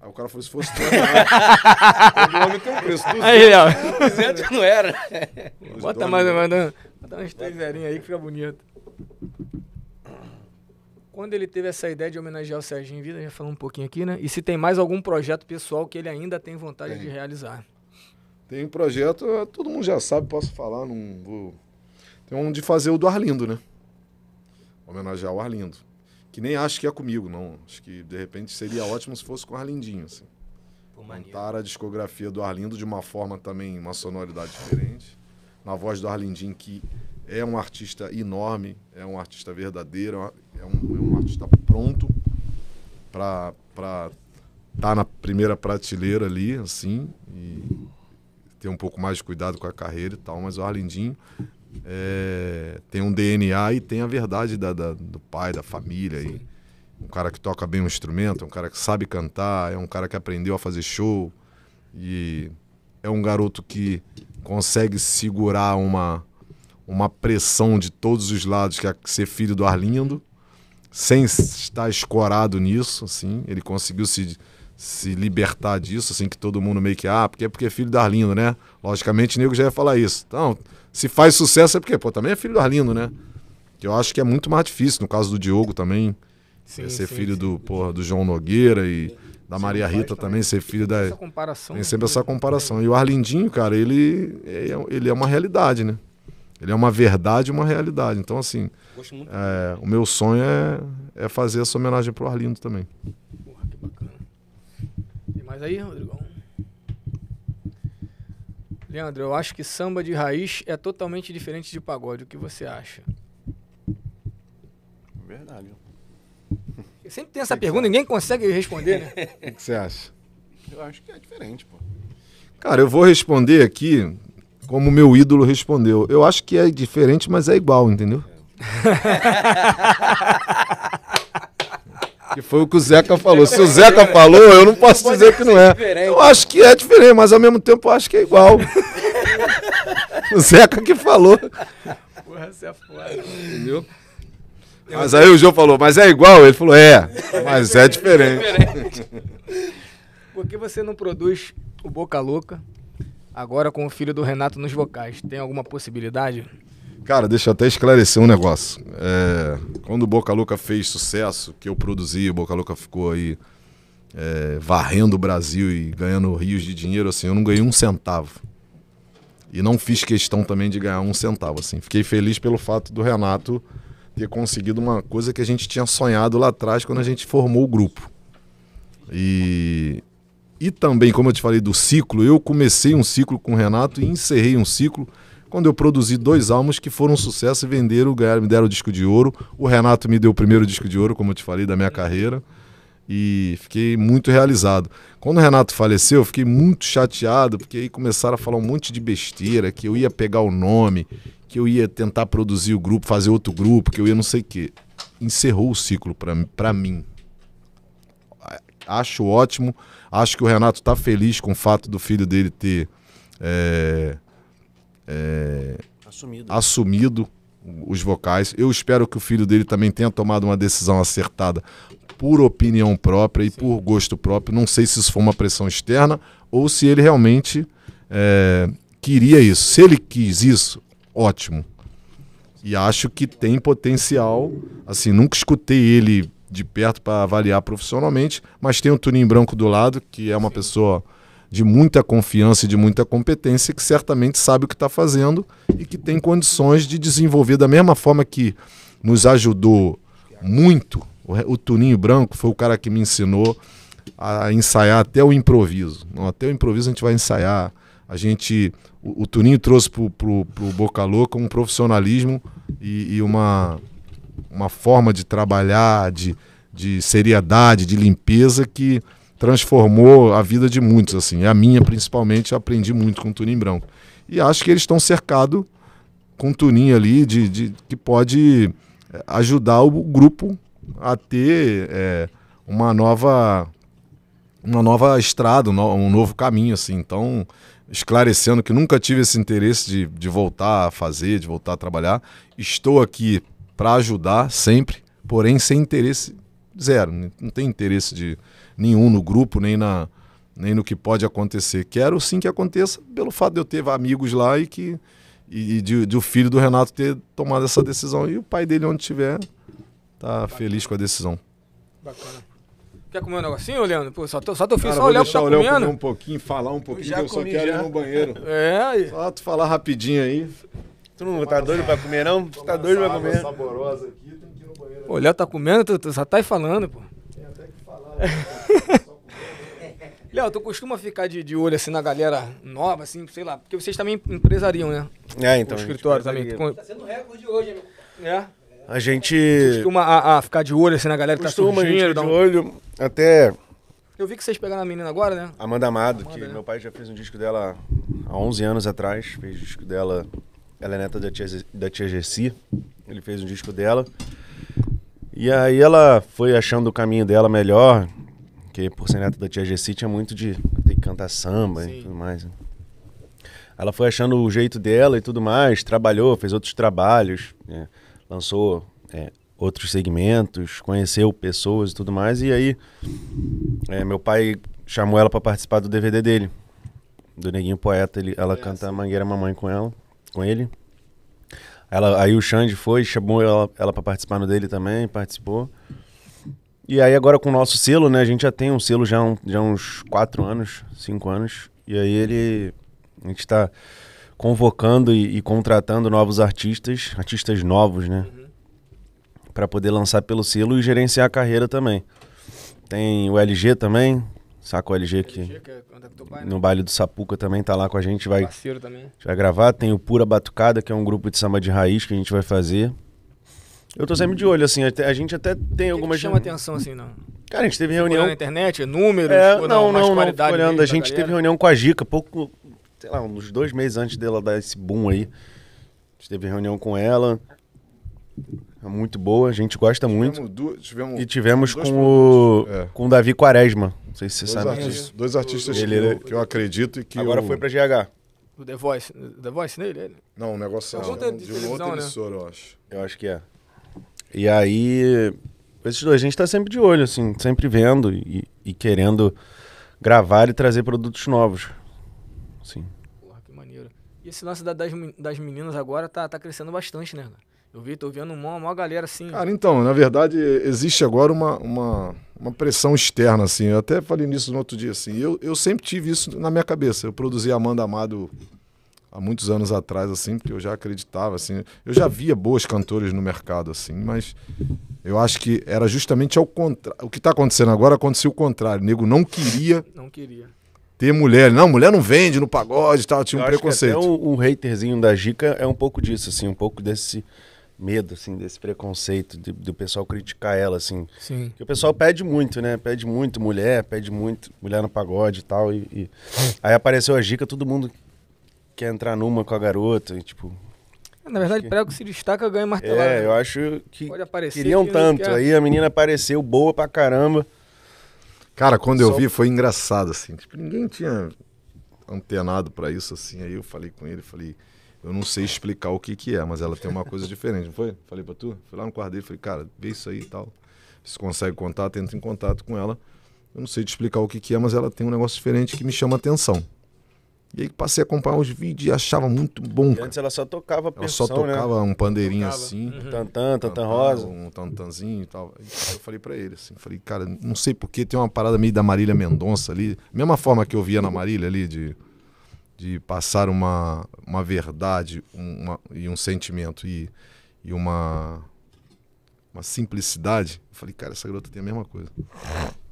S2: Aí o cara falou, se fosse 2 milhões. o homem tem um preço. aí, ó. 200 não era. Bota mais, mais,
S3: bota uns 3 zerinhas aí que fica bonito. Quando ele teve essa ideia de homenagear o Serginho Vida, já falou um pouquinho aqui, né? E se tem mais algum projeto pessoal que ele ainda tem vontade tem. de realizar?
S2: Tem um projeto, todo mundo já sabe, posso falar, não vou... Tem um de fazer o do Arlindo, né? Homenagear o Arlindo que nem acho que é comigo, não. Acho que, de repente, seria ótimo se fosse com o Arlindinho, assim. Pô, Montar a discografia do Arlindo de uma forma também, uma sonoridade diferente. Na voz do Arlindinho, que é um artista enorme, é um artista verdadeiro, é um, é um artista pronto para estar tá na primeira prateleira ali, assim, e ter um pouco mais de cuidado com a carreira e tal. Mas o Arlindinho é, tem um DNA e tem a verdade da, da, do pai, da família. E um cara que toca bem um instrumento, é um cara que sabe cantar, é um cara que aprendeu a fazer show. E é um garoto que consegue segurar uma, uma pressão de todos os lados, que é ser filho do Arlindo, sem estar escorado nisso, assim. Ele conseguiu se, se libertar disso, assim, que todo mundo meio que, ah, porque é porque é filho do Arlindo, né? Logicamente, o nego já ia falar isso. Então, se faz sucesso é porque, pô, também é filho do Arlindo, né? Que eu acho que é muito mais difícil, no caso do Diogo também. Sim, é ser sim, filho sim, do, porra, do João Nogueira e da Maria Rita também, também, ser filho da. Essa comparação, tem né? sempre essa comparação. E o Arlindinho, cara, ele é, ele é uma realidade, né? Ele é uma verdade e uma realidade. Então, assim, é, o meu sonho é, é fazer essa homenagem pro Arlindo também. Porra, que bacana.
S3: Tem mais aí, Rodrigão? Leandro, eu acho que samba de raiz é totalmente diferente de pagode. O que você acha?
S4: Verdade. Eu sempre tem essa que pergunta,
S3: que ninguém consegue responder, né? O que, você acha?
S4: Eu acho que é diferente, pô.
S2: Cara, eu vou responder aqui como meu ídolo respondeu. Eu acho que é diferente, mas é igual, entendeu? Que foi o que o Zeca falou. Se o Zeca falou, eu não posso dizer que não é. Diferente. Eu acho que é diferente, mas ao mesmo tempo eu acho que é igual. o Zeca que falou.
S1: Porra, você é foda. Entendeu?
S2: Mas aí o João falou, mas é igual? Ele falou, é, mas é diferente. É diferente.
S3: Porque você não produz o Boca Louca agora com o filho do Renato nos vocais? Tem alguma possibilidade?
S2: Cara, deixa eu até esclarecer um negócio. É, quando o Boca Louca fez sucesso, que eu produzi, o Boca Louca ficou aí é, varrendo o Brasil e ganhando rios de dinheiro, assim, eu não ganhei um centavo. E não fiz questão também de ganhar um centavo, assim. Fiquei feliz pelo fato do Renato ter conseguido uma coisa que a gente tinha sonhado lá atrás quando a gente formou o grupo. E, e também, como eu te falei do ciclo, eu comecei um ciclo com o Renato e encerrei um ciclo quando eu produzi dois álbuns que foram um sucesso e venderam, ganharam, me deram o disco de ouro. O Renato me deu o primeiro disco de ouro, como eu te falei, da minha carreira. E fiquei muito realizado. Quando o Renato faleceu, eu fiquei muito chateado, porque aí começaram a falar um monte de besteira, que eu ia pegar o nome, que eu ia tentar produzir o grupo, fazer outro grupo, que eu ia não sei o quê. Encerrou o ciclo para mim. Acho ótimo. Acho que o Renato está feliz com o fato do filho dele ter é, é, assumido. assumido os vocais. Eu espero que o filho dele também tenha tomado uma decisão acertada por opinião própria e Sim. por gosto próprio. Não sei se isso foi uma pressão externa ou se ele realmente é, queria isso. Se ele quis isso, ótimo. E acho que tem potencial. Assim, nunca escutei ele de perto para avaliar profissionalmente, mas tem o Tuninho Branco do lado, que é uma Sim. pessoa de muita confiança e de muita competência, que certamente sabe o que está fazendo e que tem condições de desenvolver da mesma forma que nos ajudou muito. O, o Tuninho Branco foi o cara que me ensinou a ensaiar até o improviso. Não, até o improviso a gente vai ensaiar. A gente, o, o Tuninho trouxe para o Boca Louca um profissionalismo e, e uma, uma forma de trabalhar, de, de seriedade, de limpeza que transformou a vida de muitos, assim. A minha, principalmente, aprendi muito com o Tunim Branco. E acho que eles estão cercados com o Tunim ali, de, de, que pode eh, ajudar o grupo a ter é, uma nova uma nova estrada, um novo caminho, assim. Então, esclarecendo que nunca tive esse interesse de, de voltar a fazer, de voltar a trabalhar. Estou aqui para ajudar sempre, porém sem interesse zero. Não tem interesse de, nenhum no grupo, nem na nem no que pode acontecer. Quero sim que aconteça pelo fato de eu ter amigos lá e que e, de, de o filho do Renato ter tomado essa decisão e o pai dele onde estiver tá feliz com a decisão. Bacana.
S3: Quer comer um negocinho, Leandro? Pô, só, tô, só teu filho, só tá o Léo tá comendo. Comer um pouquinho,
S2: falar um pouquinho, já eu só quero já. ir no banheiro. É, aí. Só tu falar rapidinho aí. Tu não tá doido pra comer, não? Tu tá doido pra comer. saborosa aqui, tem que ir
S3: no banheiro. Pô, o Léo tá comendo, tu, tu só tá aí falando, pô. Léo, tu costuma ficar de, de olho assim na galera nova, assim, sei lá, porque vocês também empresariam, né? É, então. O escritório também. Tá sendo recorde hoje, né? É.
S4: A gente. Costuma
S3: a, a, ficar de olho assim na galera que tá surgindo. Costuma, de um...
S4: olho. Até.
S3: Eu vi que vocês pegaram a menina agora, né?
S4: Amanda Amado, Amanda, que né? meu pai já fez um disco dela há 11 anos atrás. Fez o disco dela. Ela é neta da tia, da tia Gessi. Ele fez um disco dela. E aí ela foi achando o caminho dela melhor, porque por ser neta da tia Gessi tinha muito de ter que cantar samba Sim. e tudo mais. Né? Ela foi achando o jeito dela e tudo mais, trabalhou, fez outros trabalhos, né? lançou é, outros segmentos, conheceu pessoas e tudo mais. E aí é, meu pai chamou ela para participar do DVD dele, do Neguinho Poeta. Ele, ela é canta assim. Mangueira Mamãe com ela, com ele. Ela, aí o Xande foi, chamou ela, ela para participar no dele também, participou. E aí agora com o nosso selo, né? A gente já tem um selo já há um, já uns 4 anos, 5 anos. E aí ele. A gente está convocando e, e, contratando novos artistas, artistas novos, né? Uhum. Para poder lançar pelo selo e gerenciar a carreira também. Tem o LG também, Saco LG que, LG, que é no baile do Sapuca também tá lá com a gente, vai. Parceiro também. vai gravar, tem o Pura Batucada, que é um grupo de samba de raiz que a gente vai fazer. Eu tô sempre de olho assim, a gente até tem que algumas que chama atenção assim, não.
S3: Cara, a gente teve reunião na internet, números, é, não, não, não, não olhando, a gente teve
S4: reunião com a Gica pouco, sei lá, uns dois meses antes dela dar esse boom aí. A gente teve reunião com ela. É muito boa, a gente gosta tivemos muito. tivemos, e tivemos com o, é. com o Davi Quaresma. Não sei se você dois sabe. Artistas,
S2: dois artistas ele, que, eu, que eu acredito e que. Agora eu... foi
S3: pra GH. O The Voice. The Voice nele? Ele? Não, o negócio é, de, de uma outra né? emissora, eu acho.
S4: Eu acho que é. E aí, esses dois, a gente tá sempre de olho, assim, sempre vendo e, e querendo gravar e trazer produtos novos. Sim.
S3: Porra, que maneiro. E esse lance da, das, das meninas agora tá, tá crescendo bastante, né, cara? eu vi tô vendo uma, uma galera assim. Cara,
S2: então, na verdade, existe agora uma, uma, uma, pressão externa, assim. Eu até falei nisso no outro dia, assim. Eu, eu sempre tive isso na minha cabeça. Eu produzi Amanda Amado há muitos anos atrás, assim, porque eu já acreditava, assim. Eu já via boas cantores no mercado, assim, mas eu acho que era justamente ao contrário. O que está acontecendo agora aconteceu o contrário. O nego não queria.
S4: Não
S3: queria.
S2: Ter mulher. Não, mulher não vende no pagode e tal. Tinha eu um preconceito. até
S4: o, haterzinho da Gica é um pouco disso, assim, um pouco desse medo, assim, desse preconceito, de, do pessoal criticar ela, assim. Sim. Porque o pessoal pede muito, né? Pede muito mulher, pede muito mulher no pagode e tal. E, e... Aí apareceu a dica, todo mundo quer entrar numa com a garota, e, tipo...
S3: Ah, na verdade, que... prego que se destaca ganha martelada. É, né? eu
S4: acho que Pode aparecer, queriam tanto. Aí a menina apareceu boa pra caramba.
S2: Cara, quando eu vi foi engraçado, assim. Tipo, ninguém tinha antenado para isso, assim. Aí eu falei com ele, falei... Eu não sei explicar o que que é, mas ela tem uma coisa diferente, não foi? Falei para tu? Fui lá no quarto dele, falei, cara, vê isso aí e tal. Se consegue contato, entra em contato com ela. Eu não sei te explicar o que que é, mas ela tem um negócio diferente que me chama atenção. E aí passei a acompanhar os vídeos e achava muito bom. antes ela só tocava ela pensão, Ela né? só tocava né? um pandeirinho tocava. assim. Uhum. tantan tantã rosa. Um tantanzinho e tal. E eu falei para ele assim, falei, cara, não sei porquê, tem uma parada meio da Marília Mendonça ali. Mesma forma que eu via na Marília ali de de passar uma, uma verdade uma, e um sentimento e, e uma, uma simplicidade. Eu falei, cara, essa garota tem a mesma coisa.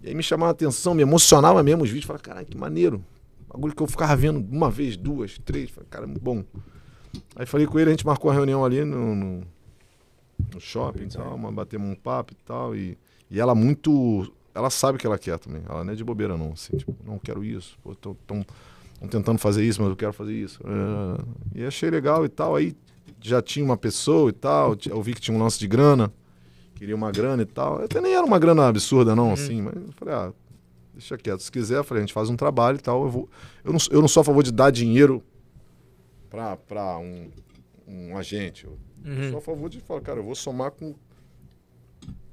S2: E aí me chamava a atenção, me emocionava mesmo os vídeos. Falei, caralho, que maneiro. Bagulho que eu ficava vendo uma vez, duas, três. Falei, cara, muito bom. Aí falei com ele, a gente marcou a reunião ali no, no, no shopping e tal, mas batemos um papo e tal. E, e ela muito. Ela sabe o que ela quer também. Ela não é de bobeira, não. Assim, tipo, não quero isso. Pô, tô, tão, estão tentando fazer isso, mas eu quero fazer isso. É. E achei legal e tal. Aí já tinha uma pessoa e tal, eu vi que tinha um lance de grana, queria uma grana e tal. Até nem era uma grana absurda, não, uhum. assim, mas eu falei, ah, deixa quieto. Se quiser, eu falei, a gente faz um trabalho e tal. Eu, vou... eu, não, eu não sou a favor de dar dinheiro pra, um, um agente. Eu uhum. sou a favor de falar, cara, eu vou somar com,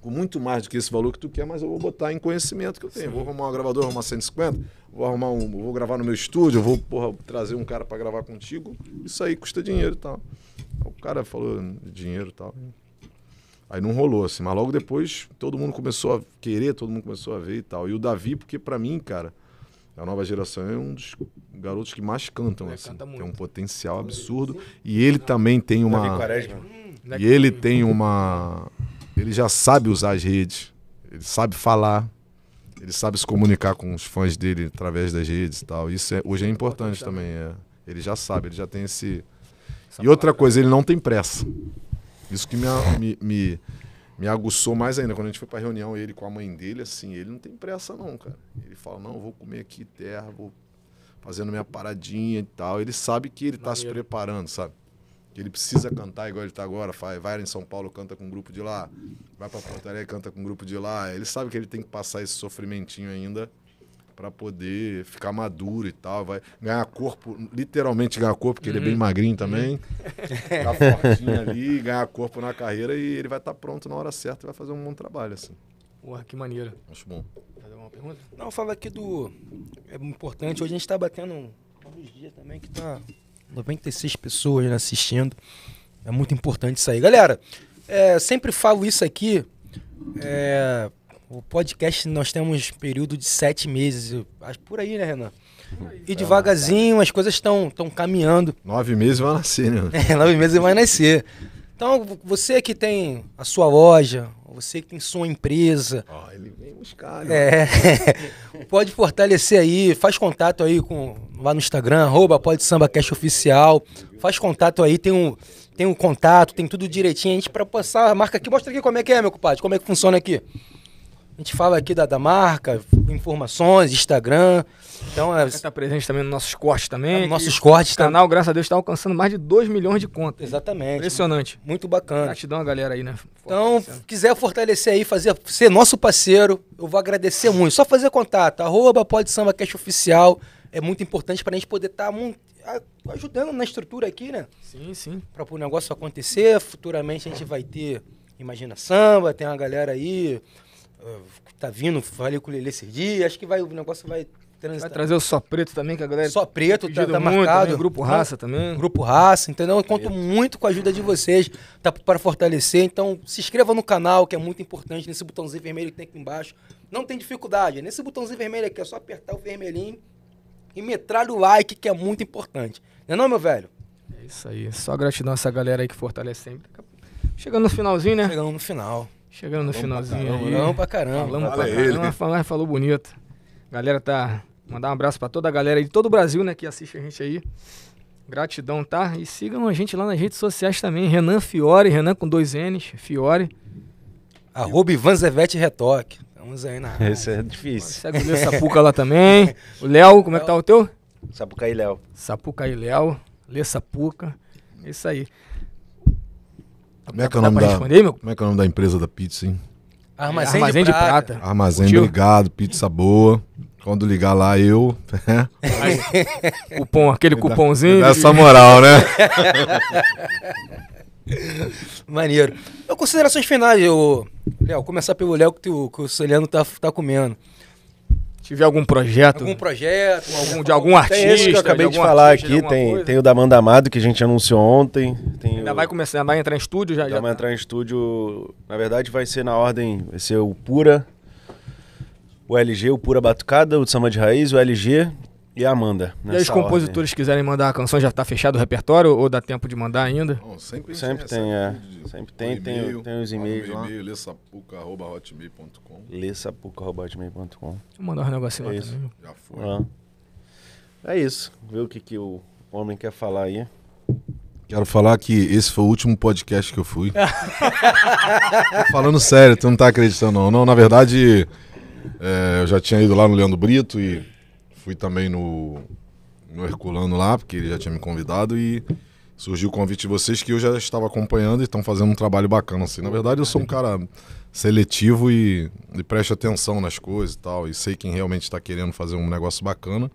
S2: com muito mais do que esse valor que tu quer, mas eu vou botar em conhecimento que eu tenho. Sim. Vou arrumar um gravador, arrumar 150 vou arrumar um, vou gravar no meu estúdio, vou porra, trazer um cara para gravar contigo. Isso aí custa dinheiro e tal. o cara falou dinheiro e tal. Aí não rolou assim, mas logo depois todo mundo começou a querer, todo mundo começou a ver e tal. E o Davi, porque para mim, cara, a nova geração é um dos garotos que mais cantam, é, assim. Canta tem um potencial absurdo. E ele também tem uma. Hum, e ele tem uma. Ele já sabe usar as redes. Ele sabe falar. Ele sabe se comunicar com os fãs dele através das redes e tal. Isso é, hoje é importante também. É. Ele já sabe, ele já tem esse. E outra coisa, né? ele não tem pressa. Isso que me, me, me, me aguçou mais ainda. Quando a gente foi pra reunião, ele com a mãe dele, assim, ele não tem pressa, não, cara. Ele fala: não, vou comer aqui terra, vou fazendo minha paradinha e tal. Ele sabe que ele está se preparando, sabe? Ele precisa cantar igual ele está agora. Vai, vai em São Paulo, canta com um grupo de lá. Vai para Porto Alegre, canta com um grupo de lá. Ele sabe que ele tem que passar esse sofrimentinho ainda para poder ficar maduro e tal, vai ganhar corpo, literalmente ganhar corpo, porque uhum. ele é bem uhum. magrinho também, uhum. tá fortinho ali, ganhar corpo na carreira e ele vai estar tá pronto na hora certa e vai fazer um bom trabalho, assim. Porra, que maneiro. Acho
S3: bom.
S1: Quer uma pergunta? Não, fala aqui do... É importante, hoje a gente está batendo alguns dias também que tá 96 pessoas né, assistindo. É muito importante isso aí. Galera, é, sempre falo isso aqui. É, o podcast nós temos período de sete meses. acho Por aí, né, Renan? E então, devagarzinho tá. as coisas estão caminhando. Nove meses vai nascer, né? É, nove meses vai nascer. Então, você que tem a sua loja, você que tem sua empresa. Ó, oh, ele vem buscar, né? É, pode fortalecer aí, faz contato aí com lá no Instagram, arroba pode samba cash oficial. Faz contato aí, tem um, tem um contato, tem tudo direitinho. A gente para passar a marca aqui, mostra aqui como é que é, meu compadre, como é que funciona aqui. A gente fala aqui da, da marca, informações, Instagram. Então, é... está presente também nos nossos cortes também.
S3: nossos cortes. O canal, graças a Deus, está alcançando mais de 2 milhões de contas. Exatamente. Impressionante. Muito bacana.
S1: Gratidão a galera aí, né? Então, quiser fortalecer aí, fazer, ser nosso parceiro, eu vou agradecer muito. Só fazer contato, arroba pode samba oficial. É muito importante para a gente poder estar tá ajudando na estrutura aqui, né? Sim, sim. Para o negócio acontecer, futuramente a gente vai ter Imagina Samba, tem uma galera aí, eh, tá vindo, falei com o Lelê esses dias, acho que vai, o negócio vai Vai trazer o Só Preto também, que a galera. Só Preto, tá, tá muito, marcado. Também, grupo Raça também. Grupo Raça, entendeu? Eu conto muito com a ajuda de vocês tá, para fortalecer. Então, se inscreva no canal, que é muito importante, nesse botãozinho vermelho que tem aqui embaixo. Não tem dificuldade. Nesse botãozinho vermelho aqui, é só apertar o vermelhinho e metralha o like, que é muito importante. Não é não, meu velho?
S3: É isso aí. Só gratidão a essa galera aí que fortalece sempre. Chegando no finalzinho, né? Chegando no final. Chegando no Falamos finalzinho. Pra caramba, aí. Falamos pra caramba. Falamos Fala pra caramba. Ele. falou bonito. Galera tá. Mandar um abraço para toda a galera de todo o Brasil, né, que assiste a gente aí. Gratidão, tá? E sigam a gente lá nas redes sociais também. Renan Fiore, Renan com dois N's, Fiore. Arroba Ivan Zevete Retoque. Estamos aí na. Isso é difícil. Segue o meu Sapuca lá também. O Léo, como é que tá o teu?
S4: Sapucaí Léo.
S3: Sapucaí Léo. Lê Sapuca. É isso aí. Como é, que é o nome da,
S2: meu? como é que é o nome da empresa da pizza, hein? Armazém, é, Armazém de, de, Prata. De prata. Armazém, Curtiu? obrigado. Pizza boa. Quando ligar lá, eu.
S3: cupom, né? aquele cupomzinho.
S1: Dá, essa moral, né? Maneiro. Eu, então, considerações finais, eu. Léo, começar pelo Léo que, tu, que o Celiano tá, tá comendo. Tiver algum projeto? Algum projeto, algum, de algum artista. Tem esse que eu acabei de, de
S3: falar aqui,
S4: tem, tem o da Amanda Amado que a gente anunciou ontem. ainda o... vai começar, ainda vai entrar em estúdio já? já vai tá. entrar em estúdio, na verdade vai ser na ordem, vai ser o Pura, o LG, o Pura Batucada, o de Samba de Raiz, o LG e a Amanda. E aí os compositores
S3: ordem. quiserem mandar a canção, já está fechado o repertório ou dá tempo de mandar ainda?
S4: sempre, sempre tem, é. Sempre tem, tem, tem, tem os e-mails lá. e hotmail.com
S2: lessapuca.hotmail.com
S4: lessapuca.hotmail.com
S2: Deixa mandar um negocinho é lá isso. também. Já foi.
S4: Ah. É isso. Vê o que, que o homem quer falar aí.
S2: Quero falar que esse foi o último podcast que eu fui. falando sério, tu não tá acreditando, não. Não, na verdade, é, eu já tinha ido lá no Leandro Brito e fui também no, no Herculano lá, porque ele já tinha me convidado e surgiu o convite de vocês que eu já estava acompanhando e estão fazendo um trabalho bacana. Assim. Na verdade, eu sou um cara seletivo e, e preste atenção nas coisas e tal, e sei quem realmente está querendo fazer um negócio bacana.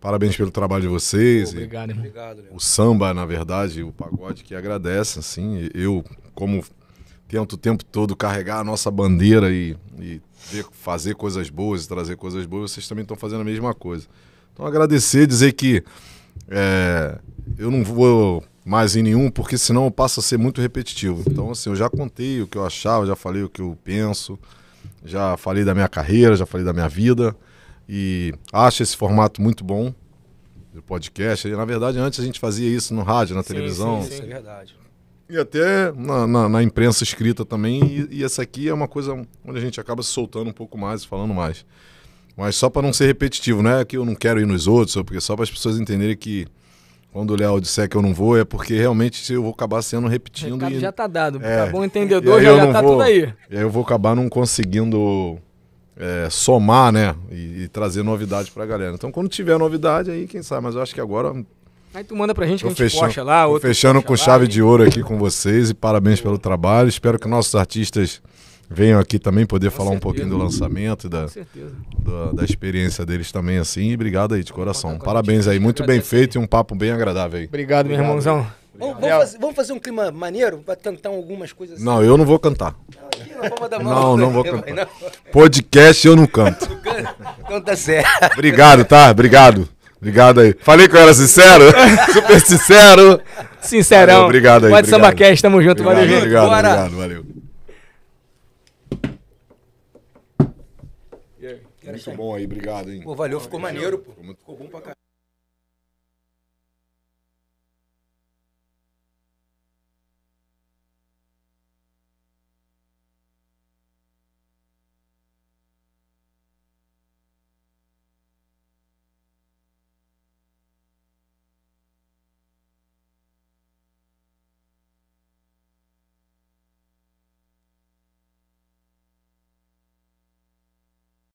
S2: Parabéns pelo trabalho de vocês. Obrigado, Obrigado, o samba, na verdade, o pagode que agradece, assim. Eu, como tento o tempo todo carregar a nossa bandeira e, e ver, fazer coisas boas e trazer coisas boas, vocês também estão fazendo a mesma coisa. Então agradecer, dizer que é, eu não vou mais em nenhum, porque senão eu passo a ser muito repetitivo. Então, assim, eu já contei o que eu achava, já falei o que eu penso, já falei da minha carreira, já falei da minha vida. E acho esse formato muito bom do podcast. E, na verdade, antes a gente fazia isso no rádio, na sim, televisão. Sim, sim, é verdade e até na, na, na, imprensa escrita também. E, e, essa aqui é uma coisa onde a gente acaba se soltando um pouco mais e falando mais. Mas só para não ser repetitivo, não é que eu não quero ir nos outros, é porque só para as pessoas entenderem que quando o Léo disser que eu não vou, é porque realmente eu vou acabar sendo repetindo. O e, já está dado, é, tá bom entendedor, já, já tá vou, tudo aí. E aí eu vou acabar não conseguindo é, somar, né? E, e trazer novidade para a galera. Então, quando tiver novidade, aí quem sabe, mas eu acho que agora Aí tu manda pra gente que a gente fechando, lá. Tô fechando com chave né? de ouro aqui com vocês e parabéns pelo trabalho. Espero que nossos artistas venham aqui também poder com falar certeza. um pouquinho do lançamento e da, da, da, experiência deles também, assim. E obrigado aí de coração. Parabéns aí, muito bem feito e um papo bem agradável aí. Obrigado, obrigado meu irmãozão.
S1: Vamos, vamos, fazer, vamos, fazer, um clima maneiro? Vai cantar algumas coisas assim. Não,
S2: eu não vou cantar.
S1: Não, não vou cantar.
S2: Podcast eu não canto.
S1: Então tá certo.
S2: Obrigado, tá? Obrigado. Obrigado aí. Falei com ela sincero, super sincero. Sincerão. Valeu, obrigado aí. Pode SambaCast, tamo junto, obrigado, é, valeu, Obrigado, Bora. obrigado, valeu. Muito bom aí, obrigado, hein? Pô, valeu, ficou maneiro, pô. Ficou bom pra caralho.